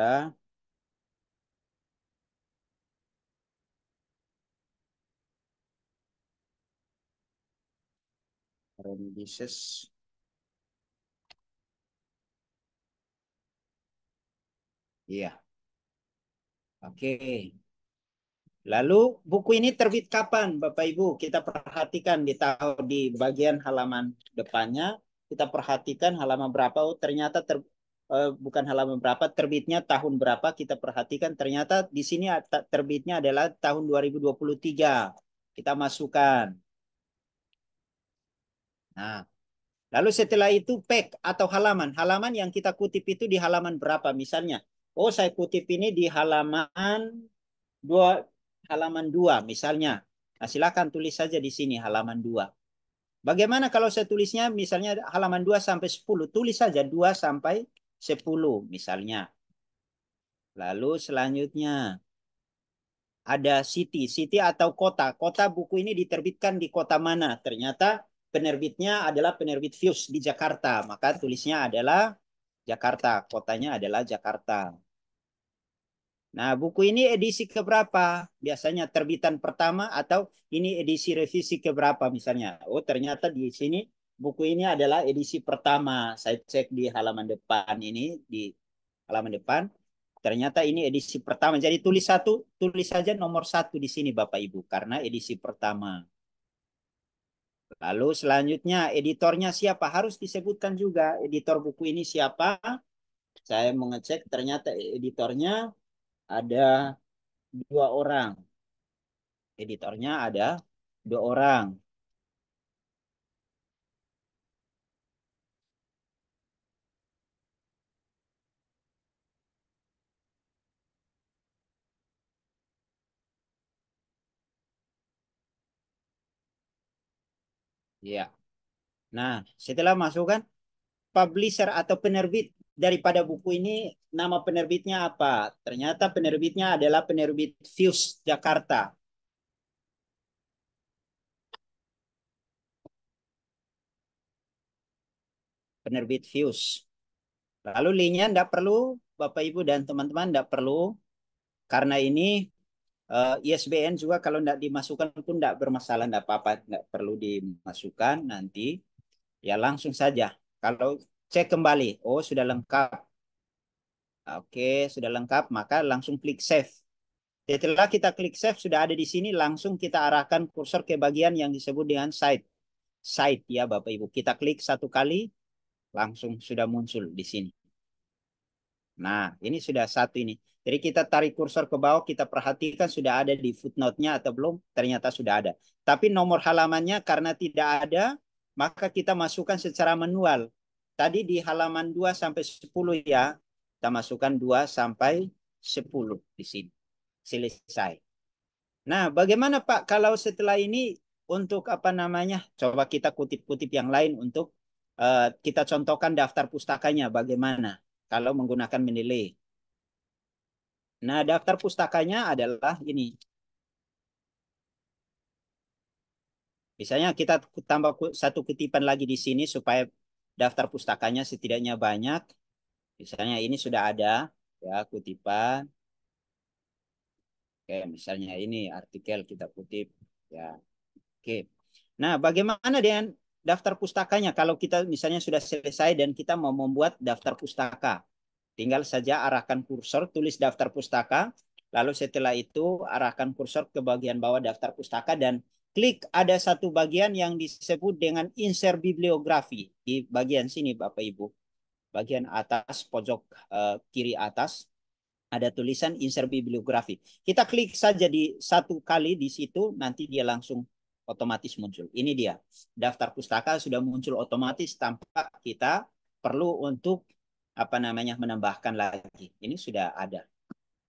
Rendises Iya. Oke. Lalu buku ini terbit kapan Bapak Ibu? Kita perhatikan di tahu di bagian halaman depannya. Kita perhatikan halaman berapa. Oh ternyata ter, eh, bukan halaman berapa terbitnya tahun berapa kita perhatikan ternyata di sini terbitnya adalah tahun 2023. Kita masukkan. Nah, Lalu setelah itu pack atau halaman. Halaman yang kita kutip itu di halaman berapa misalnya? Oh, saya kutip ini di halaman dua halaman dua misalnya. Nah, silakan tulis saja di sini halaman dua. Bagaimana kalau saya tulisnya misalnya halaman dua sampai sepuluh Tulis saja dua sampai sepuluh misalnya. Lalu selanjutnya ada city, city atau kota. Kota buku ini diterbitkan di kota mana? Ternyata penerbitnya adalah penerbit Fuse di Jakarta. Maka tulisnya adalah Jakarta, kotanya adalah Jakarta. Nah, buku ini edisi keberapa? Biasanya terbitan pertama atau ini edisi revisi keberapa misalnya? Oh, ternyata di sini buku ini adalah edisi pertama. Saya cek di halaman depan ini, di halaman depan. Ternyata ini edisi pertama. Jadi tulis satu, tulis saja nomor satu di sini Bapak Ibu. Karena edisi pertama. Lalu selanjutnya editornya siapa? Harus disebutkan juga editor buku ini siapa. Saya mengecek ternyata editornya ada dua orang. Editornya ada dua orang. Ya. Nah, setelah masukkan publisher atau penerbit daripada buku ini nama penerbitnya apa? Ternyata penerbitnya adalah penerbit Fuse Jakarta. Penerbit Fuse. Lalu linknya tidak perlu, Bapak Ibu dan teman-teman tidak -teman, perlu. Karena ini uh, eh, ISBN juga kalau tidak dimasukkan pun tidak bermasalah, tidak apa-apa, tidak perlu dimasukkan nanti. Ya langsung saja. Kalau cek kembali. Oh, sudah lengkap. Oke, sudah lengkap, maka langsung klik save. Setelah kita klik save, sudah ada di sini, langsung kita arahkan kursor ke bagian yang disebut dengan site. Site ya Bapak Ibu. Kita klik satu kali, langsung sudah muncul di sini. Nah, ini sudah satu ini. Jadi kita tarik kursor ke bawah, kita perhatikan sudah ada di footnote-nya atau belum, ternyata sudah ada. Tapi nomor halamannya karena tidak ada, maka kita masukkan secara manual. Tadi di halaman 2 sampai 10 ya. Kita masukkan 2 sampai 10 di sini. Selesai. Nah, bagaimana Pak kalau setelah ini untuk apa namanya? Coba kita kutip-kutip yang lain untuk uh, kita contohkan daftar pustakanya bagaimana kalau menggunakan menilai. Nah, daftar pustakanya adalah ini. Misalnya kita tambah satu kutipan lagi di sini supaya daftar pustakanya setidaknya banyak. Misalnya ini sudah ada ya kutipan. Oke, misalnya ini artikel kita kutip ya. Oke. Nah, bagaimana dengan daftar pustakanya kalau kita misalnya sudah selesai dan kita mau membuat daftar pustaka? Tinggal saja arahkan kursor tulis daftar pustaka, lalu setelah itu arahkan kursor ke bagian bawah daftar pustaka dan klik ada satu bagian yang disebut dengan insert bibliografi di bagian sini Bapak Ibu. Bagian atas pojok uh, kiri atas ada tulisan insert bibliografi. Kita klik saja di satu kali di situ nanti dia langsung otomatis muncul. Ini dia. Daftar pustaka sudah muncul otomatis tanpa kita perlu untuk apa namanya menambahkan lagi. Ini sudah ada.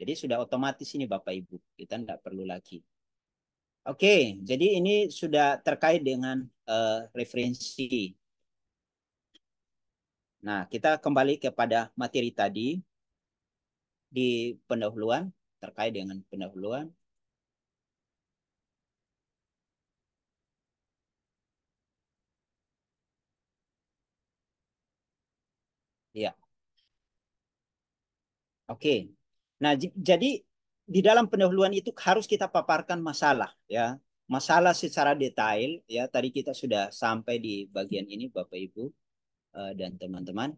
Jadi sudah otomatis ini Bapak Ibu. Kita tidak perlu lagi Oke, jadi ini sudah terkait dengan uh, referensi. Nah, kita kembali kepada materi tadi di pendahuluan, terkait dengan pendahuluan. Ya. Oke. Nah, jadi di dalam pendahuluan itu harus kita paparkan masalah ya masalah secara detail ya tadi kita sudah sampai di bagian ini Bapak Ibu eh, dan teman-teman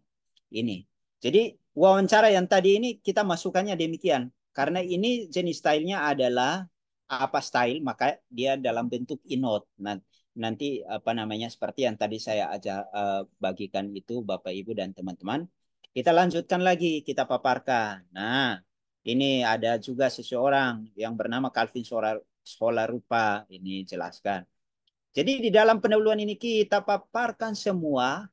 ini jadi wawancara yang tadi ini kita masukkannya demikian karena ini jenis stylenya adalah apa style maka dia dalam bentuk inot nah, nanti apa namanya seperti yang tadi saya aja uh, bagikan itu Bapak Ibu dan teman-teman kita lanjutkan lagi kita paparkan nah ini ada juga seseorang yang bernama Calvin Solarupa ini jelaskan. Jadi di dalam pendahuluan ini kita paparkan semua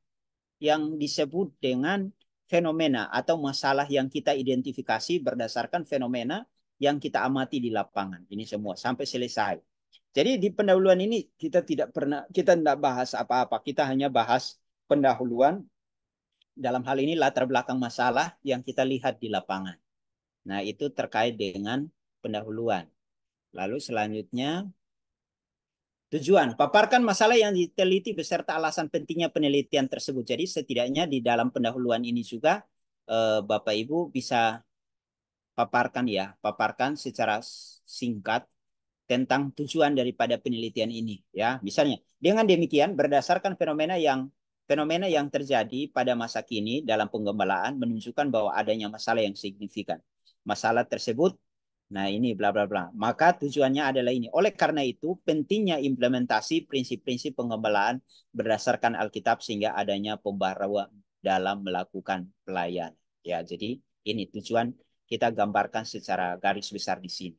yang disebut dengan fenomena atau masalah yang kita identifikasi berdasarkan fenomena yang kita amati di lapangan. Ini semua sampai selesai. Jadi di pendahuluan ini kita tidak pernah kita tidak bahas apa-apa. Kita hanya bahas pendahuluan dalam hal ini latar belakang masalah yang kita lihat di lapangan. Nah, itu terkait dengan pendahuluan. Lalu selanjutnya tujuan paparkan masalah yang diteliti beserta alasan pentingnya penelitian tersebut. Jadi setidaknya di dalam pendahuluan ini juga eh, Bapak Ibu bisa paparkan ya, paparkan secara singkat tentang tujuan daripada penelitian ini ya. Misalnya, dengan demikian berdasarkan fenomena yang fenomena yang terjadi pada masa kini dalam penggembalaan menunjukkan bahwa adanya masalah yang signifikan masalah tersebut. Nah ini bla bla bla. Maka tujuannya adalah ini. Oleh karena itu pentingnya implementasi prinsip-prinsip pengembalaan berdasarkan Alkitab sehingga adanya pembaruan dalam melakukan pelayan. Ya jadi ini tujuan kita gambarkan secara garis besar di sini.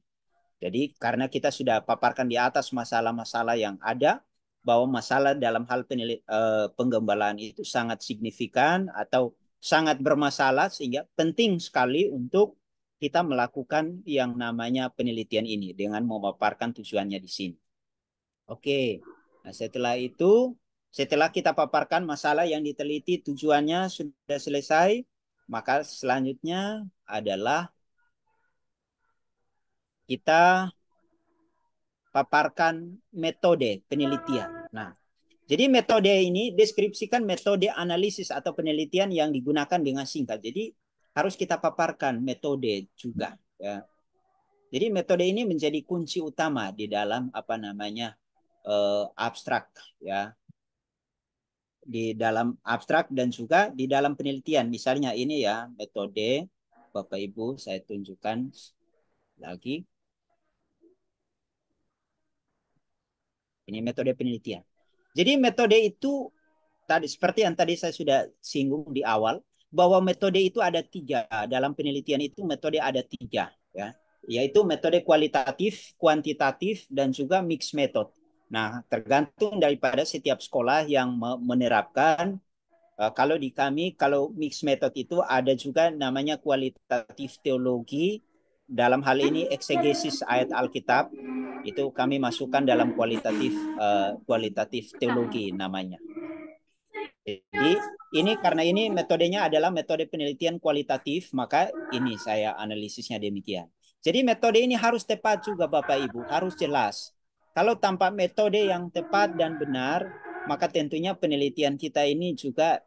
Jadi karena kita sudah paparkan di atas masalah-masalah yang ada bahwa masalah dalam hal penggembalaan eh, itu sangat signifikan atau sangat bermasalah sehingga penting sekali untuk kita melakukan yang namanya penelitian ini dengan memaparkan tujuannya di sini. Oke, nah setelah itu, setelah kita paparkan masalah yang diteliti, tujuannya sudah selesai, maka selanjutnya adalah kita paparkan metode penelitian. Nah, jadi metode ini deskripsikan metode analisis atau penelitian yang digunakan dengan singkat. Jadi harus kita paparkan metode juga ya. Jadi metode ini menjadi kunci utama di dalam apa namanya uh, abstrak ya di dalam abstrak dan juga di dalam penelitian misalnya ini ya metode Bapak Ibu saya tunjukkan lagi ini metode penelitian jadi metode itu tadi seperti yang tadi saya sudah singgung di awal bahwa metode itu ada tiga dalam penelitian itu metode ada tiga ya yaitu metode kualitatif, kuantitatif dan juga mix method. Nah tergantung daripada setiap sekolah yang menerapkan. Eh, kalau di kami kalau mix method itu ada juga namanya kualitatif teologi dalam hal ini eksegesis ayat Alkitab itu kami masukkan dalam kualitatif eh, kualitatif teologi namanya. Jadi ini karena ini metodenya adalah metode penelitian kualitatif, maka ini saya analisisnya demikian. Jadi metode ini harus tepat juga Bapak Ibu, harus jelas. Kalau tanpa metode yang tepat dan benar, maka tentunya penelitian kita ini juga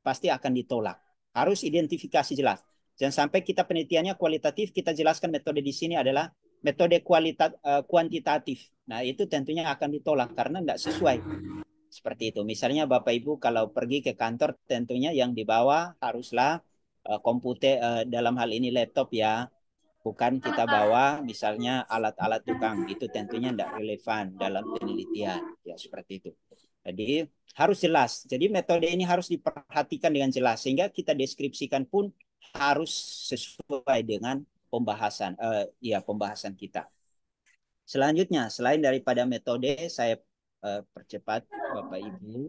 pasti akan ditolak. Harus identifikasi jelas. Jangan sampai kita penelitiannya kualitatif, kita jelaskan metode di sini adalah metode kualitatif, eh, kuantitatif. Nah itu tentunya akan ditolak karena tidak sesuai seperti itu. Misalnya Bapak Ibu kalau pergi ke kantor tentunya yang dibawa haruslah uh, komputer uh, dalam hal ini laptop ya. Bukan kita bawa misalnya alat-alat tukang. Itu tentunya tidak relevan dalam penelitian. Ya seperti itu. Jadi harus jelas. Jadi metode ini harus diperhatikan dengan jelas sehingga kita deskripsikan pun harus sesuai dengan pembahasan uh, ya pembahasan kita. Selanjutnya, selain daripada metode, saya uh, percepat Bapak Ibu.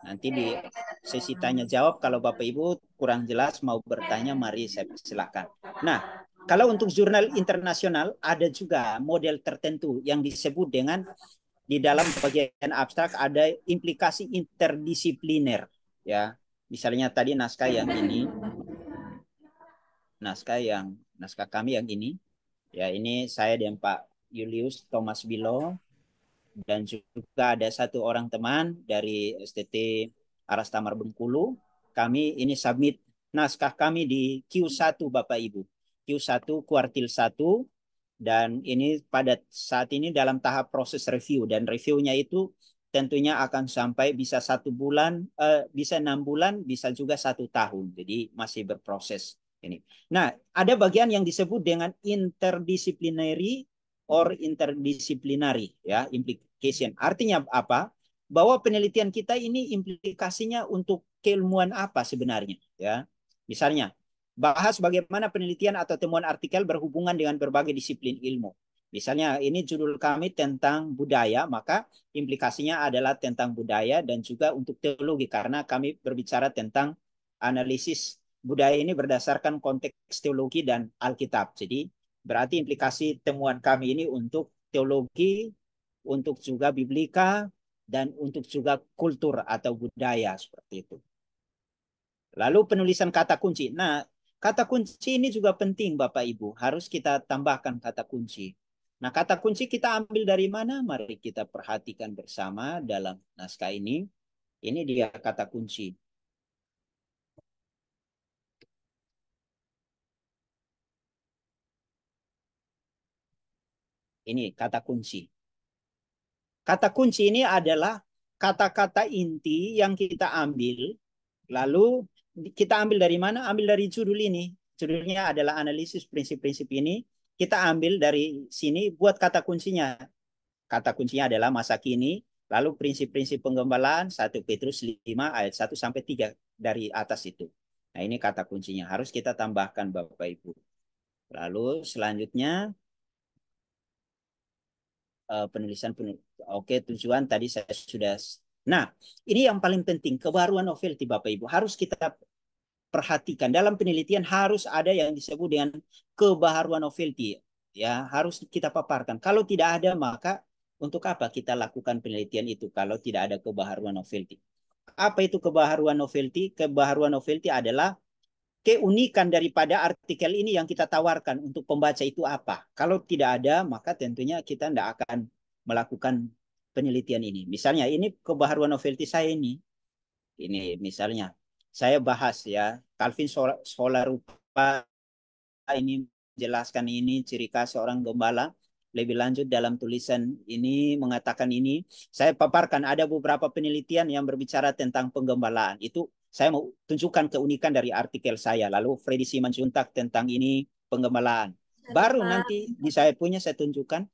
Nanti di sesi tanya jawab kalau Bapak Ibu kurang jelas mau bertanya mari saya silakan. Nah, kalau untuk jurnal internasional ada juga model tertentu yang disebut dengan di dalam bagian abstrak ada implikasi interdisipliner ya misalnya tadi naskah yang ini naskah yang naskah kami yang ini ya ini saya dan Pak Julius Thomas Bilo dan juga ada satu orang teman dari STT Aras Tamar Bengkulu. Kami ini submit naskah kami di Q1 Bapak Ibu. Q1 kuartil 1 dan ini pada saat ini dalam tahap proses review dan reviewnya itu tentunya akan sampai bisa satu bulan, eh, bisa enam bulan, bisa juga satu tahun. Jadi masih berproses ini. Nah, ada bagian yang disebut dengan interdisciplinary or interdisciplinary ya implication. Artinya apa? Bahwa penelitian kita ini implikasinya untuk keilmuan apa sebenarnya ya. Misalnya bahas bagaimana penelitian atau temuan artikel berhubungan dengan berbagai disiplin ilmu. Misalnya ini judul kami tentang budaya, maka implikasinya adalah tentang budaya dan juga untuk teologi karena kami berbicara tentang analisis budaya ini berdasarkan konteks teologi dan Alkitab. Jadi Berarti implikasi temuan kami ini untuk teologi, untuk juga biblika, dan untuk juga kultur atau budaya seperti itu. Lalu penulisan kata kunci. Nah, kata kunci ini juga penting Bapak Ibu. Harus kita tambahkan kata kunci. Nah, kata kunci kita ambil dari mana? Mari kita perhatikan bersama dalam naskah ini. Ini dia kata kunci. Ini kata kunci. Kata kunci ini adalah kata-kata inti yang kita ambil. Lalu kita ambil dari mana? Ambil dari judul ini. Judulnya adalah analisis prinsip-prinsip ini. Kita ambil dari sini buat kata kuncinya. Kata kuncinya adalah masa kini. Lalu prinsip-prinsip penggembalaan 1 Petrus 5 ayat 1 sampai 3 dari atas itu. Nah ini kata kuncinya. Harus kita tambahkan Bapak Ibu. Lalu selanjutnya Eh, penulisan penulisan Oke, tujuan tadi saya sudah. Nah, ini yang paling penting kebaruan novelty Bapak Ibu harus kita perhatikan dalam penelitian harus ada yang disebut dengan kebaruan novelty ya harus kita paparkan kalau tidak ada maka untuk apa kita lakukan penelitian itu kalau tidak ada kebaruan novelty apa itu kebaruan novelty kebaruan novelty adalah keunikan daripada artikel ini yang kita tawarkan untuk pembaca itu apa. Kalau tidak ada, maka tentunya kita tidak akan melakukan penelitian ini. Misalnya ini kebaharuan novelty saya ini. Ini misalnya saya bahas ya Calvin Solarupa ini menjelaskan ini ciri khas seorang gembala. Lebih lanjut dalam tulisan ini mengatakan ini, saya paparkan ada beberapa penelitian yang berbicara tentang penggembalaan. Itu saya mau tunjukkan keunikan dari artikel saya. Lalu Freddy Simanjuntak tentang ini penggembalaan. Baru nanti di saya punya saya tunjukkan.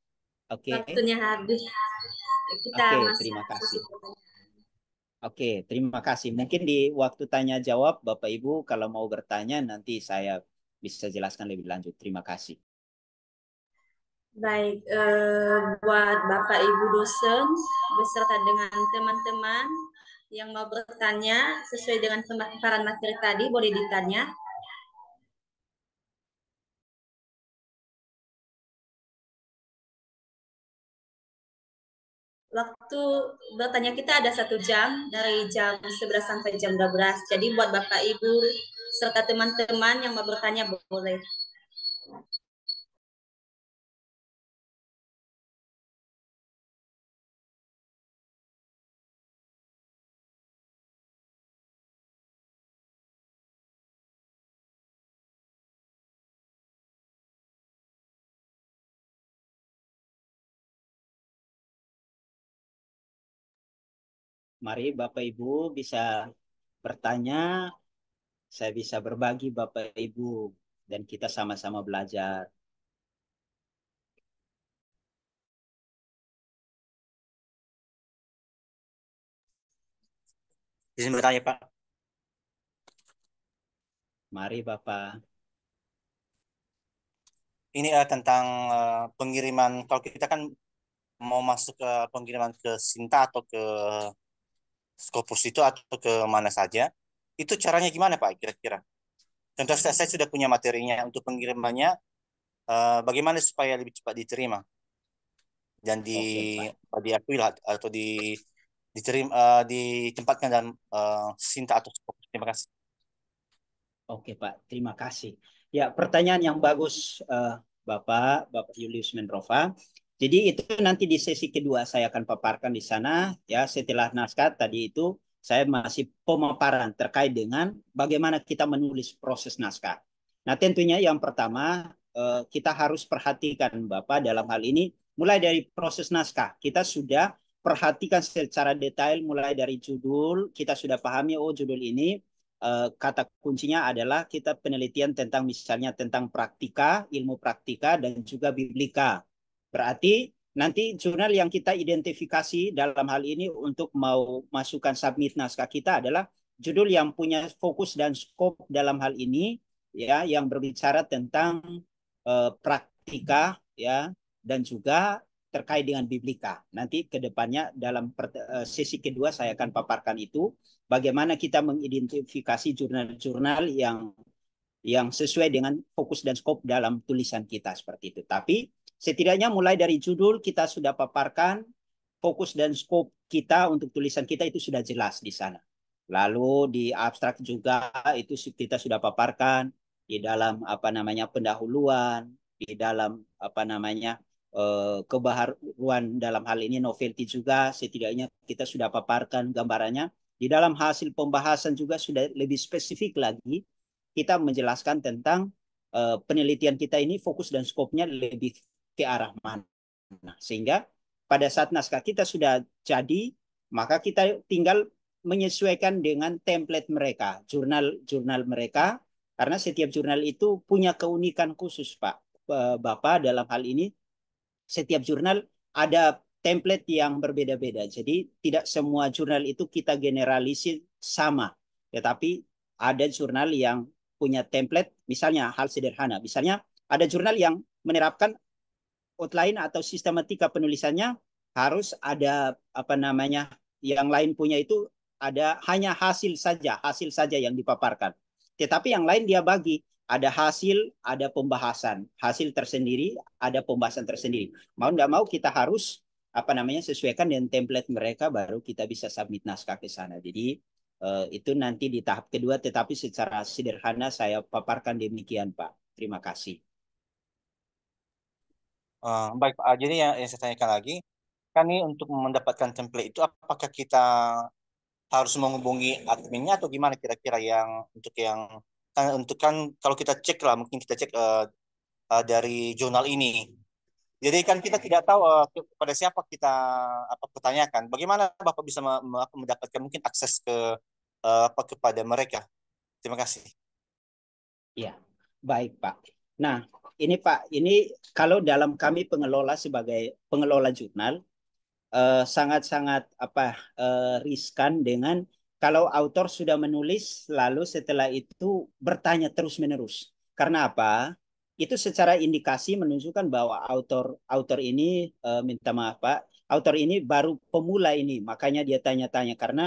Oke. Okay. Waktunya habis. Kita Oke, okay, terima kasih. Oke, terima kasih. Mungkin di waktu tanya jawab Bapak Ibu kalau mau bertanya nanti saya bisa jelaskan lebih lanjut. Terima kasih. Baik, eh, buat Bapak Ibu dosen beserta dengan teman-teman yang mau bertanya sesuai dengan pemaparan materi tadi boleh ditanya. Waktu bertanya kita ada satu jam dari jam 11 sampai jam 12. Jadi buat Bapak Ibu serta teman-teman yang mau bertanya boleh. Mari Bapak Ibu bisa bertanya, saya bisa berbagi Bapak Ibu dan kita sama-sama belajar. Izin bertanya, Pak. Mari, Bapak. Ini uh, tentang uh, pengiriman, kalau kita kan mau masuk ke pengiriman ke Sinta atau ke Scopus itu atau ke mana saja, itu caranya gimana Pak kira-kira? Contoh saya, saya sudah punya materinya untuk pengirimannya, uh, bagaimana supaya lebih cepat diterima dan di okay, diakui lah atau di diterima uh, eh, ditempatkan dalam uh, Sinta atau Scopus. Terima kasih. Oke Pak, terima kasih. Ya pertanyaan yang bagus uh, Bapak Bapak Julius Menrova. Jadi itu nanti di sesi kedua saya akan paparkan di sana ya setelah naskah tadi itu saya masih pemaparan terkait dengan bagaimana kita menulis proses naskah. Nah tentunya yang pertama eh, kita harus perhatikan Bapak dalam hal ini mulai dari proses naskah kita sudah perhatikan secara detail mulai dari judul kita sudah pahami oh judul ini eh, kata kuncinya adalah kita penelitian tentang misalnya tentang praktika, ilmu praktika dan juga biblika. Berarti nanti jurnal yang kita identifikasi dalam hal ini untuk mau masukkan submit naskah kita adalah judul yang punya fokus dan skop dalam hal ini ya yang berbicara tentang eh, praktika ya dan juga terkait dengan biblika. Nanti ke depannya dalam eh, sesi kedua saya akan paparkan itu bagaimana kita mengidentifikasi jurnal-jurnal yang yang sesuai dengan fokus dan skop dalam tulisan kita seperti itu. Tapi Setidaknya mulai dari judul kita sudah paparkan, fokus dan scope kita untuk tulisan kita itu sudah jelas di sana. Lalu di abstrak juga itu kita sudah paparkan di dalam apa namanya pendahuluan, di dalam apa namanya eh, kebaharuan dalam hal ini novelty juga setidaknya kita sudah paparkan gambarannya di dalam hasil pembahasan juga sudah lebih spesifik lagi kita menjelaskan tentang eh, penelitian kita ini fokus dan skopnya lebih ke arah mana. Nah, sehingga pada saat naskah kita sudah jadi, maka kita tinggal menyesuaikan dengan template mereka, jurnal-jurnal mereka, karena setiap jurnal itu punya keunikan khusus, Pak. Bapak dalam hal ini, setiap jurnal ada template yang berbeda-beda. Jadi tidak semua jurnal itu kita generalisir sama, tetapi ada jurnal yang punya template, misalnya hal sederhana. Misalnya ada jurnal yang menerapkan outline atau sistematika penulisannya harus ada apa namanya yang lain punya itu ada hanya hasil saja, hasil saja yang dipaparkan. Tetapi yang lain dia bagi, ada hasil, ada pembahasan, hasil tersendiri, ada pembahasan tersendiri. Mau tidak mau kita harus apa namanya sesuaikan dengan template mereka baru kita bisa submit naskah ke sana. Jadi eh, itu nanti di tahap kedua tetapi secara sederhana saya paparkan demikian Pak. Terima kasih. Uh, baik Pak, jadi yang, yang saya tanyakan lagi, kan ini untuk mendapatkan template itu apakah kita harus menghubungi adminnya atau gimana kira-kira yang untuk yang kan untuk kan kalau kita cek lah mungkin kita cek uh, uh, dari jurnal ini. Jadi kan kita tidak tahu uh, kepada siapa kita apa pertanyakan. Bagaimana Bapak bisa mendapatkan mungkin akses ke uh, apa kepada mereka? Terima kasih. Ya, baik Pak. Nah, ini Pak, ini kalau dalam kami pengelola sebagai pengelola jurnal eh, sangat-sangat eh, apa eh, riskan dengan kalau autor sudah menulis lalu setelah itu bertanya terus-menerus. Karena apa? Itu secara indikasi menunjukkan bahwa autor autor ini eh, minta maaf Pak, autor ini baru pemula ini, makanya dia tanya-tanya karena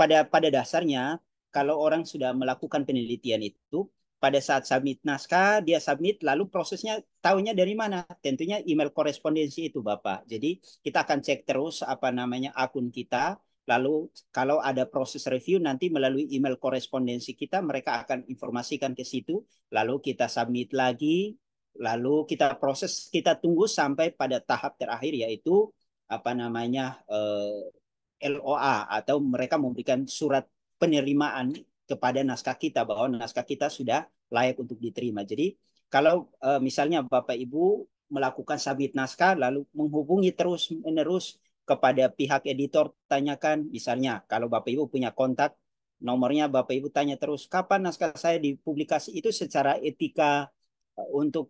pada pada dasarnya kalau orang sudah melakukan penelitian itu pada saat submit naskah dia submit lalu prosesnya tahunya dari mana tentunya email korespondensi itu Bapak jadi kita akan cek terus apa namanya akun kita lalu kalau ada proses review nanti melalui email korespondensi kita mereka akan informasikan ke situ lalu kita submit lagi lalu kita proses kita tunggu sampai pada tahap terakhir yaitu apa namanya eh, LOA atau mereka memberikan surat penerimaan kepada naskah kita bahwa naskah kita sudah layak untuk diterima. Jadi kalau uh, misalnya Bapak Ibu melakukan submit naskah lalu menghubungi terus menerus kepada pihak editor tanyakan misalnya kalau Bapak Ibu punya kontak nomornya Bapak Ibu tanya terus kapan naskah saya dipublikasi itu secara etika eh, untuk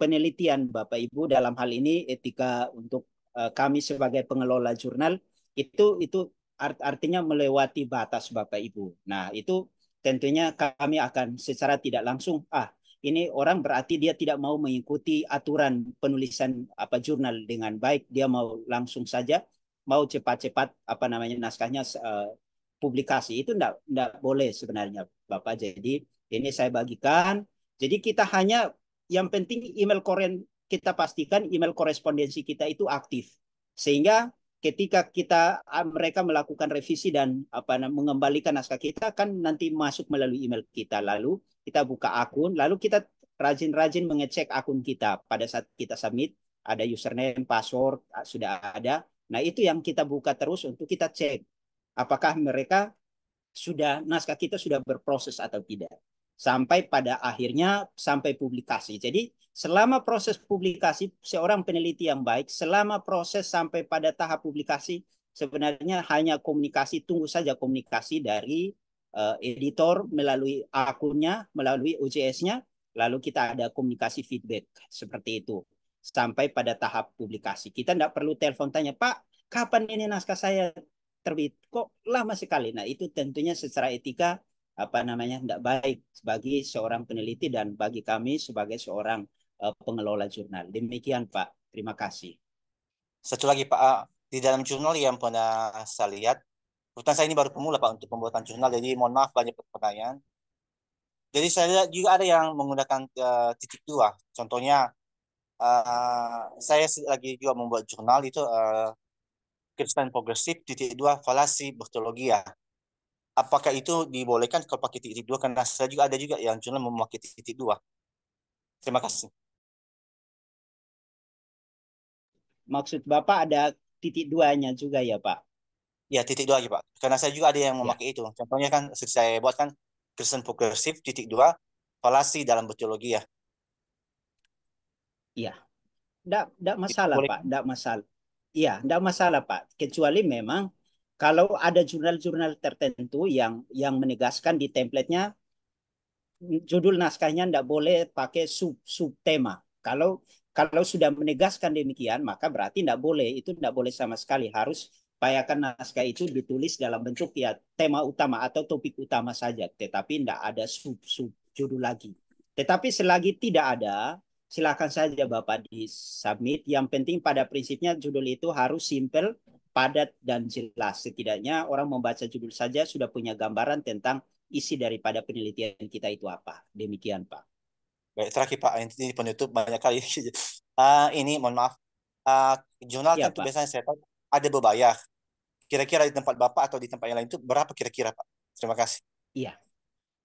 penelitian Bapak Ibu dalam hal ini etika untuk eh, kami sebagai pengelola jurnal itu itu art artinya melewati batas Bapak Ibu. Nah, itu tentunya kami akan secara tidak langsung ah ini orang berarti dia tidak mau mengikuti aturan penulisan apa jurnal dengan baik, dia mau langsung saja mau cepat-cepat apa namanya naskahnya uh, publikasi itu enggak enggak boleh sebenarnya Bapak. Jadi ini saya bagikan. Jadi kita hanya yang penting email koren kita pastikan email korespondensi kita itu aktif sehingga ketika kita ah, mereka melakukan revisi dan apa mengembalikan naskah kita kan nanti masuk melalui email kita lalu kita buka akun lalu kita rajin-rajin mengecek akun kita pada saat kita submit ada username password ah, sudah ada nah itu yang kita buka terus untuk kita cek apakah mereka sudah naskah kita sudah berproses atau tidak sampai pada akhirnya sampai publikasi. Jadi selama proses publikasi seorang peneliti yang baik, selama proses sampai pada tahap publikasi sebenarnya hanya komunikasi, tunggu saja komunikasi dari uh, editor melalui akunnya, melalui OJS-nya, lalu kita ada komunikasi feedback seperti itu sampai pada tahap publikasi. Kita tidak perlu telepon tanya, Pak, kapan ini naskah saya terbit? Kok lama sekali? Nah itu tentunya secara etika apa namanya tidak baik bagi seorang peneliti dan bagi kami sebagai seorang uh, pengelola jurnal. Demikian Pak, terima kasih. Satu lagi Pak, di dalam jurnal yang pernah saya lihat, pertanyaan saya ini baru pemula Pak untuk pembuatan jurnal, jadi mohon maaf banyak pertanyaan. Jadi saya lihat juga ada yang menggunakan uh, titik dua. Contohnya, uh, saya lagi juga membuat jurnal itu uh, Kristen progresif titik dua falasi ya apakah itu dibolehkan kalau pakai titik dua karena saya juga ada juga yang cuma memakai titik dua terima kasih maksud bapak ada titik duanya juga ya pak ya titik dua aja pak karena saya juga ada yang ya. memakai ya. itu contohnya kan saya buat kan Kristen progresif titik dua falasi dalam betulologi ya iya tidak masalah Boleh. pak tidak masalah iya tidak masalah pak kecuali memang kalau ada jurnal-jurnal tertentu yang yang menegaskan di templatenya judul naskahnya tidak boleh pakai sub subtema. Kalau kalau sudah menegaskan demikian maka berarti tidak boleh itu tidak boleh sama sekali harus payakan naskah itu ditulis dalam bentuk ya tema utama atau topik utama saja, tetapi tidak ada sub sub judul lagi. Tetapi selagi tidak ada, silakan saja Bapak di submit Yang penting pada prinsipnya judul itu harus simple, padat dan jelas. Setidaknya orang membaca judul saja sudah punya gambaran tentang isi daripada penelitian kita itu apa. Demikian Pak. Baik, terakhir Pak, ini penutup banyak kali. uh, ini mohon maaf, uh, jurnal ya, kan biasanya saya tahu ada berbayar. Kira-kira di tempat Bapak atau di tempat yang lain itu berapa kira-kira Pak? Terima kasih. Iya.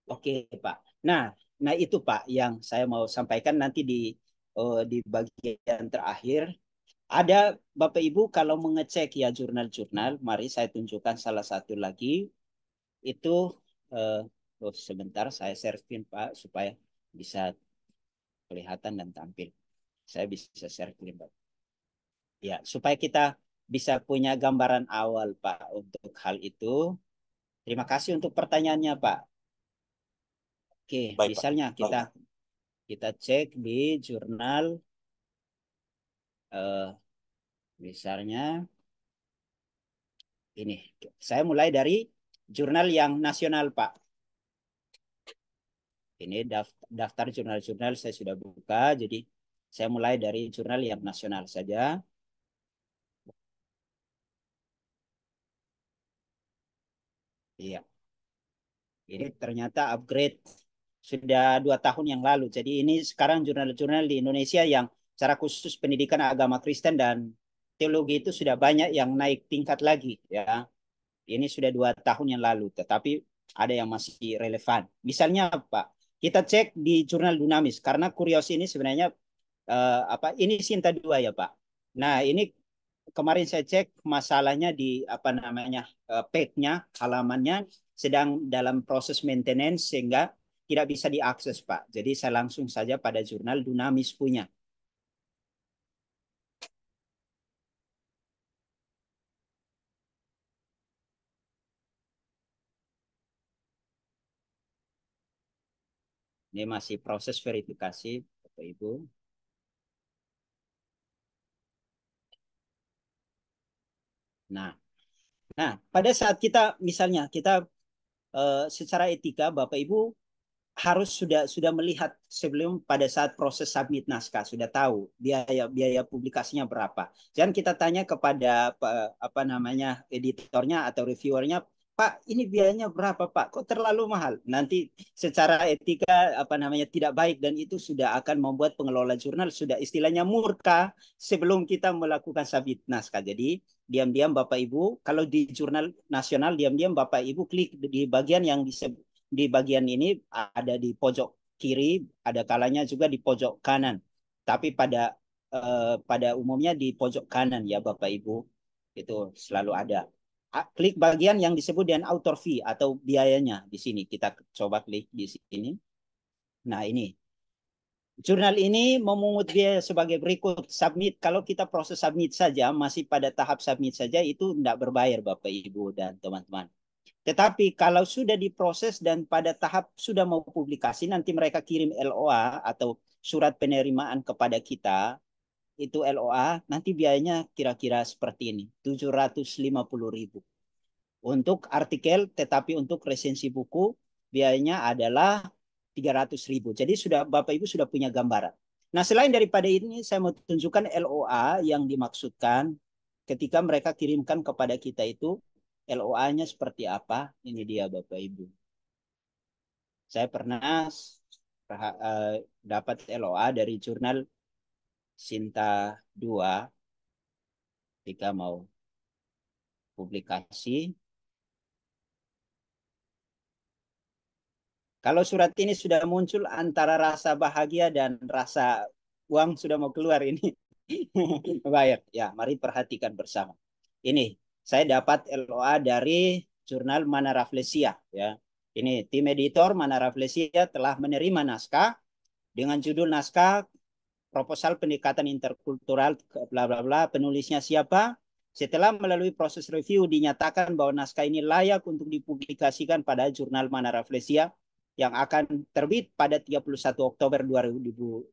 Oke Pak. Nah, nah itu Pak yang saya mau sampaikan nanti di eh, di bagian terakhir ada Bapak Ibu kalau mengecek ya jurnal-jurnal, mari saya tunjukkan salah satu lagi. Itu eh, oh, sebentar saya share screen Pak supaya bisa kelihatan dan tampil. Saya bisa share screen Pak. Ya, supaya kita bisa punya gambaran awal Pak untuk hal itu. Terima kasih untuk pertanyaannya Pak. Oke, Baik, misalnya Pak. kita kita cek di jurnal eh, misalnya ini saya mulai dari jurnal yang nasional Pak. Ini daftar jurnal-jurnal saya sudah buka, jadi saya mulai dari jurnal yang nasional saja. Iya. Ini ternyata upgrade sudah dua tahun yang lalu. Jadi ini sekarang jurnal-jurnal di Indonesia yang secara khusus pendidikan agama Kristen dan teologi itu sudah banyak yang naik tingkat lagi ya. Ini sudah dua tahun yang lalu, tetapi ada yang masih relevan. Misalnya apa? Kita cek di jurnal Dunamis karena kurios ini sebenarnya eh, apa? Ini Sinta dua ya Pak. Nah ini kemarin saya cek masalahnya di apa namanya eh, page-nya halamannya sedang dalam proses maintenance sehingga tidak bisa diakses Pak. Jadi saya langsung saja pada jurnal Dunamis punya Ini masih proses verifikasi, Bapak Ibu. Nah, nah pada saat kita misalnya kita uh, secara etika Bapak Ibu harus sudah sudah melihat sebelum pada saat proses submit naskah sudah tahu biaya biaya publikasinya berapa. Jangan kita tanya kepada apa namanya editornya atau reviewernya Pak, ini biayanya berapa Pak? Kok terlalu mahal? Nanti secara etika apa namanya tidak baik dan itu sudah akan membuat pengelola jurnal sudah istilahnya murka sebelum kita melakukan sabit naskah. Jadi diam-diam Bapak Ibu, kalau di jurnal nasional diam-diam Bapak Ibu klik di bagian yang di, di bagian ini ada di pojok kiri, ada kalanya juga di pojok kanan. Tapi pada eh, pada umumnya di pojok kanan ya Bapak Ibu itu selalu ada klik bagian yang disebut dengan author fee atau biayanya di sini. Kita coba klik di sini. Nah, ini. Jurnal ini memungut biaya sebagai berikut. Submit, kalau kita proses submit saja, masih pada tahap submit saja, itu tidak berbayar Bapak, Ibu, dan teman-teman. Tetapi kalau sudah diproses dan pada tahap sudah mau publikasi, nanti mereka kirim LOA atau surat penerimaan kepada kita, itu LOA nanti biayanya kira-kira seperti ini 750.000 untuk artikel tetapi untuk resensi buku biayanya adalah 300.000 jadi sudah Bapak Ibu sudah punya gambaran nah selain daripada ini saya mau tunjukkan LOA yang dimaksudkan ketika mereka kirimkan kepada kita itu LOA-nya seperti apa ini dia Bapak Ibu saya pernah eh, dapat LOA dari jurnal Sinta 2 kita mau publikasi. Kalau surat ini sudah muncul antara rasa bahagia dan rasa uang sudah mau keluar ini. Bayar. Ya, mari perhatikan bersama. Ini saya dapat LOA dari jurnal Manaraflesia ya. Ini tim editor Manaraflesia telah menerima naskah dengan judul naskah proposal pendekatan interkultural bla bla bla penulisnya siapa setelah melalui proses review dinyatakan bahwa naskah ini layak untuk dipublikasikan pada jurnal Mana Reflesia yang akan terbit pada 31 Oktober 2023.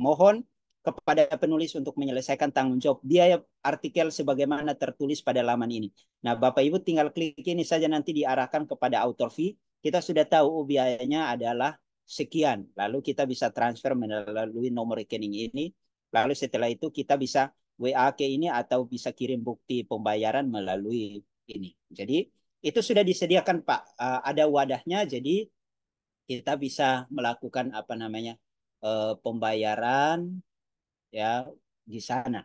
Mohon kepada penulis untuk menyelesaikan tanggung jawab biaya artikel sebagaimana tertulis pada laman ini. Nah, Bapak Ibu tinggal klik ini saja nanti diarahkan kepada author fee. Kita sudah tahu biayanya adalah sekian. Lalu kita bisa transfer melalui nomor rekening ini. Lalu setelah itu kita bisa WA ke ini atau bisa kirim bukti pembayaran melalui ini. Jadi itu sudah disediakan Pak. Eh, ada wadahnya jadi kita bisa melakukan apa namanya eh, pembayaran ya di sana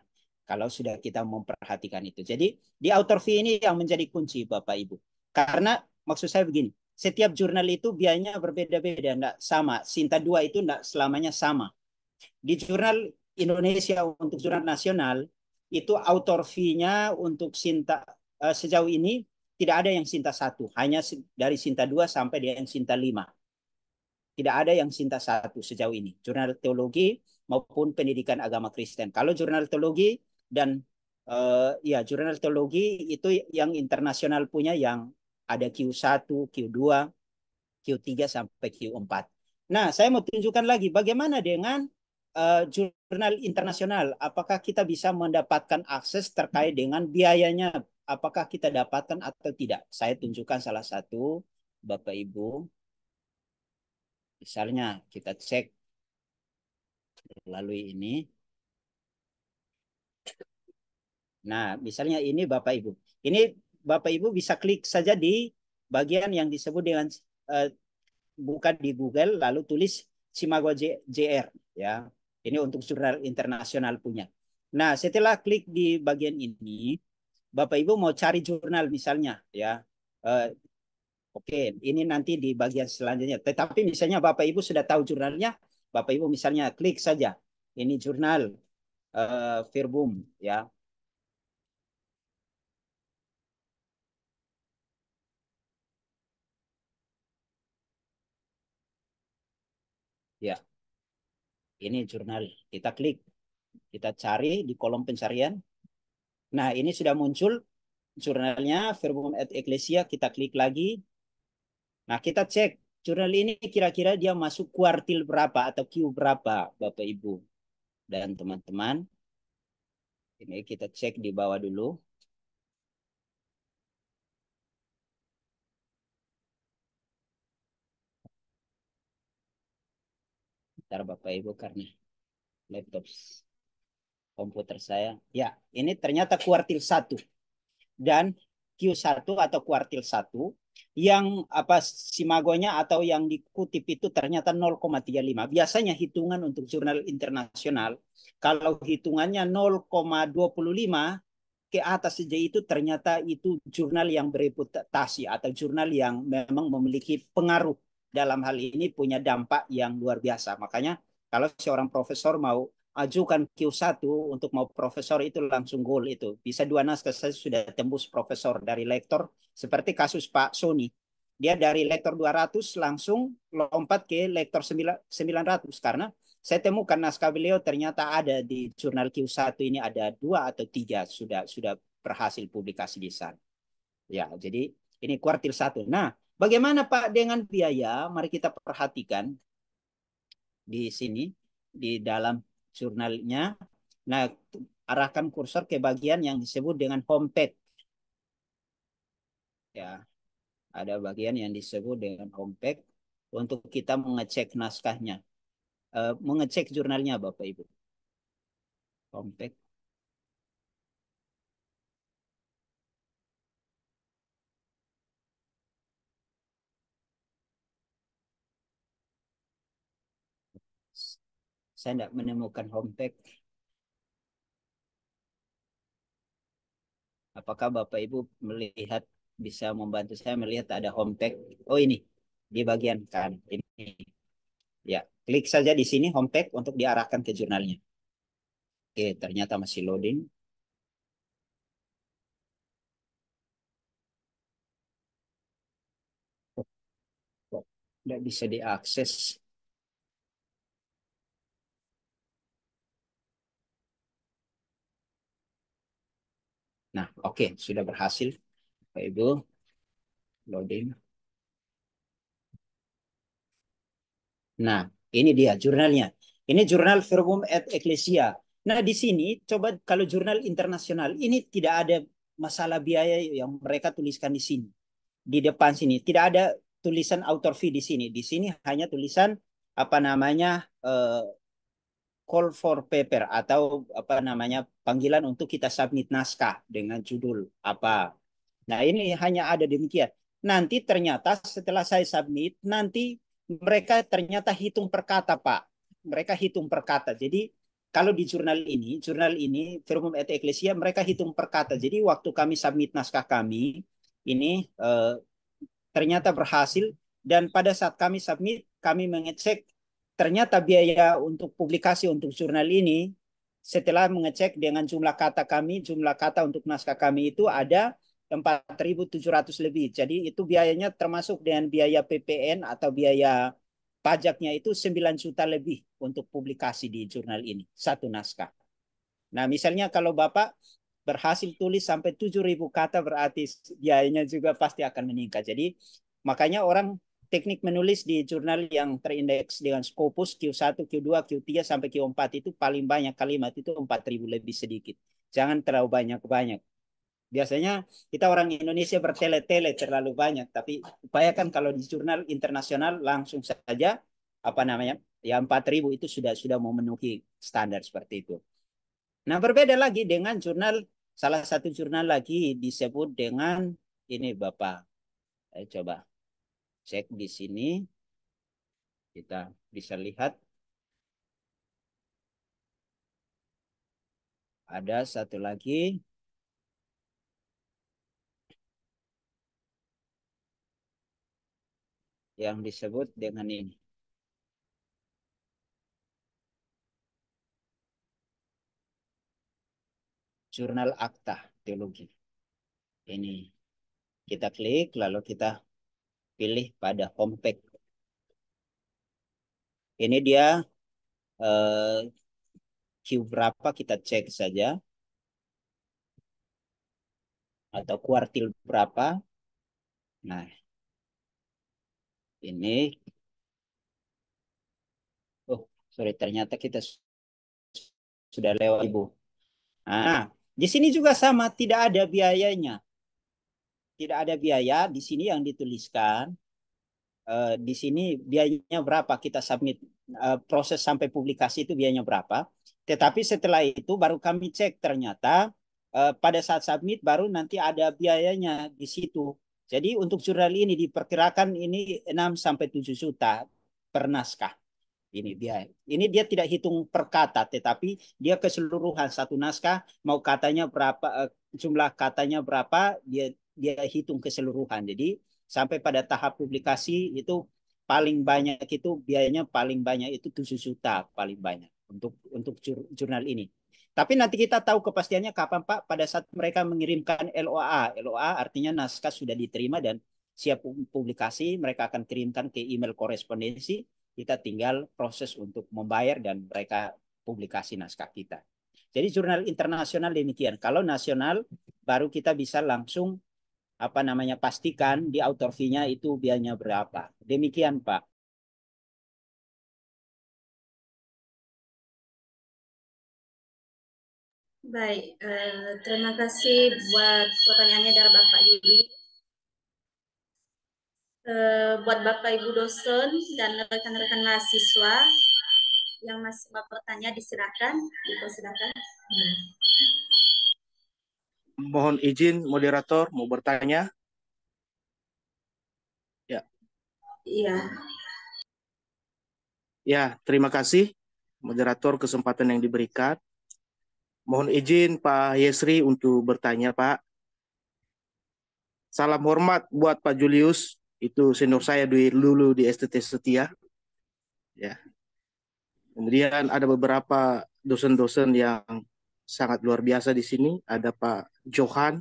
kalau sudah kita memperhatikan itu. Jadi di author fee ini yang menjadi kunci Bapak Ibu. Karena maksud saya begini, setiap jurnal itu biayanya berbeda-beda, tidak sama. Sinta dua itu tidak selamanya sama. Di jurnal Indonesia untuk jurnal nasional, itu author fee-nya untuk Sinta uh, eh, sejauh ini tidak ada yang Sinta satu, hanya dari Sinta dua sampai dengan Sinta lima. Tidak ada yang Sinta satu sejauh ini. Jurnal teologi maupun pendidikan agama Kristen. Kalau jurnal teologi dan uh, ya jurnal teologi itu yang internasional punya yang ada Q1, Q2, Q3 sampai Q4. Nah, saya mau tunjukkan lagi bagaimana dengan uh, jurnal internasional. Apakah kita bisa mendapatkan akses terkait dengan biayanya? Apakah kita dapatkan atau tidak? Saya tunjukkan salah satu, Bapak Ibu. Misalnya kita cek melalui ini. Nah, misalnya ini Bapak Ibu. Ini Bapak Ibu bisa klik saja di bagian yang disebut dengan uh, eh, bukan di Google lalu tulis Simago JR ya. Ini untuk jurnal internasional punya. Nah, setelah klik di bagian ini, Bapak Ibu mau cari jurnal misalnya ya. Uh, Oke, ini nanti di bagian selanjutnya. Tetapi misalnya Bapak Ibu sudah tahu jurnalnya, Bapak Ibu misalnya klik saja ini jurnal uh, eh, Firbum ya. Ini jurnal. Kita klik. Kita cari di kolom pencarian. Nah, ini sudah muncul jurnalnya Verbum et Ecclesia. Kita klik lagi. Nah, kita cek jurnal ini kira-kira dia masuk kuartil berapa atau Q berapa, Bapak Ibu dan teman-teman. Ini kita cek di bawah dulu. sebentar Bapak Ibu karena laptop komputer saya. Ya, ini ternyata kuartil satu Dan Q1 atau kuartil satu yang apa simagonya atau yang dikutip itu ternyata 0,35. Biasanya hitungan untuk jurnal internasional kalau hitungannya 0,25 ke atas saja itu ternyata itu jurnal yang bereputasi atau jurnal yang memang memiliki pengaruh dalam hal ini punya dampak yang luar biasa. Makanya kalau seorang profesor mau ajukan Q1 untuk mau profesor itu langsung goal itu. Bisa dua naskah saya sudah tembus profesor dari lektor seperti kasus Pak Sony. Dia dari lektor 200 langsung lompat ke lektor 900 karena saya temukan naskah beliau ternyata ada di jurnal Q1 ini ada dua atau tiga sudah sudah berhasil publikasi di sana. Ya, jadi ini kuartil satu. Nah, Bagaimana Pak dengan biaya? Mari kita perhatikan di sini di dalam jurnalnya. Nah, arahkan kursor ke bagian yang disebut dengan homepage. Ya. Ada bagian yang disebut dengan homepage untuk kita mengecek naskahnya. Eh, mengecek jurnalnya Bapak Ibu. Homepage. saya tidak menemukan homepage. Apakah Bapak Ibu melihat bisa membantu saya melihat ada homepage? Oh ini di bagian kan ini. Ya, klik saja di sini homepage untuk diarahkan ke jurnalnya. Oke, ternyata masih loading. Tidak bisa diakses. Nah, oke, okay, sudah berhasil, Bapak Ibu. Loading. Nah, ini dia jurnalnya. Ini jurnal Verbum et Ecclesia. Nah, di sini coba kalau jurnal internasional ini tidak ada masalah biaya yang mereka tuliskan di sini. Di depan sini tidak ada tulisan author fee di sini. Di sini hanya tulisan apa namanya uh, call for paper atau apa namanya panggilan untuk kita submit naskah dengan judul apa. Nah, ini hanya ada demikian. Nanti ternyata setelah saya submit, nanti mereka ternyata hitung perkata Pak. Mereka hitung perkata. Jadi kalau di jurnal ini, jurnal ini Firmum et Ecclesia mereka hitung perkata. Jadi waktu kami submit naskah kami ini eh, ternyata berhasil dan pada saat kami submit kami mengecek ternyata biaya untuk publikasi untuk jurnal ini setelah mengecek dengan jumlah kata kami, jumlah kata untuk naskah kami itu ada 4.700 lebih. Jadi itu biayanya termasuk dengan biaya PPN atau biaya pajaknya itu 9 juta lebih untuk publikasi di jurnal ini, satu naskah. Nah misalnya kalau Bapak berhasil tulis sampai 7.000 kata berarti biayanya juga pasti akan meningkat. Jadi makanya orang teknik menulis di jurnal yang terindeks dengan Scopus Q1, Q2, Q3 sampai Q4 itu paling banyak kalimat itu 4000 lebih sedikit. Jangan terlalu banyak-banyak. Biasanya kita orang Indonesia bertele-tele terlalu banyak, tapi upayakan kalau di jurnal internasional langsung saja apa namanya? Ya 4000 itu sudah sudah memenuhi standar seperti itu. Nah, berbeda lagi dengan jurnal salah satu jurnal lagi disebut dengan ini Bapak. Ayo eh, coba cek di sini kita bisa lihat ada satu lagi yang disebut dengan ini jurnal akta teologi ini kita klik lalu kita pilih pada home page. Ini dia eh, Q berapa kita cek saja. Atau kuartil berapa. Nah, ini. Oh, sorry, ternyata kita sudah lewat ibu. Nah, di sini juga sama, tidak ada biayanya tidak ada biaya di sini yang dituliskan uh, di sini biayanya berapa kita submit uh, proses sampai publikasi itu biayanya berapa tetapi setelah itu baru kami cek ternyata uh, pada saat submit baru nanti ada biayanya di situ jadi untuk jurnal ini diperkirakan ini 6 sampai 7 juta per naskah ini dia ini dia tidak hitung per kata tetapi dia keseluruhan satu naskah mau katanya berapa jumlah katanya berapa dia dia hitung keseluruhan. Jadi sampai pada tahap publikasi itu paling banyak itu biayanya paling banyak itu 7 juta paling banyak untuk untuk jurnal ini. Tapi nanti kita tahu kepastiannya kapan Pak pada saat mereka mengirimkan LOA. LOA artinya naskah sudah diterima dan siap publikasi, mereka akan kirimkan ke email korespondensi, kita tinggal proses untuk membayar dan mereka publikasi naskah kita. Jadi jurnal internasional demikian. Kalau nasional baru kita bisa langsung apa namanya pastikan di author fee-nya itu biayanya berapa. Demikian Pak. Baik, eh, terima kasih buat pertanyaannya dari Bapak Yudi. Eh, buat Bapak Ibu dosen dan rekan-rekan mahasiswa yang masih mau bertanya diserahkan, dipersilakan. Hmm mohon izin moderator mau bertanya. Ya. Iya. Ya, terima kasih moderator kesempatan yang diberikan. Mohon izin Pak Yesri untuk bertanya, Pak. Salam hormat buat Pak Julius, itu senior saya di, dulu di STT Setia. Ya. Kemudian ada beberapa dosen-dosen yang sangat luar biasa di sini. Ada Pak Johan,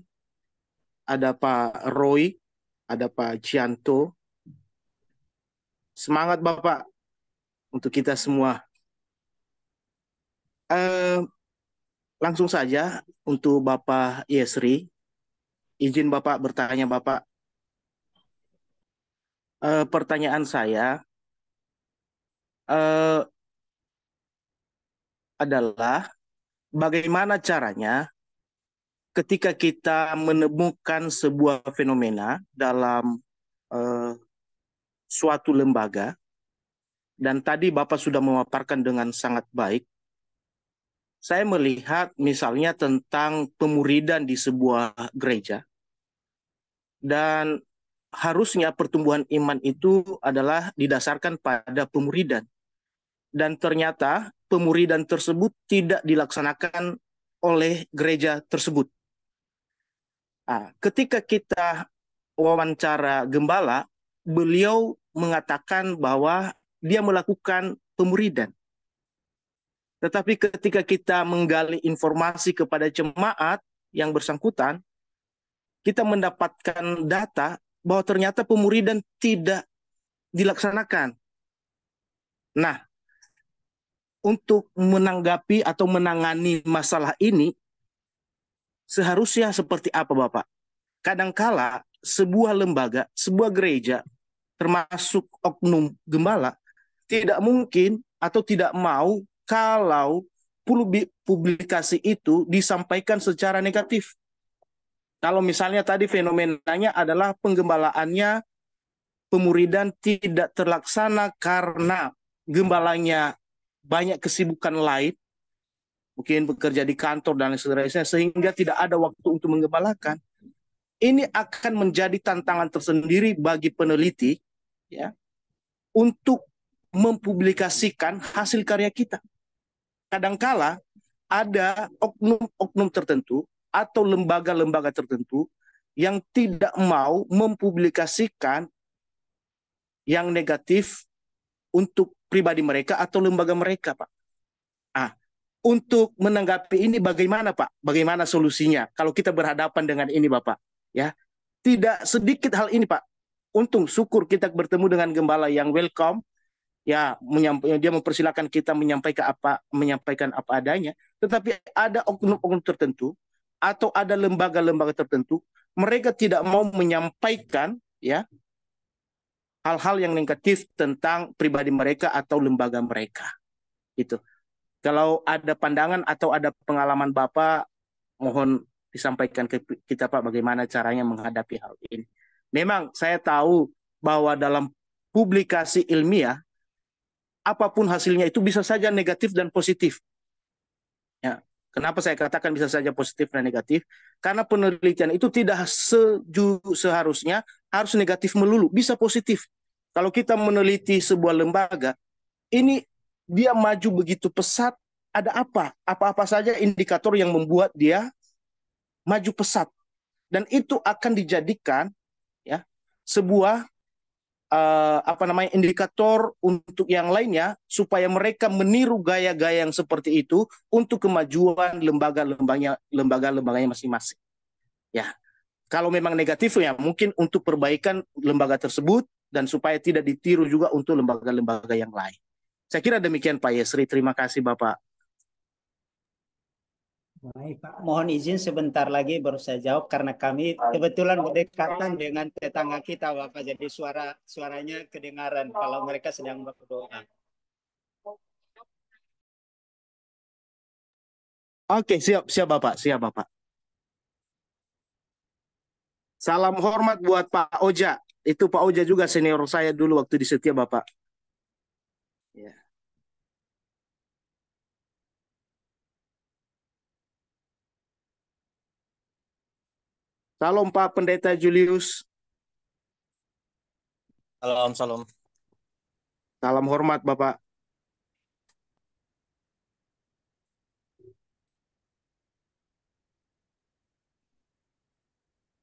ada Pak Roy, ada Pak Cianto. Semangat Bapak untuk kita semua. Uh, langsung saja untuk Bapak Yesri. Izin Bapak bertanya Bapak. Uh, pertanyaan saya uh, adalah bagaimana caranya ketika kita menemukan sebuah fenomena dalam eh, suatu lembaga dan tadi Bapak sudah memaparkan dengan sangat baik saya melihat misalnya tentang pemuridan di sebuah gereja dan harusnya pertumbuhan iman itu adalah didasarkan pada pemuridan dan ternyata pemuridan tersebut tidak dilaksanakan oleh gereja tersebut. Nah, ketika kita wawancara gembala, beliau mengatakan bahwa dia melakukan pemuridan. Tetapi ketika kita menggali informasi kepada jemaat yang bersangkutan, kita mendapatkan data bahwa ternyata pemuridan tidak dilaksanakan. Nah, untuk menanggapi atau menangani masalah ini seharusnya seperti apa Bapak? Kadangkala sebuah lembaga, sebuah gereja, termasuk oknum gembala, tidak mungkin atau tidak mau kalau publikasi itu disampaikan secara negatif. Kalau misalnya tadi fenomenanya adalah penggembalaannya pemuridan tidak terlaksana karena gembalanya banyak kesibukan lain, mungkin bekerja di kantor dan sebagainya, sehingga tidak ada waktu untuk menggembalakan. Ini akan menjadi tantangan tersendiri bagi peneliti ya untuk mempublikasikan hasil karya kita. Kadangkala ada oknum-oknum tertentu atau lembaga-lembaga tertentu yang tidak mau mempublikasikan yang negatif untuk pribadi mereka atau lembaga mereka, Pak. Ah, untuk menanggapi ini bagaimana, Pak? Bagaimana solusinya kalau kita berhadapan dengan ini, Bapak? Ya. Tidak sedikit hal ini, Pak. Untung syukur kita bertemu dengan gembala yang welcome, ya, ya dia mempersilahkan kita menyampaikan apa menyampaikan apa adanya tetapi ada oknum-oknum tertentu atau ada lembaga-lembaga tertentu mereka tidak mau menyampaikan ya hal-hal yang negatif tentang pribadi mereka atau lembaga mereka. Gitu. Kalau ada pandangan atau ada pengalaman Bapak, mohon disampaikan ke kita Pak bagaimana caranya menghadapi hal ini. Memang saya tahu bahwa dalam publikasi ilmiah apapun hasilnya itu bisa saja negatif dan positif. Ya. Kenapa saya katakan bisa saja positif dan negatif? Karena penelitian itu tidak seju seharusnya harus negatif melulu, bisa positif. Kalau kita meneliti sebuah lembaga, ini dia maju begitu pesat, ada apa? Apa-apa saja indikator yang membuat dia maju pesat. Dan itu akan dijadikan ya sebuah uh, apa namanya indikator untuk yang lainnya supaya mereka meniru gaya-gaya yang seperti itu untuk kemajuan lembaga-lembaganya lembaga-lembaganya masing-masing. Ya. Kalau memang negatif ya mungkin untuk perbaikan lembaga tersebut dan supaya tidak ditiru juga untuk lembaga-lembaga yang lain. Saya kira demikian Pak Yesri. Terima kasih Bapak. Baik Pak, mohon izin sebentar lagi baru saya jawab karena kami kebetulan berdekatan dengan tetangga kita Bapak jadi suara suaranya kedengaran kalau mereka sedang berdoa. Oke, siap siap Bapak, siap Bapak. Salam hormat buat Pak Oja. Itu Pak Oja juga senior saya dulu waktu di Setia Bapak. Ya. Salam Pak Pendeta Julius. Salam, salam. Salam hormat Bapak.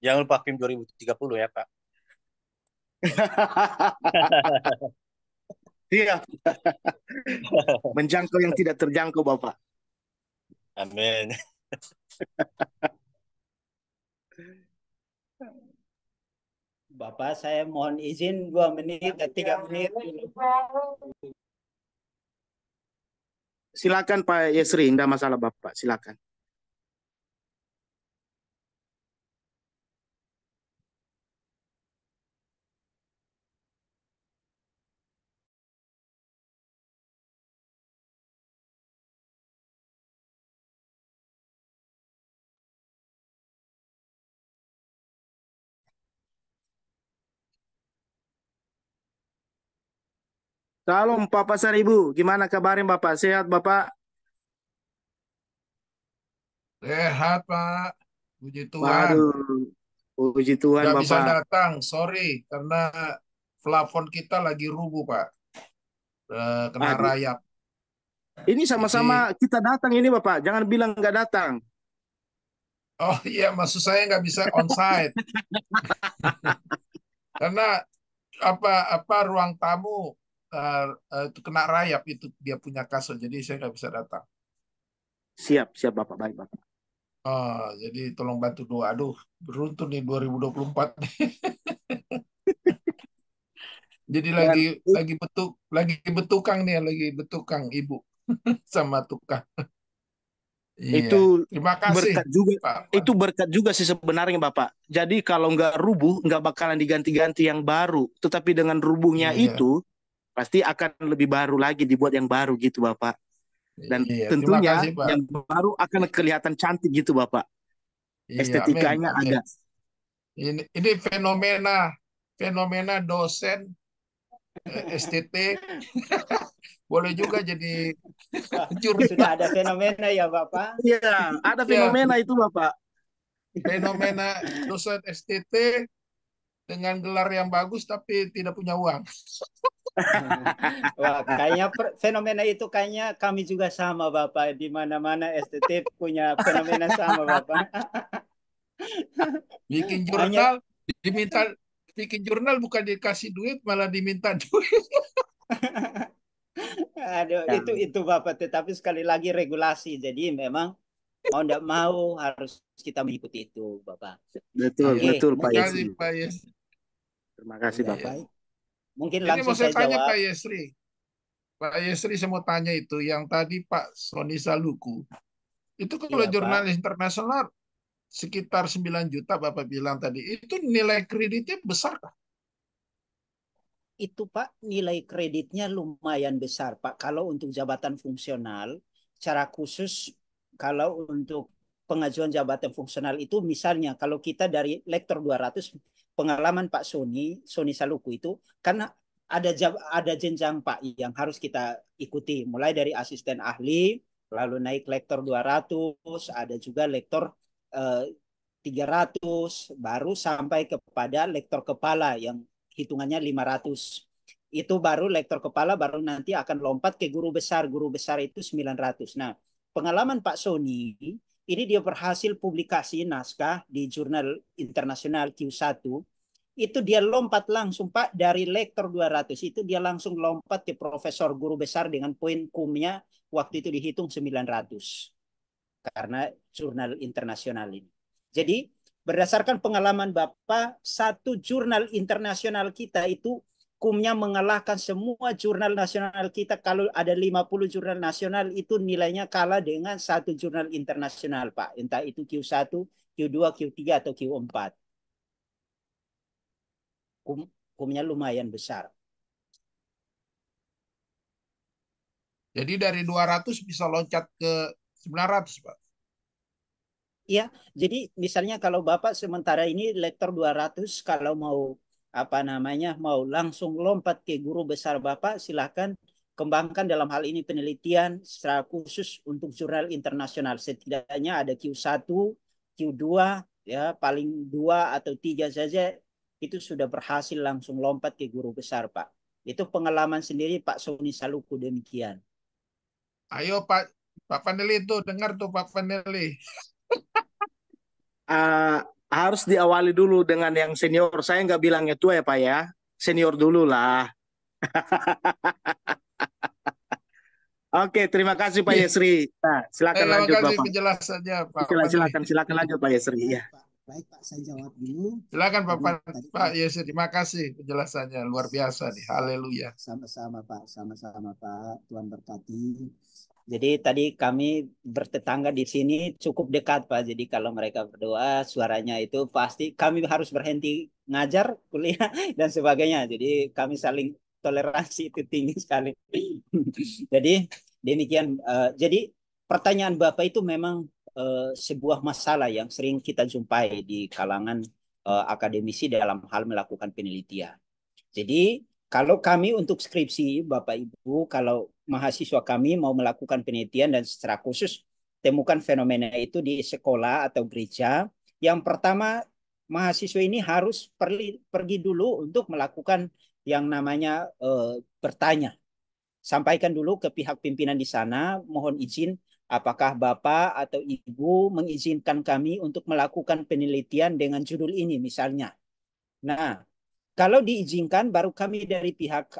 Jangan lupa PIM 2030 ya, Pak. Iya. Menjangkau yang tidak terjangkau, Bapak. Amin. Bapak, saya mohon izin dua menit dan tiga menit. Silakan Pak Yesri, tidak masalah Bapak, silakan. Salam Bapak Seribu, gimana kabarin Bapak? Sehat Bapak? Sehat Pak, puji Tuhan. Waduh, puji Tuhan Gak Bapak. bisa datang, sorry, karena plafon kita lagi rubuh Pak, eh, kena Aduh. rayap. Ini sama-sama kita datang ini Bapak, jangan bilang nggak datang. Oh iya, maksud saya nggak bisa onsite. karena apa apa ruang tamu uh, uh, kena rayap itu dia punya kasus jadi saya nggak bisa datang siap siap bapak baik bapak Oh, jadi tolong bantu doa. Aduh, beruntung nih 2024. jadi Dan lagi itu. lagi betuk lagi betukang nih, lagi betukang ibu sama tukang. Yeah. Itu terima kasih. Berkat juga, Bapak. Itu berkat juga sih sebenarnya Bapak. Jadi kalau nggak rubuh, nggak bakalan diganti-ganti yang baru. Tetapi dengan rubuhnya yeah. itu, pasti akan lebih baru lagi dibuat yang baru gitu Bapak. Dan iya, tentunya kasih, yang baru akan kelihatan cantik gitu Bapak. Iya, Estetikanya amin, ada. Ini ini fenomena fenomena dosen eh, STT boleh juga jadi jurus. Sudah ada fenomena ya Bapak? Iya, ada iya. fenomena ya. itu Bapak. Fenomena dosen STT dengan gelar yang bagus tapi tidak punya uang. Wah, kayaknya fenomena itu kayaknya kami juga sama Bapak di mana-mana STT punya fenomena sama Bapak. bikin jurnal diminta bikin jurnal bukan dikasih duit malah diminta duit. Aduh, itu itu Bapak tetapi sekali lagi regulasi. Jadi memang mau tidak mau harus kita mengikuti itu Bapak. Betul, okay. betul Pak Yesri. Terima kasih iya, Bapak. Ya. Mungkin Ini langsung mau saya, tanya jawab. Pak Yesri. Pak Yesri saya mau tanya itu yang tadi Pak Soni Saluku. Itu kalau ya, jurnalis internasional sekitar 9 juta Bapak bilang tadi, itu nilai kreditnya besar kah? Itu Pak, nilai kreditnya lumayan besar Pak. Kalau untuk jabatan fungsional, secara khusus kalau untuk pengajuan jabatan fungsional itu misalnya kalau kita dari lektor 200 pengalaman Pak Sony, Sony Saluku itu karena ada jab, ada jenjang Pak yang harus kita ikuti mulai dari asisten ahli lalu naik lektor 200 ada juga lektor eh, 300 baru sampai kepada lektor kepala yang hitungannya 500 itu baru lektor kepala baru nanti akan lompat ke guru besar guru besar itu 900 nah pengalaman Pak Sony ini dia berhasil publikasi naskah di jurnal internasional Q1 itu dia lompat langsung Pak dari lektor 200 itu dia langsung lompat ke profesor guru besar dengan poin kumnya waktu itu dihitung 900 karena jurnal internasional ini. Jadi berdasarkan pengalaman Bapak satu jurnal internasional kita itu hukumnya mengalahkan semua jurnal nasional kita kalau ada 50 jurnal nasional itu nilainya kalah dengan satu jurnal internasional Pak. Entah itu Q1, Q2, Q3 atau Q4. Hukum, hukumnya lumayan besar. Jadi dari 200 bisa loncat ke 900 Pak. Iya, jadi misalnya kalau Bapak sementara ini lektor 200 kalau mau apa namanya mau langsung lompat ke guru besar Bapak silahkan kembangkan dalam hal ini penelitian secara khusus untuk jurnal internasional setidaknya ada Q1, Q2 ya paling dua atau tiga saja itu sudah berhasil langsung lompat ke guru besar Pak. Itu pengalaman sendiri Pak Sony Saluku demikian. Ayo Pak Pak Pandeli itu dengar tuh Pak Pandeli. uh, ah, harus diawali dulu dengan yang senior. Saya nggak bilang itu ya Pak ya, senior dulu lah. Oke, terima kasih Pak iya. Yesri. Nah, silakan terima lanjut Bapak. penjelasannya Pak. Silakan, silakan, silakan lanjut Pak Yesri. Ya. Baik Pak, saya jawab dulu. Silakan Bapak Tadi, Pak Yesri, terima kasih penjelasannya luar biasa nih. Haleluya. Sama-sama Pak, sama-sama Pak. Tuhan berkati. Jadi tadi kami bertetangga di sini cukup dekat Pak. Jadi kalau mereka berdoa suaranya itu pasti kami harus berhenti ngajar, kuliah dan sebagainya. Jadi kami saling toleransi itu tinggi sekali. jadi demikian eh, jadi pertanyaan Bapak itu memang eh, sebuah masalah yang sering kita jumpai di kalangan eh, akademisi dalam hal melakukan penelitian. Jadi kalau kami untuk skripsi, Bapak Ibu, kalau mahasiswa kami mau melakukan penelitian dan secara khusus temukan fenomena itu di sekolah atau gereja, yang pertama mahasiswa ini harus perli, pergi dulu untuk melakukan yang namanya e, bertanya. Sampaikan dulu ke pihak pimpinan di sana, mohon izin apakah Bapak atau Ibu mengizinkan kami untuk melakukan penelitian dengan judul ini misalnya. Nah, kalau diizinkan, baru kami dari pihak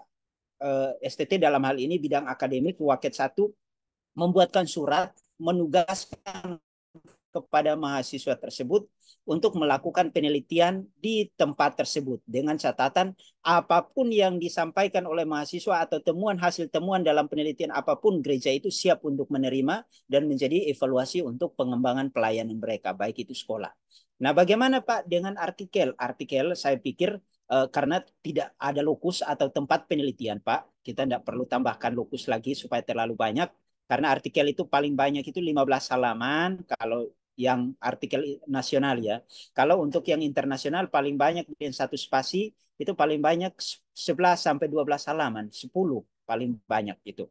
uh, eh, STT dalam hal ini bidang akademik Waket Satu, membuatkan surat menugaskan kepada mahasiswa tersebut untuk melakukan penelitian di tempat tersebut dengan catatan apapun yang disampaikan oleh mahasiswa atau temuan hasil temuan dalam penelitian apapun gereja itu siap untuk menerima dan menjadi evaluasi untuk pengembangan pelayanan mereka baik itu sekolah. Nah, bagaimana Pak dengan artikel? Artikel saya pikir uh, karena tidak ada lokus atau tempat penelitian, Pak. Kita tidak perlu tambahkan lokus lagi supaya terlalu banyak. Karena artikel itu paling banyak itu 15 halaman kalau yang artikel nasional ya. Kalau untuk yang internasional paling banyak di satu spasi itu paling banyak 11 sampai 12 halaman, 10 paling banyak itu.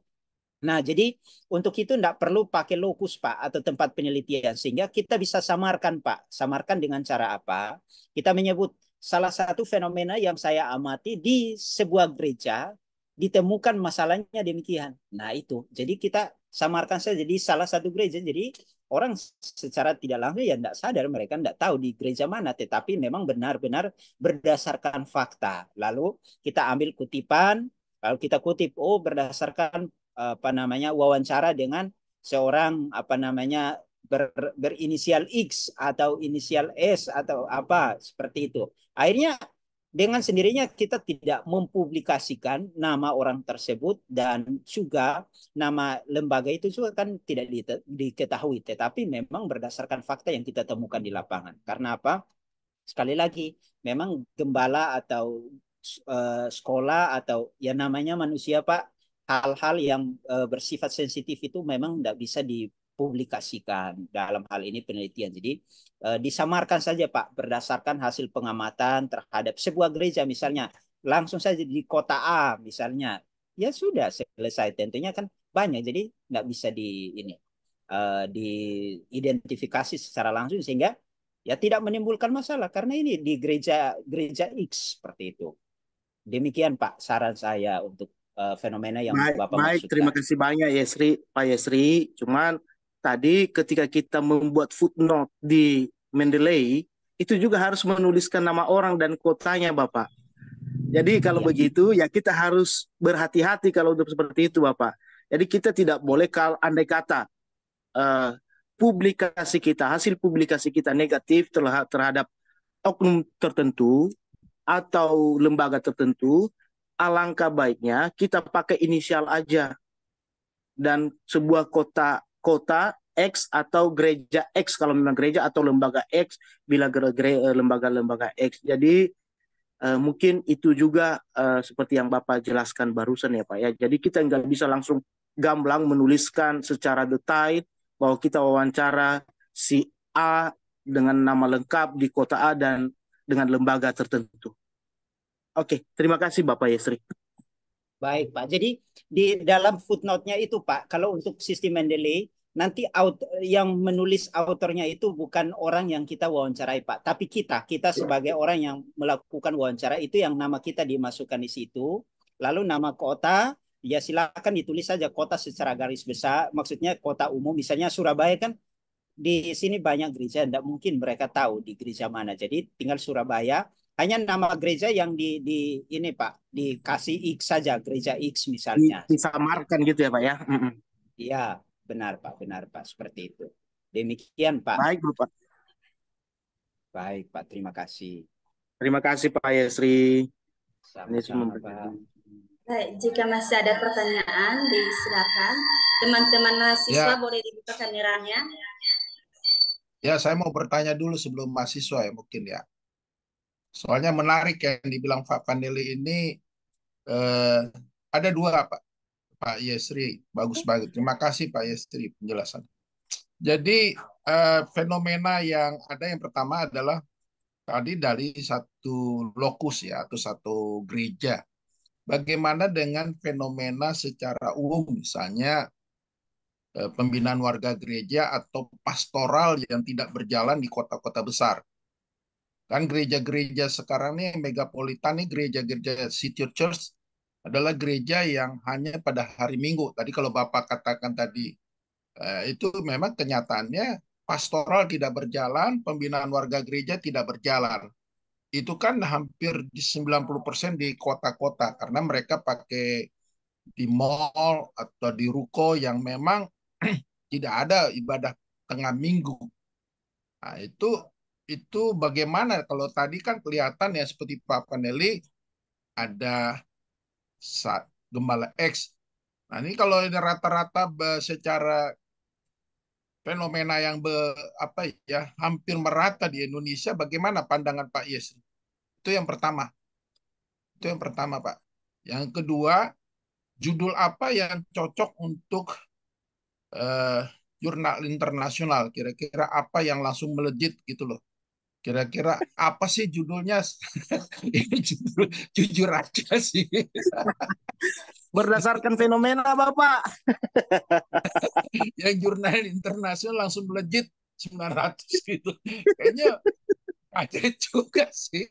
Nah, jadi untuk itu tidak perlu pakai lokus, Pak, atau tempat penelitian. Sehingga kita bisa samarkan, Pak. Samarkan dengan cara apa? Kita menyebut salah satu fenomena yang saya amati di sebuah gereja ditemukan masalahnya demikian. Nah itu, jadi kita samarkan saja jadi salah satu gereja. Jadi orang secara tidak langsung ya tidak sadar mereka tidak tahu di gereja mana, tetapi memang benar-benar berdasarkan fakta. Lalu kita ambil kutipan, lalu kita kutip, oh berdasarkan apa namanya wawancara dengan seorang apa namanya ber, berinisial X atau inisial S atau apa seperti itu. Akhirnya dengan sendirinya kita tidak mempublikasikan nama orang tersebut dan juga nama lembaga itu juga kan tidak diketahui tetapi memang berdasarkan fakta yang kita temukan di lapangan. Karena apa? Sekali lagi, memang gembala atau uh, sekolah atau ya namanya manusia Pak hal-hal yang uh, bersifat sensitif itu memang tidak bisa di publikasikan dalam hal ini penelitian. Jadi eh, disamarkan saja Pak berdasarkan hasil pengamatan terhadap sebuah gereja misalnya langsung saja di kota A misalnya ya sudah selesai tentunya kan banyak jadi nggak bisa di ini eh, diidentifikasi secara langsung sehingga ya tidak menimbulkan masalah karena ini di gereja gereja X seperti itu demikian Pak saran saya untuk uh, fenomena yang baik, Bapak baik terima kasih banyak Yesri Pak Yesri cuman tadi ketika kita membuat footnote di Mendeley, itu juga harus menuliskan nama orang dan kotanya, Bapak. Jadi hmm, kalau ya. begitu ya kita harus berhati-hati kalau untuk seperti itu, Bapak. Jadi kita tidak boleh kalau andai kata uh, publikasi kita, hasil publikasi kita negatif terhadap oknum tertentu atau lembaga tertentu, alangkah baiknya kita pakai inisial aja dan sebuah kota kota X atau gereja X kalau memang gereja atau lembaga X bila eh, lembaga-lembaga X. Jadi uh, mungkin itu juga uh, seperti yang Bapak jelaskan barusan ya Pak ya. Jadi kita nggak bisa langsung gamblang menuliskan secara detail bahwa kita wawancara si A dengan nama lengkap di kota A dan dengan lembaga tertentu. Oke, terima kasih Bapak Yesri. Baik, Pak. Jadi di dalam footnote-nya itu, Pak, kalau untuk sistem Mendeley, nanti out, yang menulis autornya itu bukan orang yang kita wawancarai Pak, tapi kita, kita iya. sebagai orang yang melakukan wawancara itu yang nama kita dimasukkan di situ, lalu nama kota, ya silakan ditulis saja kota secara garis besar, maksudnya kota umum, misalnya Surabaya kan di sini banyak gereja, tidak mungkin mereka tahu di gereja mana, jadi tinggal Surabaya, hanya nama gereja yang di, di ini Pak dikasih X saja gereja X misalnya disamarkan gitu ya Pak ya mm iya benar Pak benar Pak seperti itu demikian Pak baik Pak baik Pak terima kasih terima kasih Pak Yesri ini semua Pak. baik jika masih ada pertanyaan disilakan teman-teman mahasiswa ya. boleh dibuka kameranya ya saya mau bertanya dulu sebelum mahasiswa ya mungkin ya Soalnya menarik yang dibilang Pak Pandeli ini eh, ada dua Pak Pak Yesri bagus hmm. banget. Terima kasih Pak Yesri penjelasan. Jadi eh, fenomena yang ada yang pertama adalah tadi dari satu lokus ya atau satu gereja. Bagaimana dengan fenomena secara umum misalnya eh, pembinaan warga gereja atau pastoral yang tidak berjalan di kota-kota besar. Kan gereja-gereja sekarang nih megapolitan nih gereja-gereja City Church adalah gereja yang hanya pada hari Minggu. Tadi kalau Bapak katakan tadi eh, itu memang kenyataannya pastoral tidak berjalan, pembinaan warga gereja tidak berjalan. Itu kan hampir di 90% di kota-kota karena mereka pakai di mall atau di ruko yang memang tidak ada ibadah tengah minggu. Nah, itu itu bagaimana kalau tadi kan kelihatan ya seperti Pak Paneli ada gembala X. Nah ini kalau ini rata-rata secara fenomena yang be, apa ya hampir merata di Indonesia, bagaimana pandangan Pak Yes? Itu yang pertama. Itu yang pertama Pak. Yang kedua, judul apa yang cocok untuk uh, jurnal internasional? Kira-kira apa yang langsung melejit gitu loh? Kira-kira apa sih judulnya? jujur aja sih. Berdasarkan fenomena Bapak. Yang jurnal internasional langsung melejit 900 gitu. Kayaknya ada juga sih.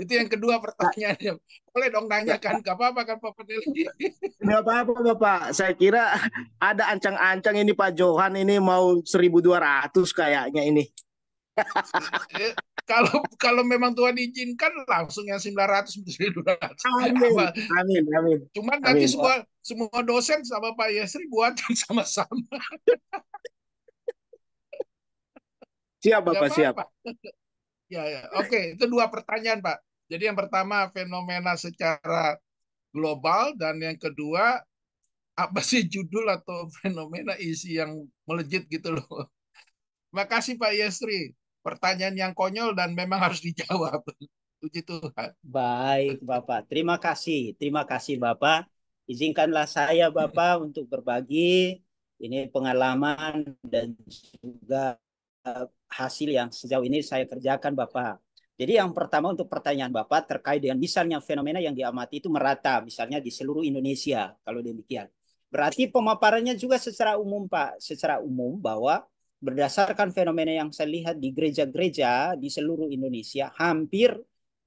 Itu yang kedua pertanyaannya. Boleh dong nanyakan, gak apa-apa kan Pak Peneliti? Gak apa-apa Bapak. Saya kira ada ancang-ancang ini Pak Johan ini mau 1200 kayaknya ini. kalau kalau memang Tuhan izinkan langsung yang 900 ratus Amin. Amin. Amin. Cuman amin. nanti semua semua dosen sama Pak Yesri buat sama-sama. siap Bapak, ya, siap. Ya, ya. Oke, itu dua pertanyaan, Pak. Jadi yang pertama fenomena secara global dan yang kedua apa sih judul atau fenomena isi yang melejit gitu loh. Makasih Pak Yesri pertanyaan yang konyol dan memang harus dijawab. Puji Tuhan. Baik, Bapak. Terima kasih. Terima kasih, Bapak. Izinkanlah saya, Bapak, untuk berbagi ini pengalaman dan juga eh, hasil yang sejauh ini saya kerjakan, Bapak. Jadi yang pertama untuk pertanyaan Bapak terkait dengan misalnya fenomena yang diamati itu merata, misalnya di seluruh Indonesia, kalau demikian. Berarti pemaparannya juga secara umum, Pak. Secara umum bahwa berdasarkan fenomena yang saya lihat di gereja-gereja di seluruh Indonesia hampir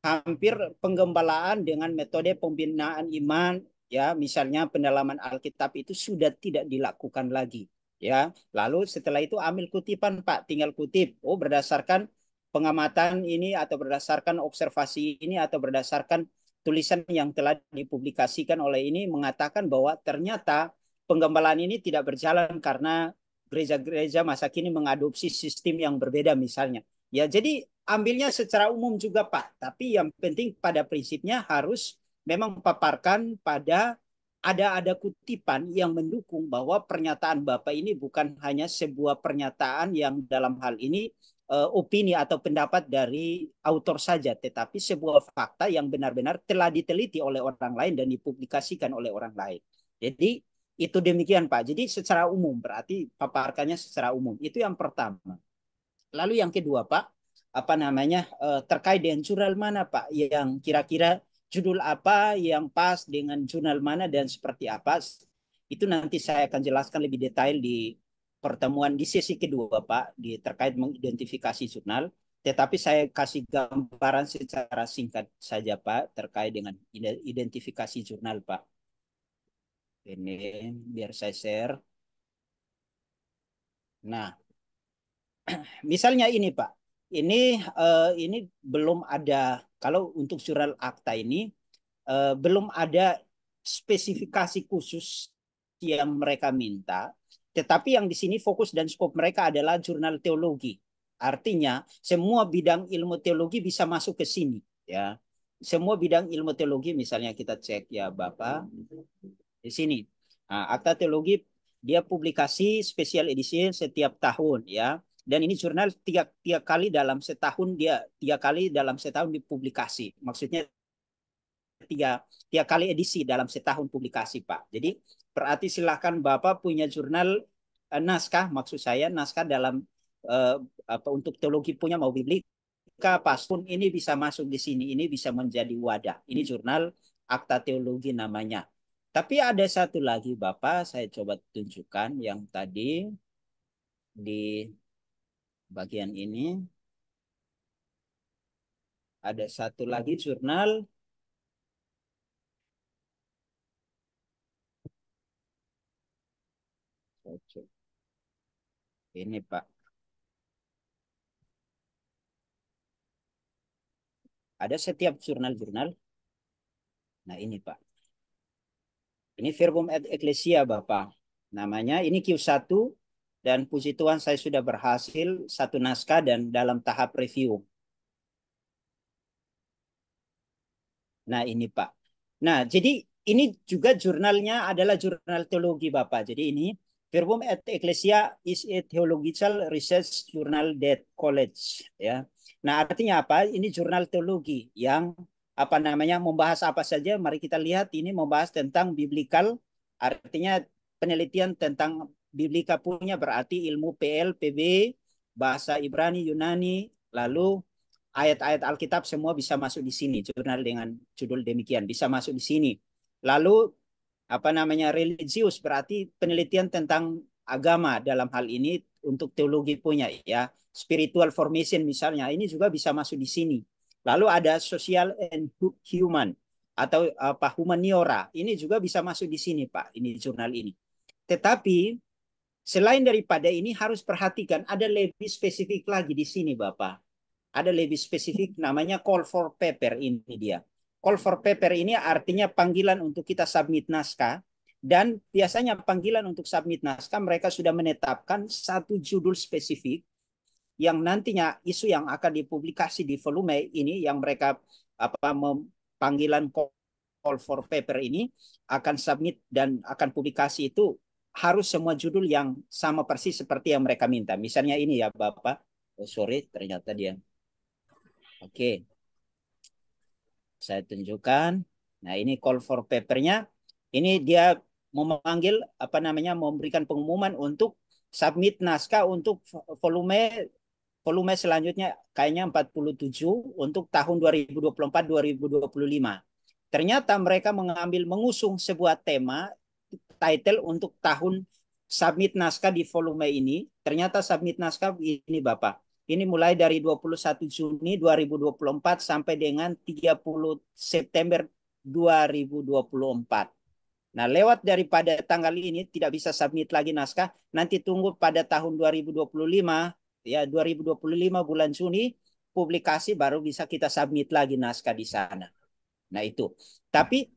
hampir penggembalaan dengan metode pembinaan iman ya misalnya pendalaman Alkitab itu sudah tidak dilakukan lagi ya lalu setelah itu ambil kutipan Pak tinggal kutip oh berdasarkan pengamatan ini atau berdasarkan observasi ini atau berdasarkan tulisan yang telah dipublikasikan oleh ini mengatakan bahwa ternyata penggembalaan ini tidak berjalan karena gereja-gereja masa kini mengadopsi sistem yang berbeda misalnya. Ya, jadi ambilnya secara umum juga Pak, tapi yang penting pada prinsipnya harus memang paparkan pada ada ada kutipan yang mendukung bahwa pernyataan Bapak ini bukan hanya sebuah pernyataan yang dalam hal ini eh, opini atau pendapat dari autor saja, tetapi sebuah fakta yang benar-benar telah diteliti oleh orang lain dan dipublikasikan oleh orang lain. Jadi itu demikian Pak. Jadi secara umum berarti paparkannya secara umum. Itu yang pertama. Lalu yang kedua Pak, apa namanya eh, terkait dengan jurnal mana Pak yang kira-kira judul apa yang pas dengan jurnal mana dan seperti apa itu nanti saya akan jelaskan lebih detail di pertemuan di sesi kedua Pak di terkait mengidentifikasi jurnal tetapi saya kasih gambaran secara singkat saja Pak terkait dengan identifikasi jurnal Pak ini biar saya share. Nah, misalnya ini Pak, ini uh, ini belum ada kalau untuk surat akta ini uh, belum ada spesifikasi khusus yang mereka minta, tetapi yang di sini fokus dan skop mereka adalah jurnal teologi. Artinya semua bidang ilmu teologi bisa masuk ke sini, ya. Semua bidang ilmu teologi misalnya kita cek ya Bapak di sini. Nah, Akta Teologi dia publikasi special edition setiap tahun ya. Dan ini jurnal tiga, tiga kali dalam setahun dia tiga kali dalam setahun dipublikasi. Maksudnya tiga tiga kali edisi dalam setahun publikasi Pak. Jadi berarti silahkan Bapak punya jurnal eh, naskah maksud saya naskah dalam eh, apa untuk teologi punya mau biblik pun ini bisa masuk di sini, ini bisa menjadi wadah. Ini jurnal akta teologi namanya. Tapi ada satu lagi Bapak, saya coba tunjukkan yang tadi di bagian ini. Ada satu lagi jurnal Ini Pak. Ada setiap jurnal-jurnal. Nah ini Pak. Ini verbum et ecclesia Bapak. Namanya ini Q1 dan puji Tuhan saya sudah berhasil satu naskah dan dalam tahap review. Nah ini Pak. Nah jadi ini juga jurnalnya adalah jurnal teologi Bapak. Jadi ini Verbum et Ecclesia is a theological research journal that college ya. Nah, artinya apa? Ini jurnal teologi yang apa namanya membahas apa saja mari kita lihat ini membahas tentang biblical artinya penelitian tentang biblika punya berarti ilmu PL PB bahasa Ibrani Yunani lalu ayat-ayat Alkitab semua bisa masuk di sini jurnal dengan judul demikian bisa masuk di sini lalu apa namanya religius berarti penelitian tentang agama dalam hal ini untuk teologi punya ya spiritual formation misalnya ini juga bisa masuk di sini Lalu ada social and human atau eh, apa humaniora. Ini juga bisa masuk di sini, Pak, ini jurnal ini. Tetapi selain daripada ini harus perhatikan ada lebih spesifik lagi di sini, Bapak. Ada lebih spesifik namanya call for paper ini dia. Call for paper ini artinya panggilan untuk kita submit naskah dan biasanya panggilan untuk submit naskah mereka sudah menetapkan satu judul spesifik yang nantinya isu yang akan dipublikasi di volume ini yang mereka apa panggilan call for paper ini akan submit dan akan publikasi itu harus semua judul yang sama persis seperti yang mereka minta. Misalnya ini ya Bapak. Oh sorry ternyata dia. Oke. Okay. Saya tunjukkan. Nah ini call for papernya. Ini dia memanggil apa namanya memberikan pengumuman untuk submit naskah untuk volume volume selanjutnya kayaknya 47 untuk tahun 2024-2025. Ternyata mereka mengambil mengusung sebuah tema title untuk tahun submit naskah di volume ini. Ternyata submit naskah ini Bapak. Ini mulai dari 21 Juni 2024 sampai dengan 30 September 2024. Nah, lewat daripada tanggal ini tidak bisa submit lagi naskah. Nanti tunggu pada tahun 2025 ya 2025 bulan Juni publikasi baru bisa kita submit lagi naskah di sana. Nah itu. Tapi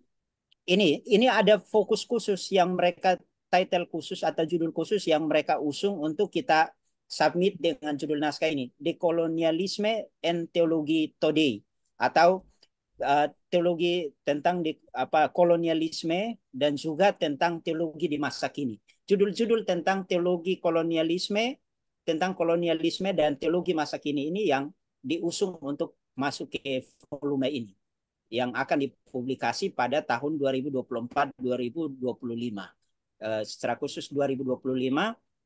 ini ini ada fokus khusus yang mereka title khusus atau judul khusus yang mereka usung untuk kita submit dengan judul naskah ini Dekolonialisme and Teologi Today atau uh, teologi tentang di, apa kolonialisme dan juga tentang teologi di masa kini. Judul-judul tentang teologi kolonialisme tentang kolonialisme dan teologi masa kini ini yang diusung untuk masuk ke volume ini yang akan dipublikasi pada tahun 2024 2025 eh, secara khusus 2025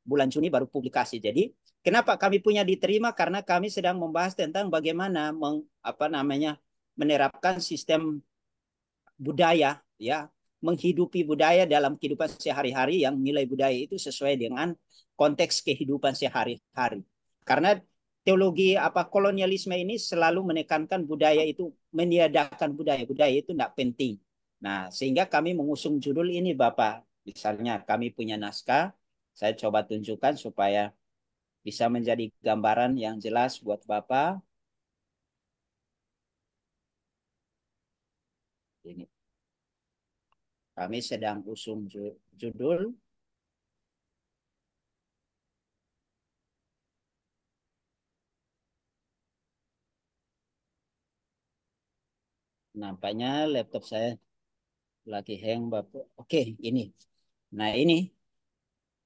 bulan Juni baru publikasi jadi kenapa kami punya diterima karena kami sedang membahas tentang bagaimana meng, apa namanya menerapkan sistem budaya ya menghidupi budaya dalam kehidupan sehari-hari yang nilai budaya itu sesuai dengan konteks kehidupan sehari-hari. Karena teologi apa kolonialisme ini selalu menekankan budaya itu meniadakan budaya. Budaya itu tidak penting. Nah, sehingga kami mengusung judul ini Bapak. Misalnya kami punya naskah, saya coba tunjukkan supaya bisa menjadi gambaran yang jelas buat Bapak. Ini. Kami sedang usung judul Nampaknya laptop saya lagi hang Bapak. Oke, ini. Nah, ini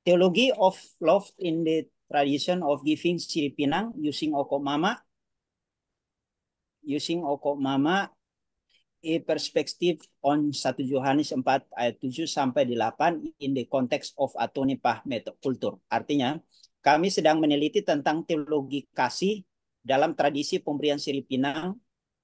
teologi of Love in the Tradition of Giving Siri Pinang using Okok Mama using Okok Mama a perspective on 1 Yohanes 4 ayat 7 sampai 8 in the context of Atonipah method culture. Artinya, kami sedang meneliti tentang teologi kasih dalam tradisi pemberian siri pinang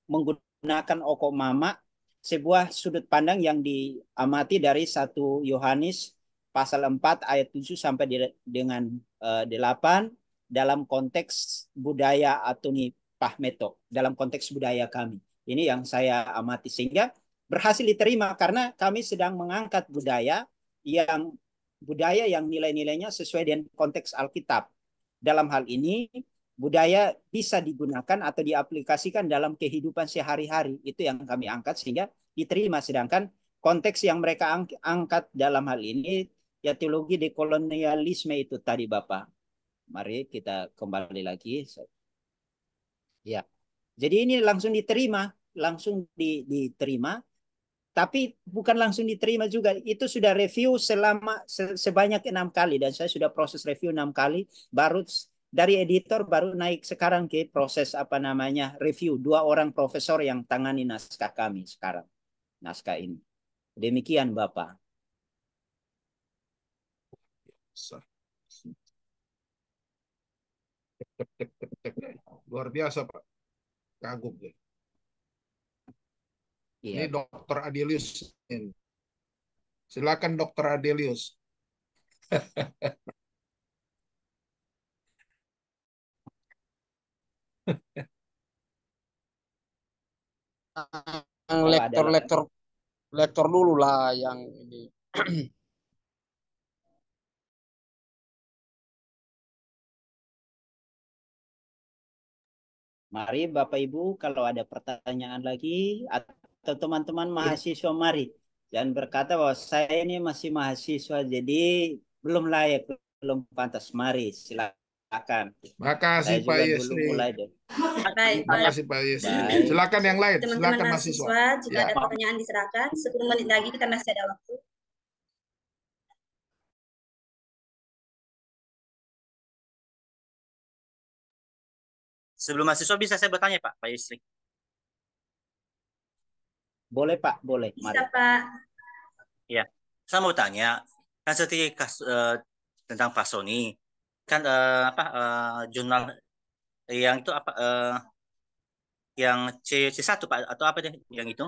menggunakan menggunakan Oko Mama, sebuah sudut pandang yang diamati dari satu Yohanes pasal 4 ayat 7 sampai dengan eh, delapan 8 dalam konteks budaya Atuni Pahmeto, dalam konteks budaya kami. Ini yang saya amati sehingga berhasil diterima karena kami sedang mengangkat budaya yang budaya yang nilai-nilainya sesuai dengan konteks Alkitab. Dalam hal ini budaya bisa digunakan atau diaplikasikan dalam kehidupan sehari-hari. Itu yang kami angkat sehingga diterima. Sedangkan konteks yang mereka angkat dalam hal ini ya teologi dekolonialisme itu tadi Bapak. Mari kita kembali lagi. Ya. Jadi ini langsung diterima, langsung di, diterima. Tapi bukan langsung diterima juga. Itu sudah review selama se, sebanyak enam kali dan saya sudah proses review enam kali. Baru dari editor baru naik sekarang ke proses apa namanya review dua orang profesor yang tangani naskah kami sekarang naskah ini demikian bapak luar biasa pak kagum deh yeah. ini dokter Adelius silakan dokter Adelius yang lektor ada. lektor lektor dulu lah yang ini Mari Bapak Ibu kalau ada pertanyaan lagi atau teman-teman iya. mahasiswa mari dan berkata bahwa saya ini masih mahasiswa jadi belum layak belum pantas mari silakan silakan. Makasih Pak Yesri. Terima kasih Pak Yesri. Silakan yang lain. Teman -teman Silakan mahasiswa. mahasiswa jika ya. ada pertanyaan diserahkan. 10 menit lagi kita masih ada waktu. Sebelum mahasiswa bisa saya bertanya Pak, Pak Yesri. Boleh Pak, boleh. Mari. Bisa Pak. Ya, saya mau tanya, kan setiap kas, eh, tentang Pak Sony, kan uh, apa uh, jurnal yang itu apa uh, yang C c satu Pak atau apa deh yang itu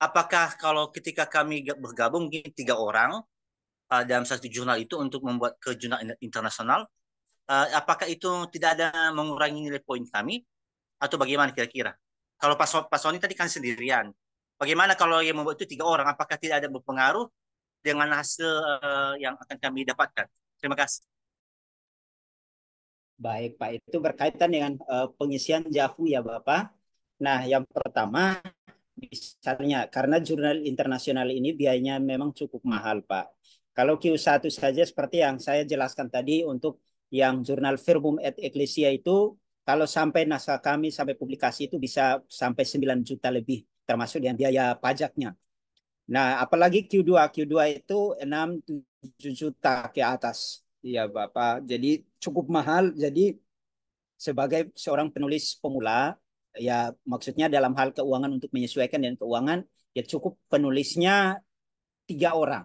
apakah kalau ketika kami bergabung mungkin tiga orang uh, dalam satu jurnal itu untuk membuat ke jurnal internasional uh, apakah itu tidak ada mengurangi nilai poin kami atau bagaimana kira-kira kalau pas-pas ini tadi kan sendirian bagaimana kalau yang membuat itu tiga orang apakah tidak ada berpengaruh dengan hasil uh, yang akan kami dapatkan terima kasih Baik, Pak. Itu berkaitan dengan uh, pengisian JAFU ya, Bapak. Nah, yang pertama misalnya karena jurnal internasional ini biayanya memang cukup mahal, Pak. Kalau Q1 saja seperti yang saya jelaskan tadi untuk yang jurnal firmum et Ecclesia itu kalau sampai naskah kami sampai publikasi itu bisa sampai 9 juta lebih termasuk yang biaya pajaknya. Nah, apalagi Q2, Q2 itu 6 7 juta ke atas. Iya Bapak, jadi cukup mahal. Jadi sebagai seorang penulis pemula, ya maksudnya dalam hal keuangan untuk menyesuaikan dengan keuangan, ya cukup penulisnya tiga orang.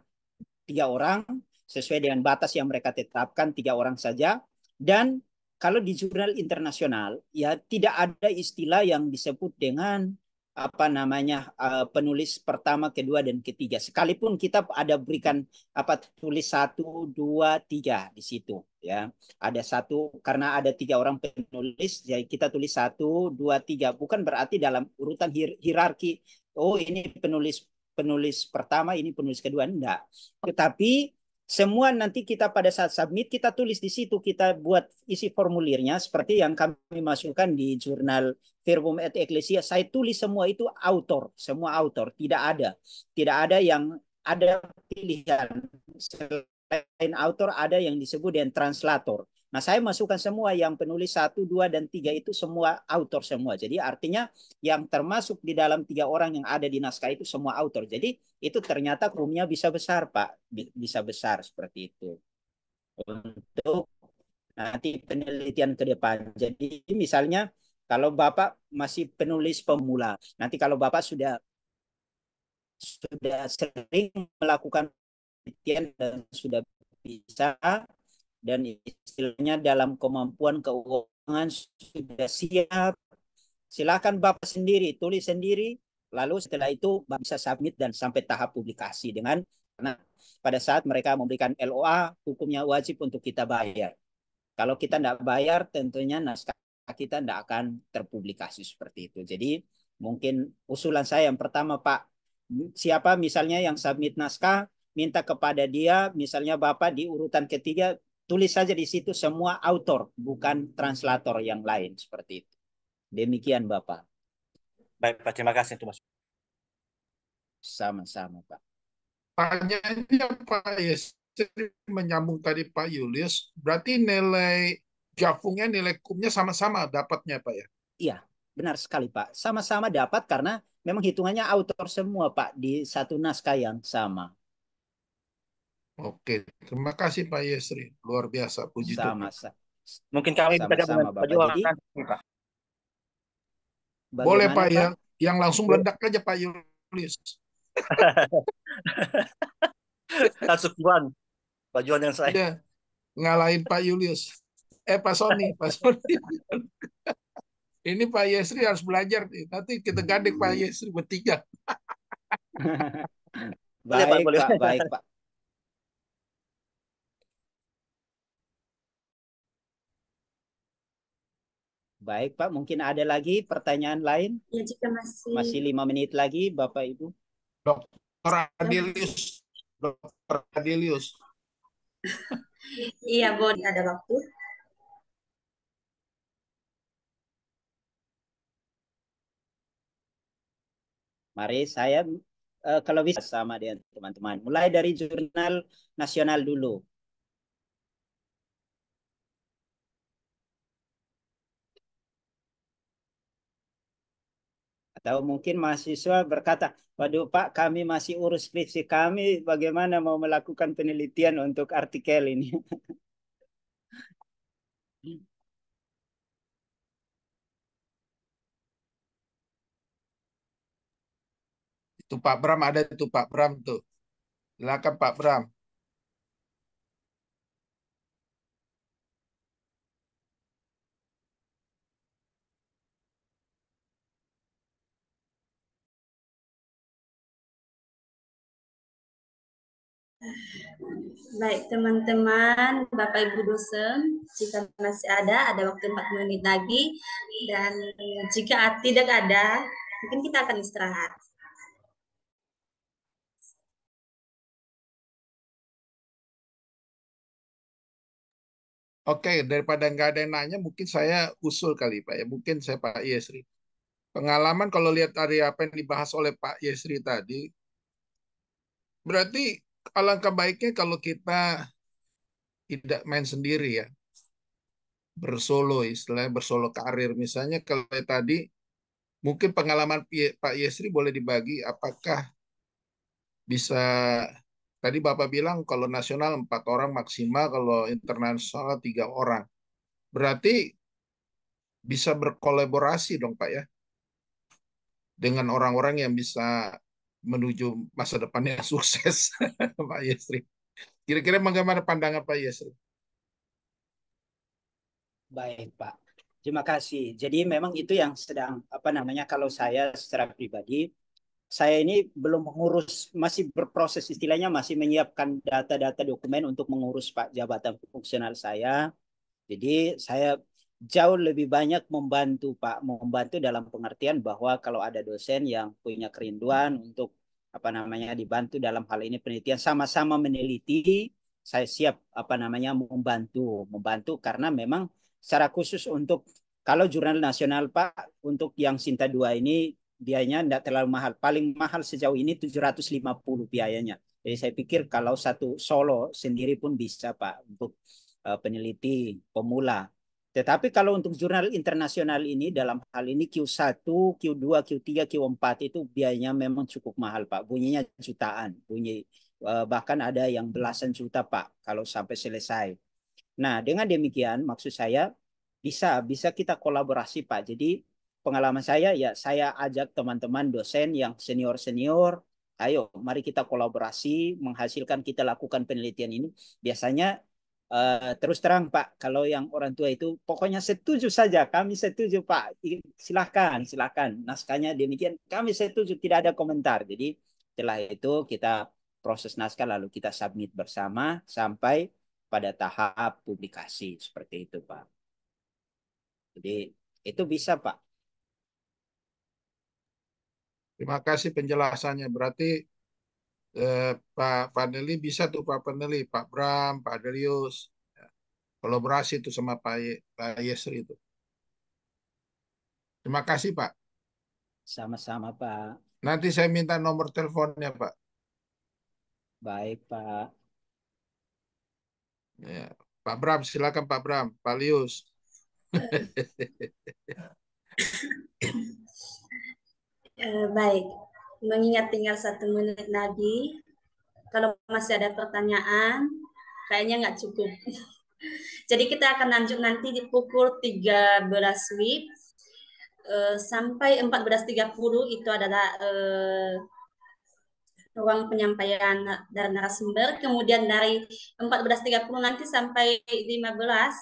Tiga orang sesuai dengan batas yang mereka tetapkan, tiga orang saja. Dan kalau di jurnal internasional, ya tidak ada istilah yang disebut dengan apa namanya uh, penulis pertama, kedua dan ketiga. Sekalipun kita ada berikan apa tulis satu, dua, tiga di situ ya. Ada satu karena ada tiga orang penulis, jadi kita tulis satu, dua, tiga. Bukan berarti dalam urutan hier hierarki. Oh ini penulis penulis pertama, ini penulis kedua, enggak. Tetapi semua nanti kita pada saat submit kita tulis di situ kita buat isi formulirnya seperti yang kami masukkan di jurnal Verbum et Ecclesia. Saya tulis semua itu autor, semua autor, tidak ada. Tidak ada yang ada pilihan selain autor ada yang disebut dengan translator. Nah, saya masukkan semua yang penulis satu, dua, dan tiga itu semua autor semua. Jadi artinya yang termasuk di dalam tiga orang yang ada di naskah itu semua autor. Jadi itu ternyata roomnya bisa besar, Pak. Bisa besar seperti itu. Untuk nanti penelitian ke depan. Jadi misalnya kalau Bapak masih penulis pemula, nanti kalau Bapak sudah sudah sering melakukan penelitian dan sudah bisa dan istilahnya dalam kemampuan keuangan sudah siap. Silakan Bapak sendiri tulis sendiri lalu setelah itu Bapak bisa submit dan sampai tahap publikasi dengan karena pada saat mereka memberikan LOA hukumnya wajib untuk kita bayar. Kalau kita tidak bayar tentunya naskah kita tidak akan terpublikasi seperti itu. Jadi mungkin usulan saya yang pertama Pak siapa misalnya yang submit naskah minta kepada dia misalnya Bapak di urutan ketiga tulis saja di situ semua autor, bukan translator yang lain seperti itu. Demikian Bapak. Baik Pak, terima kasih itu Mas. Sama-sama Pak. Hanya Pak Yesri ya, menyambung tadi Pak Julius, berarti nilai Jafungnya nilai kumnya sama-sama dapatnya Pak ya? Iya, benar sekali Pak. Sama-sama dapat karena memang hitungannya autor semua Pak di satu naskah yang sama. Oke, terima kasih Pak Yesri. Luar biasa, puji Tuhan. Sama, sama. Mungkin kami bisa gabungan Pak Boleh Pak, ya, yang langsung meledak aja Pak Yulis. Tasukuan, Pak Juan yang saya. Ya, ngalahin Pak Julius. Eh Pak Sony, Pak Sony. Ini Pak Yesri harus belajar. Nih. Nanti kita gandeng Pak iya. Yesri bertiga. baik, Pak, baik Pak. Baik Pak, mungkin ada lagi pertanyaan lain? Ya, jika masih. Masih lima menit lagi Bapak Ibu. Dokter Adilius. Dokter Adilius. iya, Bu, ada waktu. Mari saya uh, kalau bisa sama dengan teman-teman. Mulai dari jurnal nasional dulu. Atau mungkin mahasiswa berkata, waduh Pak kami masih urus skripsi kami, bagaimana mau melakukan penelitian untuk artikel ini. Itu Pak Bram ada itu Pak Bram tuh. Silakan Pak Bram. Baik teman-teman, Bapak Ibu dosen, jika masih ada, ada waktu 4 menit lagi. Dan jika tidak ada, mungkin kita akan istirahat. Oke, daripada nggak ada yang nanya, mungkin saya usul kali Pak ya. Mungkin saya Pak Yesri. Pengalaman kalau lihat dari apa yang dibahas oleh Pak Yesri tadi, berarti alangkah baiknya kalau kita tidak main sendiri ya. Bersolo istilahnya, bersolo karir. Misalnya kalau tadi, mungkin pengalaman Pak Yesri boleh dibagi apakah bisa tadi Bapak bilang kalau nasional empat orang maksimal, kalau internasional tiga orang. Berarti bisa berkolaborasi dong Pak ya dengan orang-orang yang bisa menuju masa depannya sukses Pak Yesri. Kira-kira bagaimana pandangan Pak Yesri? Baik Pak, terima kasih. Jadi memang itu yang sedang apa namanya kalau saya secara pribadi saya ini belum mengurus masih berproses istilahnya masih menyiapkan data-data dokumen untuk mengurus Pak jabatan fungsional saya. Jadi saya jauh lebih banyak membantu Pak, membantu dalam pengertian bahwa kalau ada dosen yang punya kerinduan untuk apa namanya dibantu dalam hal ini penelitian sama-sama meneliti, saya siap apa namanya membantu, membantu karena memang secara khusus untuk kalau jurnal nasional Pak untuk yang Sinta 2 ini biayanya tidak terlalu mahal. Paling mahal sejauh ini 750 biayanya. Jadi saya pikir kalau satu solo sendiri pun bisa Pak untuk eh, peneliti pemula tetapi kalau untuk jurnal internasional ini dalam hal ini Q1, Q2, Q3, Q4 itu biayanya memang cukup mahal Pak. Bunyinya jutaan, bunyi eh, bahkan ada yang belasan juta Pak kalau sampai selesai. Nah, dengan demikian maksud saya bisa bisa kita kolaborasi Pak. Jadi pengalaman saya ya saya ajak teman-teman dosen yang senior-senior Ayo, mari kita kolaborasi, menghasilkan kita lakukan penelitian ini. Biasanya Uh, terus terang Pak, kalau yang orang tua itu pokoknya setuju saja, kami setuju Pak, silahkan, silahkan. Naskahnya demikian, kami setuju, tidak ada komentar. Jadi setelah itu kita proses naskah lalu kita submit bersama sampai pada tahap publikasi seperti itu Pak. Jadi itu bisa Pak. Terima kasih penjelasannya. Berarti eh, Pak Paneli bisa tuh Pak Paneli, Pak Bram, Pak Darius ya. kolaborasi tuh sama Pak, Ye, Pak Yesri itu. Terima kasih Pak. Sama-sama Pak. Nanti saya minta nomor teleponnya Pak. Baik Pak. Ya. Pak Bram, silakan Pak Bram, Pak Lius. Eh, baik, mengingat tinggal satu menit lagi, kalau masih ada pertanyaan, kayaknya nggak cukup. Jadi kita akan lanjut nanti di pukul 13 WIB uh, sampai 14.30 itu adalah uh, ruang penyampaian dari narasumber. Kemudian dari 14.30 nanti sampai 15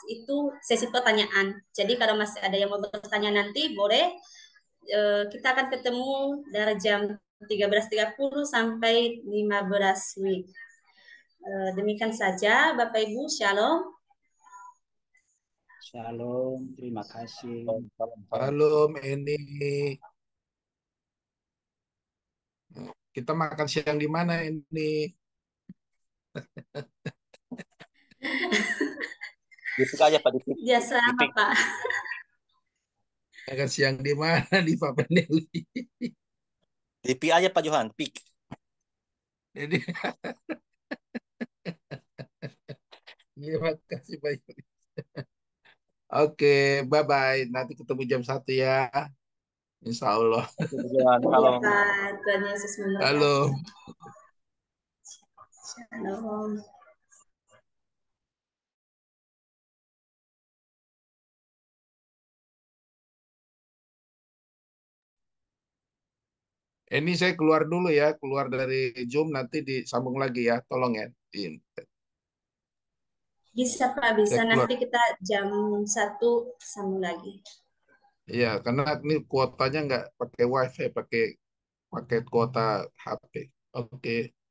itu sesi pertanyaan. Jadi kalau masih ada yang mau bertanya nanti boleh. Uh, kita akan ketemu dari jam 13.30 sampai 15 week eh, Demikian saja Bapak Ibu, Shalom. Shalom, terima kasih. Shalom, ini. Kita makan siang di mana ini? Biasa aja Pak Ya, Biasa Pak. Makan siang di mana di Pak Peneli? DP aja Pak Johan, pick. Jadi Terima kasih Pak Oke, Oke, bye-bye. Nanti ketemu jam satu ya. Insya Allah. Halo. Halo. Halo. Ini saya keluar dulu ya, keluar dari Zoom nanti disambung lagi ya, tolong ya. Bisa Pak, bisa nanti kita jam satu sambung lagi. Iya, karena ini kuotanya nggak pakai wifi, pakai paket kuota HP. Oke. Okay.